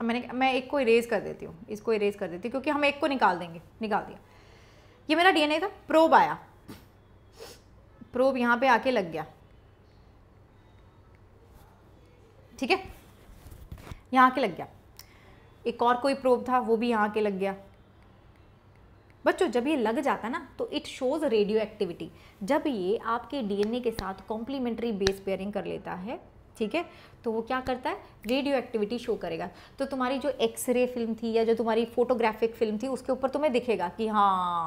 अब मैंने मैं एक को इरेज कर देती हूँ इसको इरेज कर देती हूँ क्योंकि हम एक को निकाल देंगे निकाल दिया ये मेरा डीएनए था प्रोब आया प्रोब यहाँ पे आके लग गया ठीक है यहाँ के लग गया एक और कोई प्रोब था वो भी यहाँ के लग गया बच्चों जब ये लग जाता ना तो इट शोज़ रेडियो एक्टिविटी जब ये आपके डीएनए के साथ कॉम्प्लीमेंट्री बेस पेयरिंग कर लेता है ठीक है तो वो क्या करता है रेडियो एक्टिविटी शो करेगा तो तुम्हारी जो एक्सरे फिल्म थी या जो तुम्हारी फोटोग्राफिक फिल्म थी उसके ऊपर तुम्हें दिखेगा कि हाँ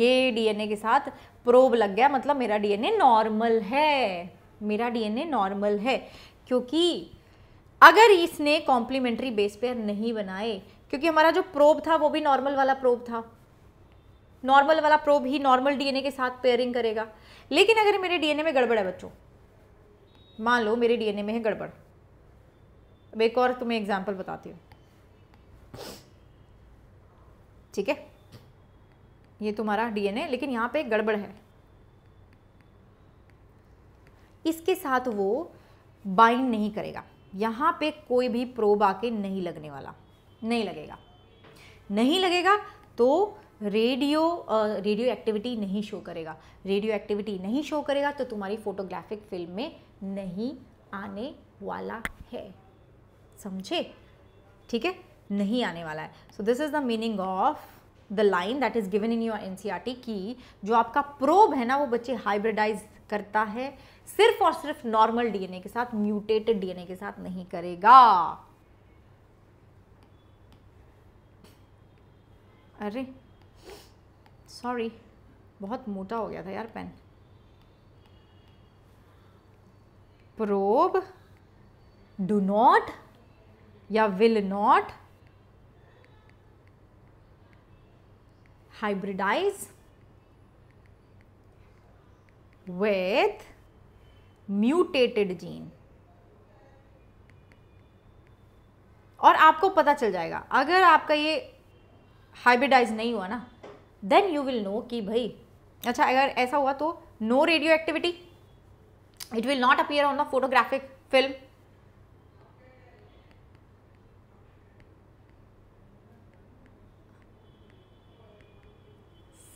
ये डीएनए के साथ प्रोब लग गया मतलब मेरा डीएनए नॉर्मल है मेरा डीएनए नॉर्मल है क्योंकि अगर इसने कॉम्प्लीमेंट्री बेस पेयर नहीं बनाए क्योंकि हमारा जो प्रोब था वो भी नॉर्मल वाला प्रोब था नॉर्मल वाला प्रोब ही नॉर्मल डीएनए के साथ पेयरिंग करेगा लेकिन अगर मेरे डीएनए में गड़बड़ है बच्चों मान लो मेरे डीएनए में है गड़बड़ अब एक और तुम्हें एग्जाम्पल बताती हूँ ठीक है ये तुम्हारा डीएनए लेकिन यहाँ पे गड़बड़ है इसके साथ वो बाइंड नहीं करेगा यहाँ पे कोई भी प्रोब आके नहीं लगने वाला नहीं लगेगा नहीं लगेगा तो रेडियो रेडियो एक्टिविटी नहीं शो करेगा रेडियो एक्टिविटी नहीं शो करेगा तो तुम्हारी फोटोग्राफिक फिल्म में नहीं आने वाला है समझे ठीक है नहीं आने वाला है so this is the meaning of the line that is given in your एन की जो आपका प्रोब है ना वो बच्चे हाइब्रिडाइज करता है सिर्फ और सिर्फ नॉर्मल डीएनए के साथ म्यूटेटेड डीएनए के साथ नहीं करेगा अरे सॉरी बहुत मोटा हो गया था यार पेन प्रोब डू नॉट या will not hybridise with mutated gene और आपको पता चल जाएगा अगर आपका ये हाइब्रिडाइज नहीं हुआ ना देन यू विल नो कि भाई अच्छा अगर ऐसा हुआ तो no radioactivity it will not appear on the photographic film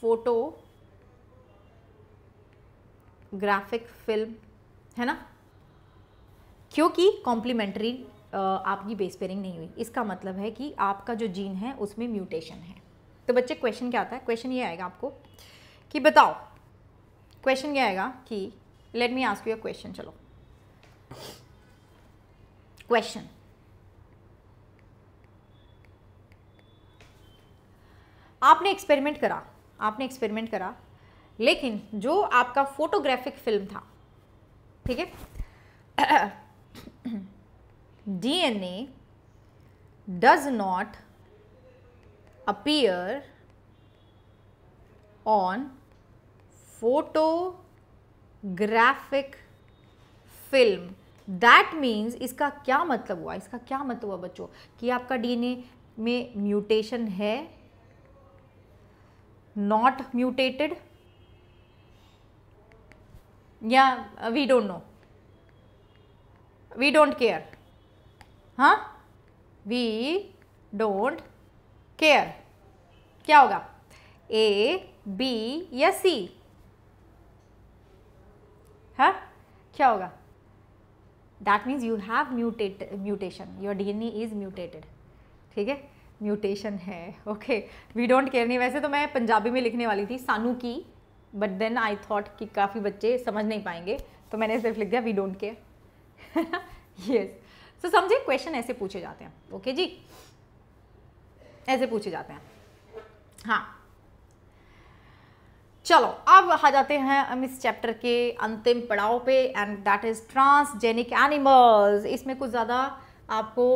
photographic film है ना क्योंकि कॉम्प्लीमेंट्री आपकी बेस पेयरिंग नहीं हुई इसका मतलब है कि आपका जो जीन है उसमें म्यूटेशन है तो बच्चे क्वेश्चन क्या आता है क्वेश्चन ये आएगा आपको कि बताओ क्वेश्चन क्या आएगा कि let me ask you a question चलो क्वेश्चन आपने एक्सपेरिमेंट करा आपने एक्सपेरिमेंट करा लेकिन जो आपका फोटोग्राफिक फिल्म था ठीक है DNA does not appear on photographic film that means इसका क्या मतलब हुआ इसका क्या मतलब हुआ बच्चों कि आपका डीएनए में म्यूटेशन है नॉट म्यूटेटेड या we don't know we don't care हाँ वी डोंट केयर क्या होगा ए बी या सी हाँ क्या होगा that means you have mutate mutation your D N E is mutated ठीक है म्यूटेशन है ओके वी डोंट केयर नहीं वैसे तो मैं पंजाबी में लिखने वाली थी सानू की बट देन आई थॉट कि काफ़ी बच्चे समझ नहीं पाएंगे तो मैंने सिर्फ लिख दिया we don't care yes so समझे क्वेश्चन ऐसे पूछे जाते हैं ओके okay, जी ऐसे पूछे जाते हैं हाँ चलो अब आ जाते हैं हम इस चैप्टर के अंतिम पड़ाव पे and that is transgenic animals इसमें कुछ ज़्यादा आपको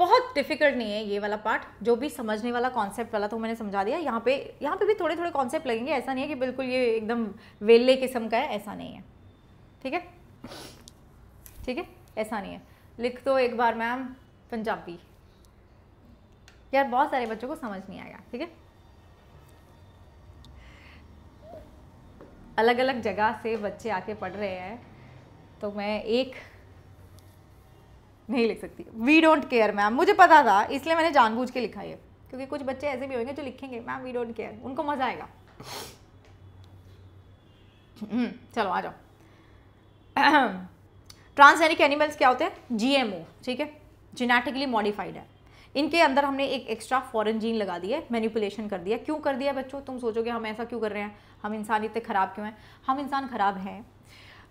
बहुत डिफिकल्ट नहीं है ये वाला पार्ट जो भी समझने वाला कॉन्सेप्ट वाला तो मैंने समझा दिया यहाँ पे यहाँ पे भी थोड़े थोड़े कॉन्सेप्ट लगेंगे ऐसा नहीं है कि बिल्कुल ये एकदम वेले किस्म का है ऐसा नहीं है ठीक है ठीक है ऐसा नहीं है लिख दो एक बार मैम पंजाबी यार बहुत सारे बच्चों को समझ नहीं आएगा ठीक है अलग अलग जगह से बच्चे आके पढ़ रहे हैं तो मैं एक नहीं लिख सकती वी डोंट केयर मैम मुझे पता था इसलिए मैंने जानबूझ के लिखा ये क्योंकि कुछ बच्चे ऐसे भी होंगे जो लिखेंगे मैम वी डोंट केयर उनको मज़ा आएगा हम्म, चलो आ जाओ ट्रांसजेनिक एनिमल्स क्या होते हैं जीएमओ ठीक है जीनेटिकली मॉडिफाइड है इनके अंदर हमने एक एक्स्ट्रा फॉरेन जीन लगा दी है मैनिपुलेशन कर दिया क्यों कर दिया बच्चों तुम सोचोगे हम ऐसा क्यों कर रहे हैं हम इंसान इतने ख़राब क्यों हैं हम इंसान ख़राब हैं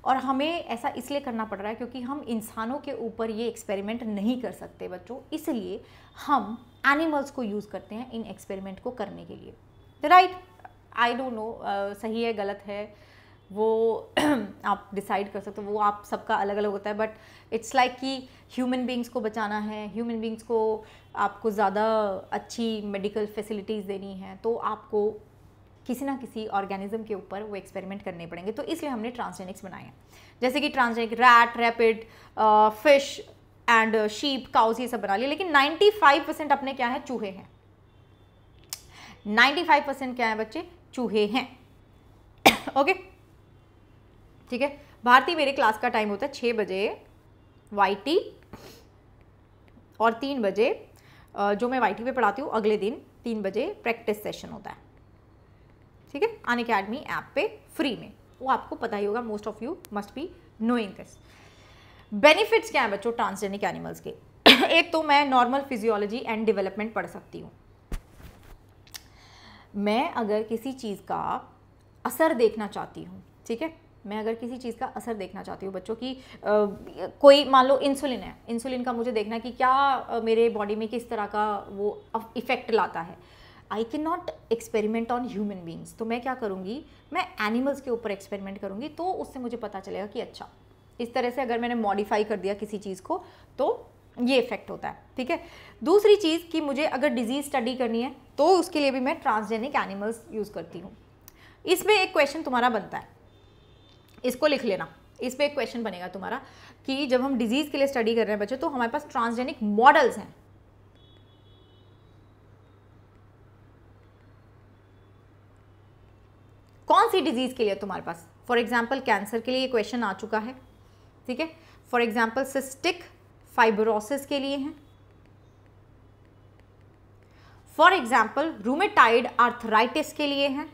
और हमें ऐसा इसलिए करना पड़ रहा है क्योंकि हम इंसानों के ऊपर ये एक्सपेरिमेंट नहीं कर सकते बच्चों इसलिए हम एनिमल्स को यूज़ करते हैं इन एक्सपेरिमेंट को करने के लिए राइट आई डोंट नो सही है गलत है वो आप डिसाइड कर सकते हो वो आप सबका अलग अलग होता है बट इट्स लाइक कि ह्यूमन बींग्स को बचाना है ह्यूमन बींग्स को आपको ज़्यादा अच्छी मेडिकल फैसिलिटीज़ देनी है तो आपको किसी ना किसी ऑर्गेनिज्म के ऊपर वो एक्सपेरिमेंट करने पड़ेंगे तो इसलिए हमने ट्रांसजेनिक्स बनाए हैं जैसे कि transgenic rat rabbit fish and sheep cows ये सब बना लिया लेकिन 95 परसेंट अपने क्या है चूहे हैं 95 परसेंट क्या है बच्चे चूहे हैं ओके ठीक है भारतीय मेरे क्लास का टाइम होता है छः बजे वाई और तीन बजे uh, जो मैं वाई पे पढ़ाती हूँ अगले दिन तीन बजे प्रैक्टिस सेशन होता है ठीक है अन अकेडमी ऐप पे फ्री में वो आपको पता ही होगा most of you must be knowing this benefits क्या है बच्चों ट्रांसजेंडिक एनिमल्स के एक तो मैं नॉर्मल फिजियोलॉजी एंड डेवलपमेंट पढ़ सकती हूँ मैं अगर किसी चीज़ का असर देखना चाहती हूँ ठीक है मैं अगर किसी चीज़ का असर देखना चाहती हूँ बच्चों की आ, कोई मान लो इंसुलिन है इंसुलिन का मुझे देखना कि क्या मेरे बॉडी में किस तरह का वो इफ़ेक्ट लाता है I can not experiment on human beings तो मैं क्या करूँगी मैं एनिमल्स के ऊपर एक्सपेरिमेंट करूँगी तो उससे मुझे पता चलेगा कि अच्छा इस तरह से अगर मैंने मॉडिफाई कर दिया किसी चीज़ को तो ये इफेक्ट होता है ठीक है दूसरी चीज़ कि मुझे अगर डिजीज़ स्टडी करनी है तो उसके लिए भी मैं ट्रांसजेनिक एनिमल्स यूज़ करती हूँ इसमें एक क्वेश्चन तुम्हारा बनता है इसको लिख लेना इस पर एक क्वेश्चन बनेगा तुम्हारा कि जब हम डिजीज़ के लिए स्टडी कर रहे हैं बच्चों तो हमारे पास ट्रांसजेनिक मॉडल्स हैं कौन सी डिजीज़ के लिए तुम्हारे पास फॉर एग्जाम्पल कैंसर के लिए क्वेश्चन आ चुका है ठीक है फॉर एग्जाम्पल सिस्टिक फाइब्रोसिस के लिए है फॉर एग्जाम्पल रूमेटाइड आर्थराइटिस के लिए है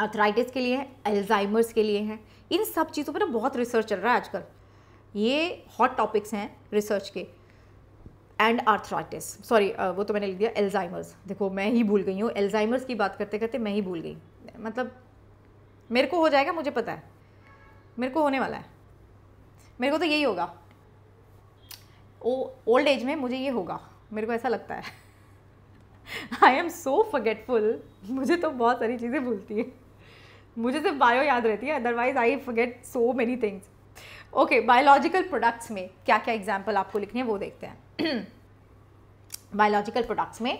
आर्थराइटिस के लिए है एल्जाइमर्स के लिए हैं इन सब चीज़ों पर ना बहुत रिसर्च चल रहा है आजकल ये हॉट टॉपिक्स हैं रिसर्च के एंड आर्थराइटिस सॉरी वो तो मैंने लिख दिया एल्जाइमर्स देखो मैं ही भूल गई हूँ एल्जाइमर्स की बात करते करते मैं ही भूल गई मतलब मेरे को हो जाएगा मुझे पता है मेरे को होने वाला है मेरे को तो यही होगा ओ ओल्ड एज में मुझे ये होगा मेरे को ऐसा लगता है आई एम सो फगेटफुल मुझे तो बहुत सारी चीज़ें भूलती है मुझे सिर्फ बायो याद रहती है otherwise I forget so many things okay biological products में क्या क्या एग्जाम्पल आपको लिखने हैं वो देखते हैं बायोलॉजिकल प्रोडक्ट्स में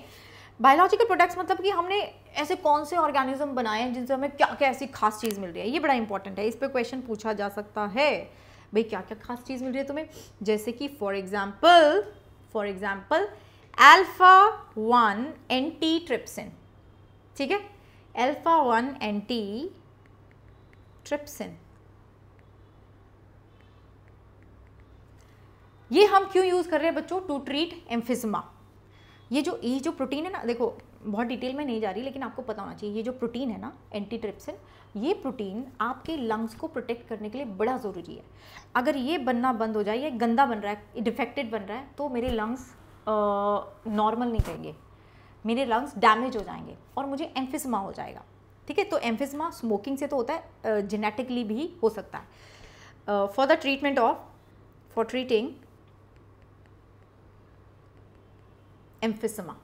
बायोलॉजिकल प्रोडक्ट्स मतलब कि हमने ऐसे कौन से ऑर्गेनिज्म बनाए हैं जिनसे हमें क्या क्या ऐसी खास चीज़ मिल रही है ये बड़ा इंपॉर्टेंट है इस पर क्वेश्चन पूछा जा सकता है भाई क्या क्या खास चीज़ मिल रही है तुम्हें जैसे कि for example for example alpha one antitrypsin ठीक है एल्फा वन एंटी ट्रिप्सिन ये हम क्यों यूज़ कर रहे हैं बच्चों टू ट्रीट एम्फिजमा ये जो ये जो प्रोटीन है ना देखो बहुत डिटेल में नहीं जा रही लेकिन आपको पता होना चाहिए ये जो प्रोटीन है ना एंटी ट्रिप्सिन ये प्रोटीन आपके लंग्स को प्रोटेक्ट करने के लिए बड़ा ज़रूरी है अगर ये बनना बंद हो जाए या गंदा बन रहा है डिफेक्टेड बन रहा है तो मेरे लंग्स नॉर्मल नहीं रहेंगे मेरे लंग्स डैमेज हो जाएंगे और मुझे एम्फिजमा हो जाएगा ठीक है तो एम्फिजमा स्मोकिंग से तो होता है जेनेटिकली भी हो सकता है for the treatment of for treating emphysema.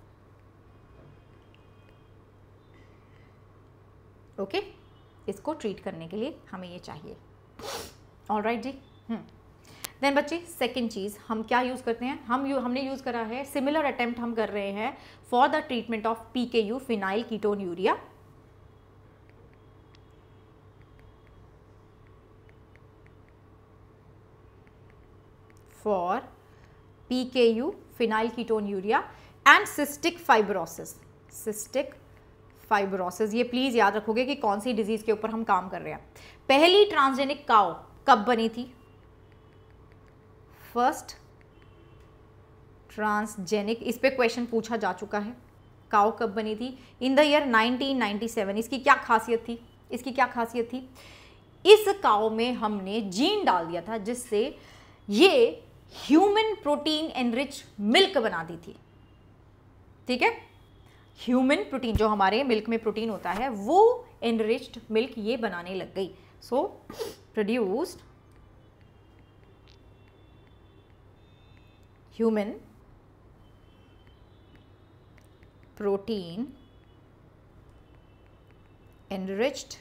Okay okay? इसको ट्रीट करने के लिए हमें ये चाहिए ऑल राइट right जी देन हम्म। बच्चे सेकेंड चीज़ हम क्या यूज़ करते हैं हम यू हमने यूज़ करा है सिमिलर अटेम्प्ट हम कर रहे हैं for the treatment of P K U phenylketonuria for P K U phenylketonuria and cystic fibrosis cystic fibrosis ये प्लीज़ याद रखोगे कि कौन सी डिजीज़ के ऊपर हम काम कर रहे हैं पहली ट्रांसजेनिक काओ कब बनी थी फर्स्ट ट्रांसजेनिक इस पर क्वेश्चन पूछा जा चुका है काओ कब बनी थी इन द ईयर 1997 इसकी क्या खासियत थी इसकी क्या खासियत थी इस काओ में हमने जीन डाल दिया था जिससे ये ह्यूमन प्रोटीन एनरिच मिल्क बना दी थी ठीक है ह्यूमन प्रोटीन जो हमारे मिल्क में प्रोटीन होता है वो एनरिच्ड मिल्क ये बनाने लग गई so produced human protein enriched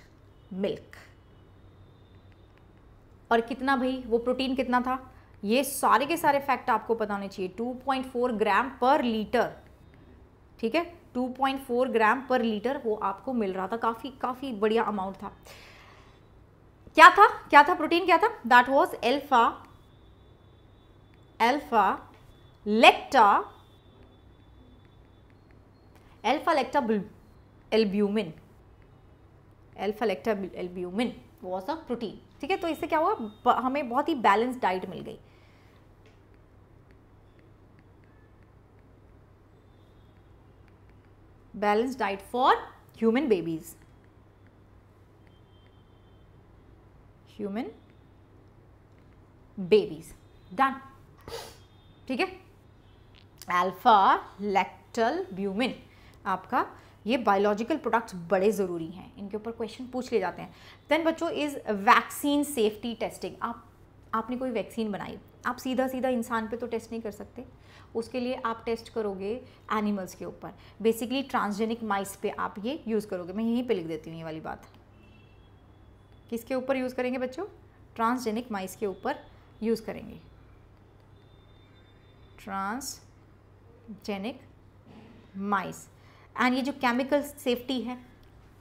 milk और कितना भाई वो प्रोटीन कितना था ये सारे के सारे फैक्ट आपको पता होने चाहिए 2.4 ग्राम पर लीटर ठीक है 2.4 ग्राम पर लीटर वो आपको मिल रहा था काफ़ी काफ़ी बढ़िया अमाउंट था क्या था क्या था प्रोटीन क्या था that was alpha alpha lacta alpha lactalbumin alpha lactalbumin was a protein ठीक है तो इससे क्या हुआ हमें बहुत ही बैलेंस डाइट मिल गई balanced diet for human babies. Human babies. Done. ठीक है अल्फा लैक्टल ब्यूमिन आपका ये बायोलॉजिकल प्रोडक्ट्स बड़े ज़रूरी हैं इनके ऊपर क्वेश्चन पूछ लिए जाते हैं देन बच्चों इज़ वैक्सीन सेफ्टी टेस्टिंग आप आपने कोई वैक्सीन बनाई आप सीधा सीधा इंसान पे तो टेस्ट नहीं कर सकते उसके लिए आप टेस्ट करोगे एनिमल्स के ऊपर बेसिकली ट्रांसजेनिक माइस पे आप ये यूज़ करोगे मैं यहीं पे लिख देती हूँ ये वाली बात किसके ऊपर यूज़ करेंगे बच्चों ट्रांसजेनिक माइस के ऊपर यूज़ करेंगे ट्रांसजेनिक माइस एंड ये जो केमिकल सेफ्टी है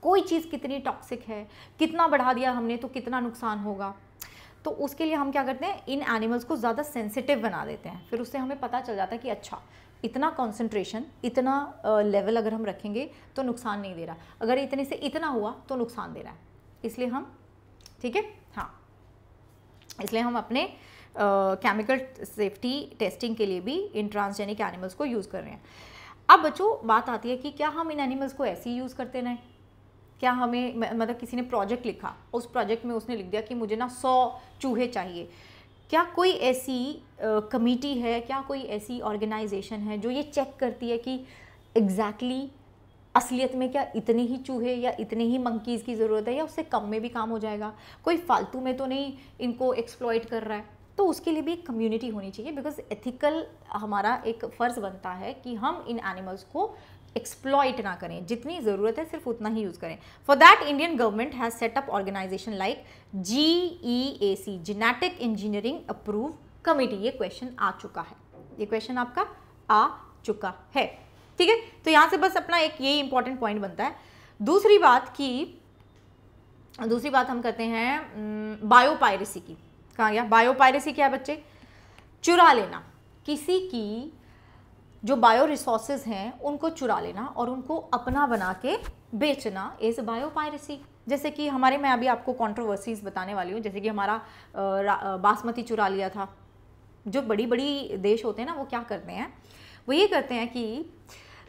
कोई चीज़ कितनी टॉक्सिक है कितना बढ़ा दिया हमने तो कितना नुकसान होगा तो उसके लिए हम क्या करते हैं इन एनिमल्स को ज़्यादा सेंसिटिव बना देते हैं फिर उससे हमें पता चल जाता है कि अच्छा इतना कॉन्सेंट्रेशन इतना लेवल अगर हम रखेंगे तो नुकसान नहीं दे रहा अगर इतने से इतना हुआ तो नुकसान दे रहा है इसलिए हम ठीक है हाँ इसलिए हम अपने केमिकल सेफ्टी टेस्टिंग के लिए भी इन ट्रांसजेनिक एनिमल्स को यूज़ कर रहे हैं अब बच्चों बात आती है कि क्या हम इन एनिमल्स को ऐसे ही यूज़ करते रहें क्या हमें मतलब किसी ने प्रोजेक्ट लिखा उस प्रोजेक्ट में उसने लिख दिया कि मुझे ना सौ चूहे चाहिए क्या कोई ऐसी कमेटी है क्या कोई ऐसी ऑर्गेनाइजेशन है जो ये चेक करती है कि एग्जैक्टली exactly असलियत में क्या इतने ही चूहे या इतने ही मंकीज़ की ज़रूरत है या उससे कम में भी काम हो जाएगा कोई फालतू में तो नहीं इनको एक्सप्लॉयट कर रहा है तो उसके लिए भी एक कम्युनिटी होनी चाहिए बिकॉज एथिकल हमारा एक फ़र्ज़ बनता है कि हम इन एनिमल्स को एक्सप्लॉइट ना करें जितनी ज़रूरत है सिर्फ उतना ही यूज़ करें for that Indian government has set up organisation like G E A C genetic engineering approve committee ये क्वेश्चन आ चुका है ये क्वेश्चन आपका आ चुका है ठीक है तो यहाँ से बस अपना एक यही इंपॉर्टेंट पॉइंट बनता है दूसरी बात की दूसरी बात हम करते हैं बायोपायरेसी की कहा गया बायोपायरेसी क्या है बच्चे चुरा लेना किसी की जो बायो रिसोर्सेज हैं उनको चुरा लेना और उनको अपना बना के बेचना इज़ बायो पायरेसी जैसे कि हमारे मैं अभी आपको कंट्रोवर्सीज बताने वाली हूँ जैसे कि हमारा बासमती चुरा लिया था जो बड़ी बड़ी देश होते हैं ना वो क्या करते हैं वो ये करते हैं कि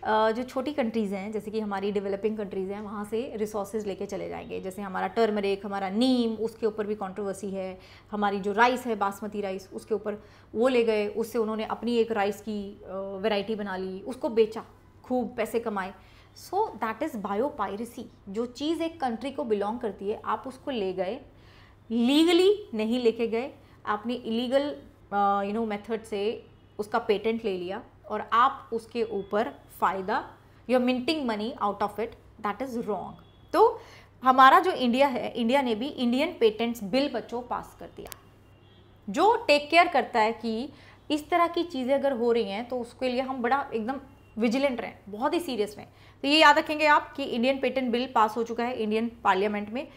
जो छोटी कंट्रीज़ हैं जैसे कि हमारी डेवलपिंग कंट्रीज़ हैं वहाँ से रिसोर्सेज लेके चले जाएंगे जैसे हमारा टर्मरिक हमारा नीम उसके ऊपर भी कंट्रोवर्सी है हमारी जो राइस है बासमती राइस उसके ऊपर वो ले गए उससे उन्होंने अपनी एक राइस की वेराइटी बना ली उसको बेचा खूब पैसे कमाए so that is biopiracy जो चीज़ एक कंट्री को बिलोंग करती है आप उसको ले गए लीगली नहीं लेके गए आपने इलीगल यू नो मेथड से उसका पेटेंट ले लिया और आप उसके ऊपर फ़ायदा you are minting money out of it that is wrong तो हमारा जो इंडिया है इंडिया ने भी इंडियन पेटेंट्स बिल बच्चों पास कर दिया जो टेक केयर करता है कि इस तरह की चीज़ें अगर हो रही हैं तो उसके लिए हम बड़ा एकदम विजिलेंट रहें बहुत ही सीरियस रहें तो ये याद रखेंगे आप कि इंडियन पेटेंट बिल पास हो चुका है इंडियन पार्लियामेंट में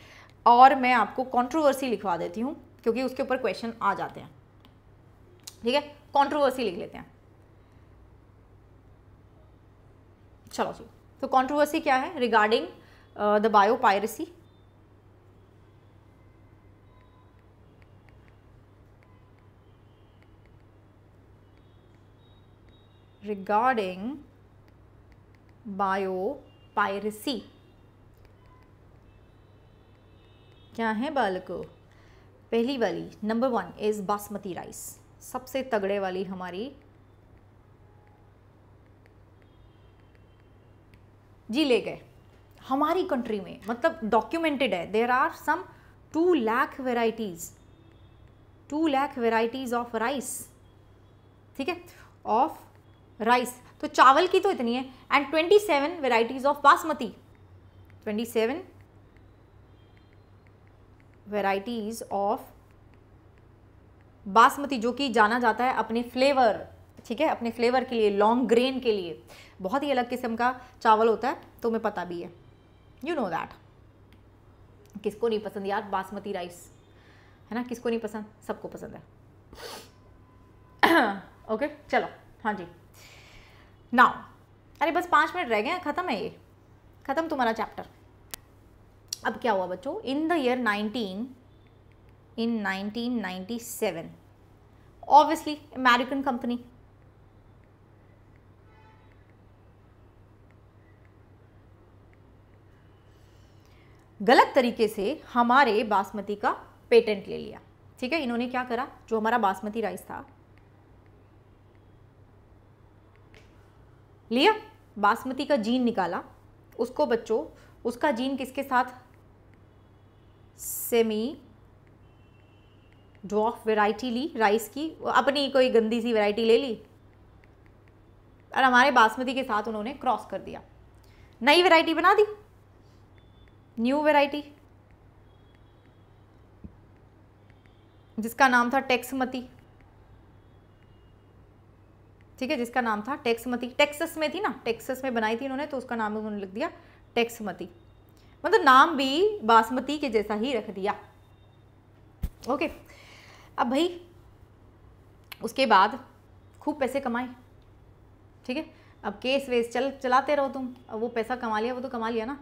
और मैं आपको कंट्रोवर्सी लिखवा देती हूँ क्योंकि उसके ऊपर क्वेश्चन आ जाते हैं ठीक है कंट्रोवर्सी लिख लेते हैं चलो जी तो कंट्रोवर्सी क्या है regarding the biopiracy biopiracy क्या है बालको पहली वाली number one is basmati rice सबसे तगड़े वाली हमारी जी ले गए हमारी कंट्री में मतलब डॉक्यूमेंटेड है there are some two lakh varieties two lakh varieties of rice ठीक है ऑफ राइस तो चावल की तो इतनी है and twenty seven varieties of basmati twenty seven varieties of basmati जो कि जाना जाता है अपने फ्लेवर ठीक है अपने फ्लेवर के लिए लॉन्ग ग्रेन के लिए बहुत ही अलग किस्म का चावल होता है तुम्हें तो पता भी है यू नो दैट किसको नहीं पसंद यार बासमती राइस है ना किसको नहीं पसंद सबको पसंद है ओके चलो हाँ जी नाउ अरे बस पाँच मिनट रह गए हैं ख़त्म है ये ख़त्म तुम्हारा चैप्टर अब क्या हुआ बच्चों in the year 19 in 1997 obviously American company गलत तरीके से हमारे बासमती का पेटेंट ले लिया ठीक है इन्होंने क्या करा जो हमारा बासमती राइस था लिया बासमती का जीन निकाला उसको बच्चों उसका जीन किसके साथ सेमी ड्रॉफ वैरायटी ली राइस की अपनी कोई गंदी सी वैरायटी ले ली और हमारे बासमती के साथ उन्होंने क्रॉस कर दिया नई वैरायटी बना दी न्यू वेराइटी जिसका नाम था टेक्समती ठीक है जिसका नाम था टेक्समती टेक्सस में थी ना टेक्सस में बनाई थी इन्होंने तो उसका नाम उन्होंने लिख दिया टेक्समती मतलब नाम भी बासमती के जैसा ही रख दिया ओके अब भाई उसके बाद खूब पैसे कमाए ठीक है अब केस वेस चल चलाते रहो तुम अब वो पैसा कमा लिया वो तो कमा लिया ना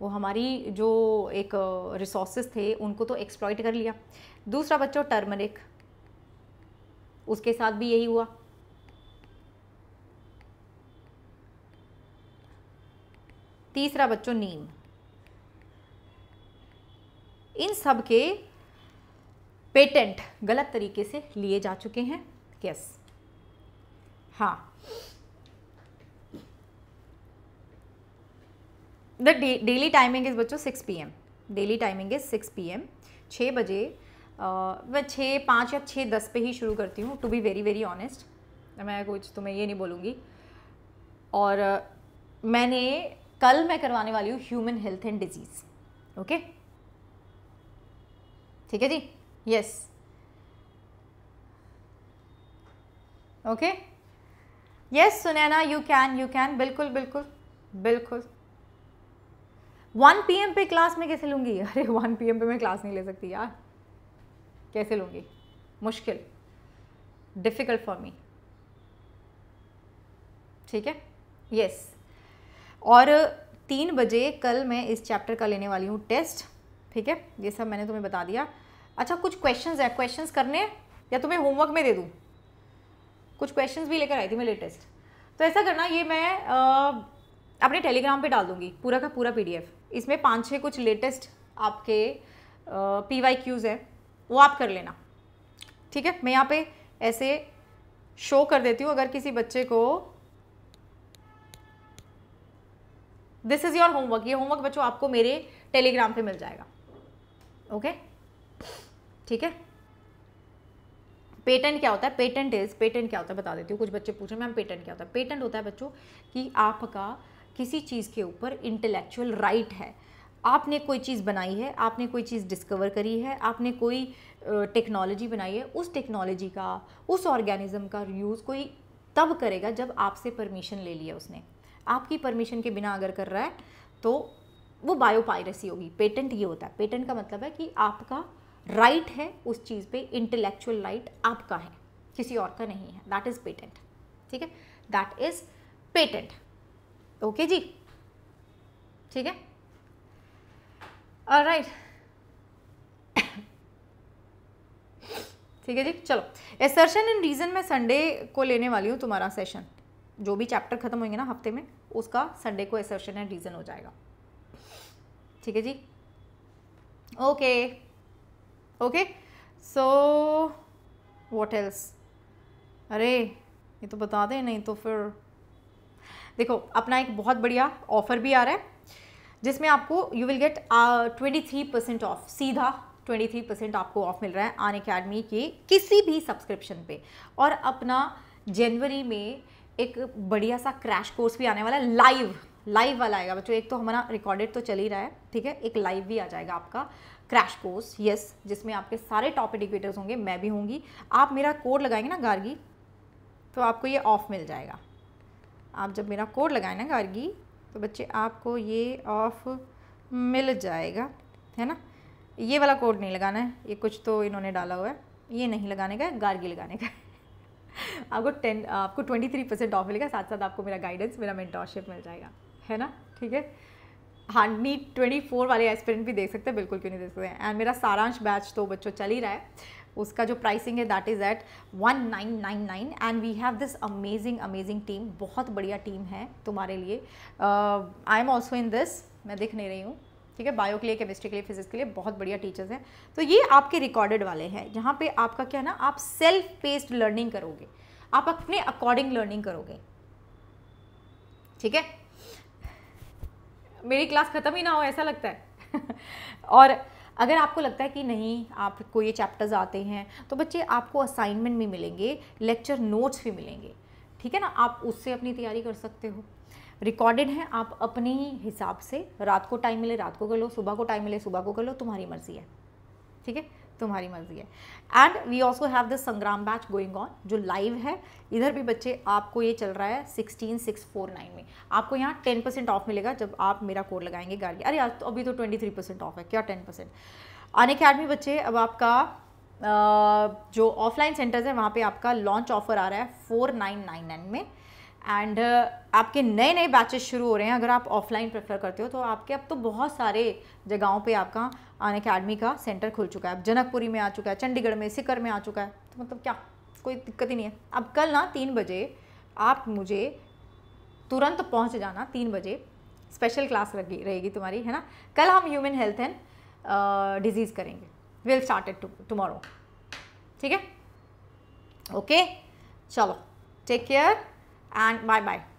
वो हमारी जो एक रिसोर्सेस थे उनको तो एक्सप्लॉइट कर लिया दूसरा बच्चों टर्मरिक उसके साथ भी यही हुआ तीसरा बच्चों नीम इन सब के पेटेंट गलत तरीके से लिए जा चुके हैं यस हाँ द डेली टाइमिंग इज़ बच्चों six P M daily timing is six P M छः बजे मैं छः पाँच या छः दस पे ही शुरू करती हूँ to be very very honest मैं कुछ तुम्हें ये नहीं बोलूँगी और uh, मैंने कल मैं करवाने वाली हूँ human health and disease okay ठीक है जी yes okay yes Sunaina you can you can बिल्कुल बिल्कुल बिल्कुल वन पी एम पे क्लास में कैसे लूँगी अरे वन पी एम पे मैं क्लास नहीं ले सकती यार कैसे लूँगी मुश्किल डिफ़िकल्ट फॉर मी ठीक है यस और तीन बजे कल मैं इस चैप्टर का लेने वाली हूँ टेस्ट ठीक है ये सब मैंने तुम्हें बता दिया अच्छा कुछ क्वेश्चंस है क्वेश्चंस करने या तुम्हें होमवर्क में दे दूँ कुछ क्वेश्चंस भी लेकर आई थी मैं लेटेस्ट तो ऐसा करना ये मैं आ, अपने टेलीग्राम पे डाल दूँगी पूरा का पूरा पीडीएफ इसमें पाँच छः कुछ लेटेस्ट आपके पी वाई क्यूज़ हैं वो आप कर लेना ठीक है मैं यहाँ पे ऐसे शो कर देती हूँ अगर किसी बच्चे को दिस इज़ योर होमवर्क ये होमवर्क बच्चों आपको मेरे टेलीग्राम पे मिल जाएगा ओके ठीक है पेटेंट क्या होता है पेटेंट इज पेटेंट क्या होता है बता देती हूँ कुछ बच्चे पूछ रहे मैम पेटेंट क्या होता है पेटेंट होता है बच्चों कि आपका किसी चीज़ के ऊपर इंटेलेक्चुअल राइट है आपने कोई चीज़ बनाई है आपने कोई चीज़ डिस्कवर करी है आपने कोई टेक्नोलॉजी बनाई है उस टेक्नोलॉजी का उस ऑर्गेनिज़म का यूज़ कोई तब करेगा जब आपसे परमिशन ले लिया उसने आपकी परमिशन के बिना अगर कर रहा है तो वो बायो पायरेसी होगी पेटेंट ये होता है पेटेंट का मतलब है कि आपका राइट right है उस चीज़ पे इंटेलेक्चुअल राइट आपका है किसी और का नहीं है दैट इज़ पेटेंट ठीक है दैट इज़ पेटेंट ओके जी ठीक है और राइट ठीक है जी चलो एसर्शन एंड रीज़न मैं संडे को लेने वाली हूँ तुम्हारा सेशन जो भी चैप्टर खत्म होंगे ना हफ्ते में उसका संडे को एसर्शन एंड रीज़न हो जाएगा ठीक है जी okay okay so what else अरे ये तो बता दें नहीं तो फिर देखो अपना एक बहुत बढ़िया ऑफर भी आ रहा है जिसमें आपको you will get twenty three percent off सीधा ट्वेंटी थ्री परसेंट आपको ऑफ मिल रहा है आन अकेडमी के किसी भी सब्सक्रिप्शन पे और अपना जनवरी में एक बढ़िया सा क्रैश कोर्स भी आने वाला है लाइव लाइव वाला आएगा बच्चों एक तो हमारा रिकॉर्डेड तो चल ही रहा है ठीक है एक लाइव भी आ जाएगा आपका क्रैश कोर्स यस जिसमें आपके सारे टॉप एडिकेटर्स होंगे मैं भी होंगी आप मेरा कोड लगाएंगे ना गार्गी तो आपको ये ऑफ मिल जाएगा आप जब मेरा कोड लगाए ना गार्गी तो बच्चे आपको ये ऑफ़ मिल जाएगा है ना ये वाला कोड नहीं लगाना है ये कुछ तो इन्होंने डाला हुआ है ये नहीं लगाने का गार्गी लगाने का आपको टेन आपको ट्वेंटी थ्री परसेंट ऑफ मिलेगा साथ साथ आपको मेरा गाइडेंस मेरा मेंटोरशिप मिल जाएगा है ना ठीक है हाँ नीट ट्वेंटी फोर वाले एस्पिरेंट भी देख सकते हैं बिल्कुल क्यों नहीं देख सकते एंड मेरा सारांश बैच तो बच्चों चल ही रहा है उसका जो प्राइसिंग है that is at 1999 and we have this amazing amazing team बहुत बढ़िया टीम है तुम्हारे लिए I am also in this मैं दिख नहीं रही हूँ ठीक है बायो के लिए केमिस्ट्री के लिए फिजिक्स के लिए बहुत बढ़िया टीचर्स हैं तो ये आपके रिकॉर्डेड वाले हैं जहाँ पे आपका क्या है ना आप सेल्फ पेस्ड लर्निंग करोगे आप अपने अकॉर्डिंग लर्निंग करोगे ठीक है मेरी क्लास ख़त्म ही ना हो ऐसा लगता है और अगर आपको लगता है कि नहीं आपको ये चैप्टर्स आते हैं तो बच्चे आपको असाइनमेंट भी मिलेंगे लेक्चर नोट्स भी मिलेंगे ठीक है ना आप उससे अपनी तैयारी कर सकते हो रिकॉर्डेड हैं आप अपने ही हिसाब से रात को टाइम मिले रात को कर लो सुबह को टाइम मिले सुबह को कर लो तुम्हारी मर्ज़ी है ठीक है तुम्हारी मर्ज़ी है and we also have this Sangram batch going on जो लाइव है इधर भी बच्चे आपको ये चल रहा है सिक्सटीन सिक्स फोर नाइन में आपको यहाँ टेन परसेंट ऑफ मिलेगा जब आप मेरा कोड लगाएंगे गाड़ी अरे तो अभी तो ट्वेंटी थ्री परसेंट ऑफ है क्या टेन परसेंट अन अकेडमी बच्चे अब आपका जो ऑफलाइन सेंटर्स हैं वहाँ पे आपका लॉन्च ऑफर आ रहा है फोर नाइन नाइन नाइन में एंड uh, आपके नए नए बैचेस शुरू हो रहे हैं अगर आप ऑफलाइन प्रेफर करते हो तो आपके अब तो बहुत सारे जगहों पे आपका अन अकेडमी का सेंटर खुल चुका है अब जनकपुरी में आ चुका है चंडीगढ़ में सिकर में आ चुका है तो मतलब क्या कोई दिक्कत ही नहीं है अब कल ना तीन बजे आप मुझे तुरंत पहुंच जाना तीन बजे स्पेशल क्लास रहेगी रहेगी तुम्हारी है ना कल हम ह्यूमन हेल्थ एंड डिजीज़ करेंगे विल इट टुमारो ठीक है ओके चलो take care and bye bye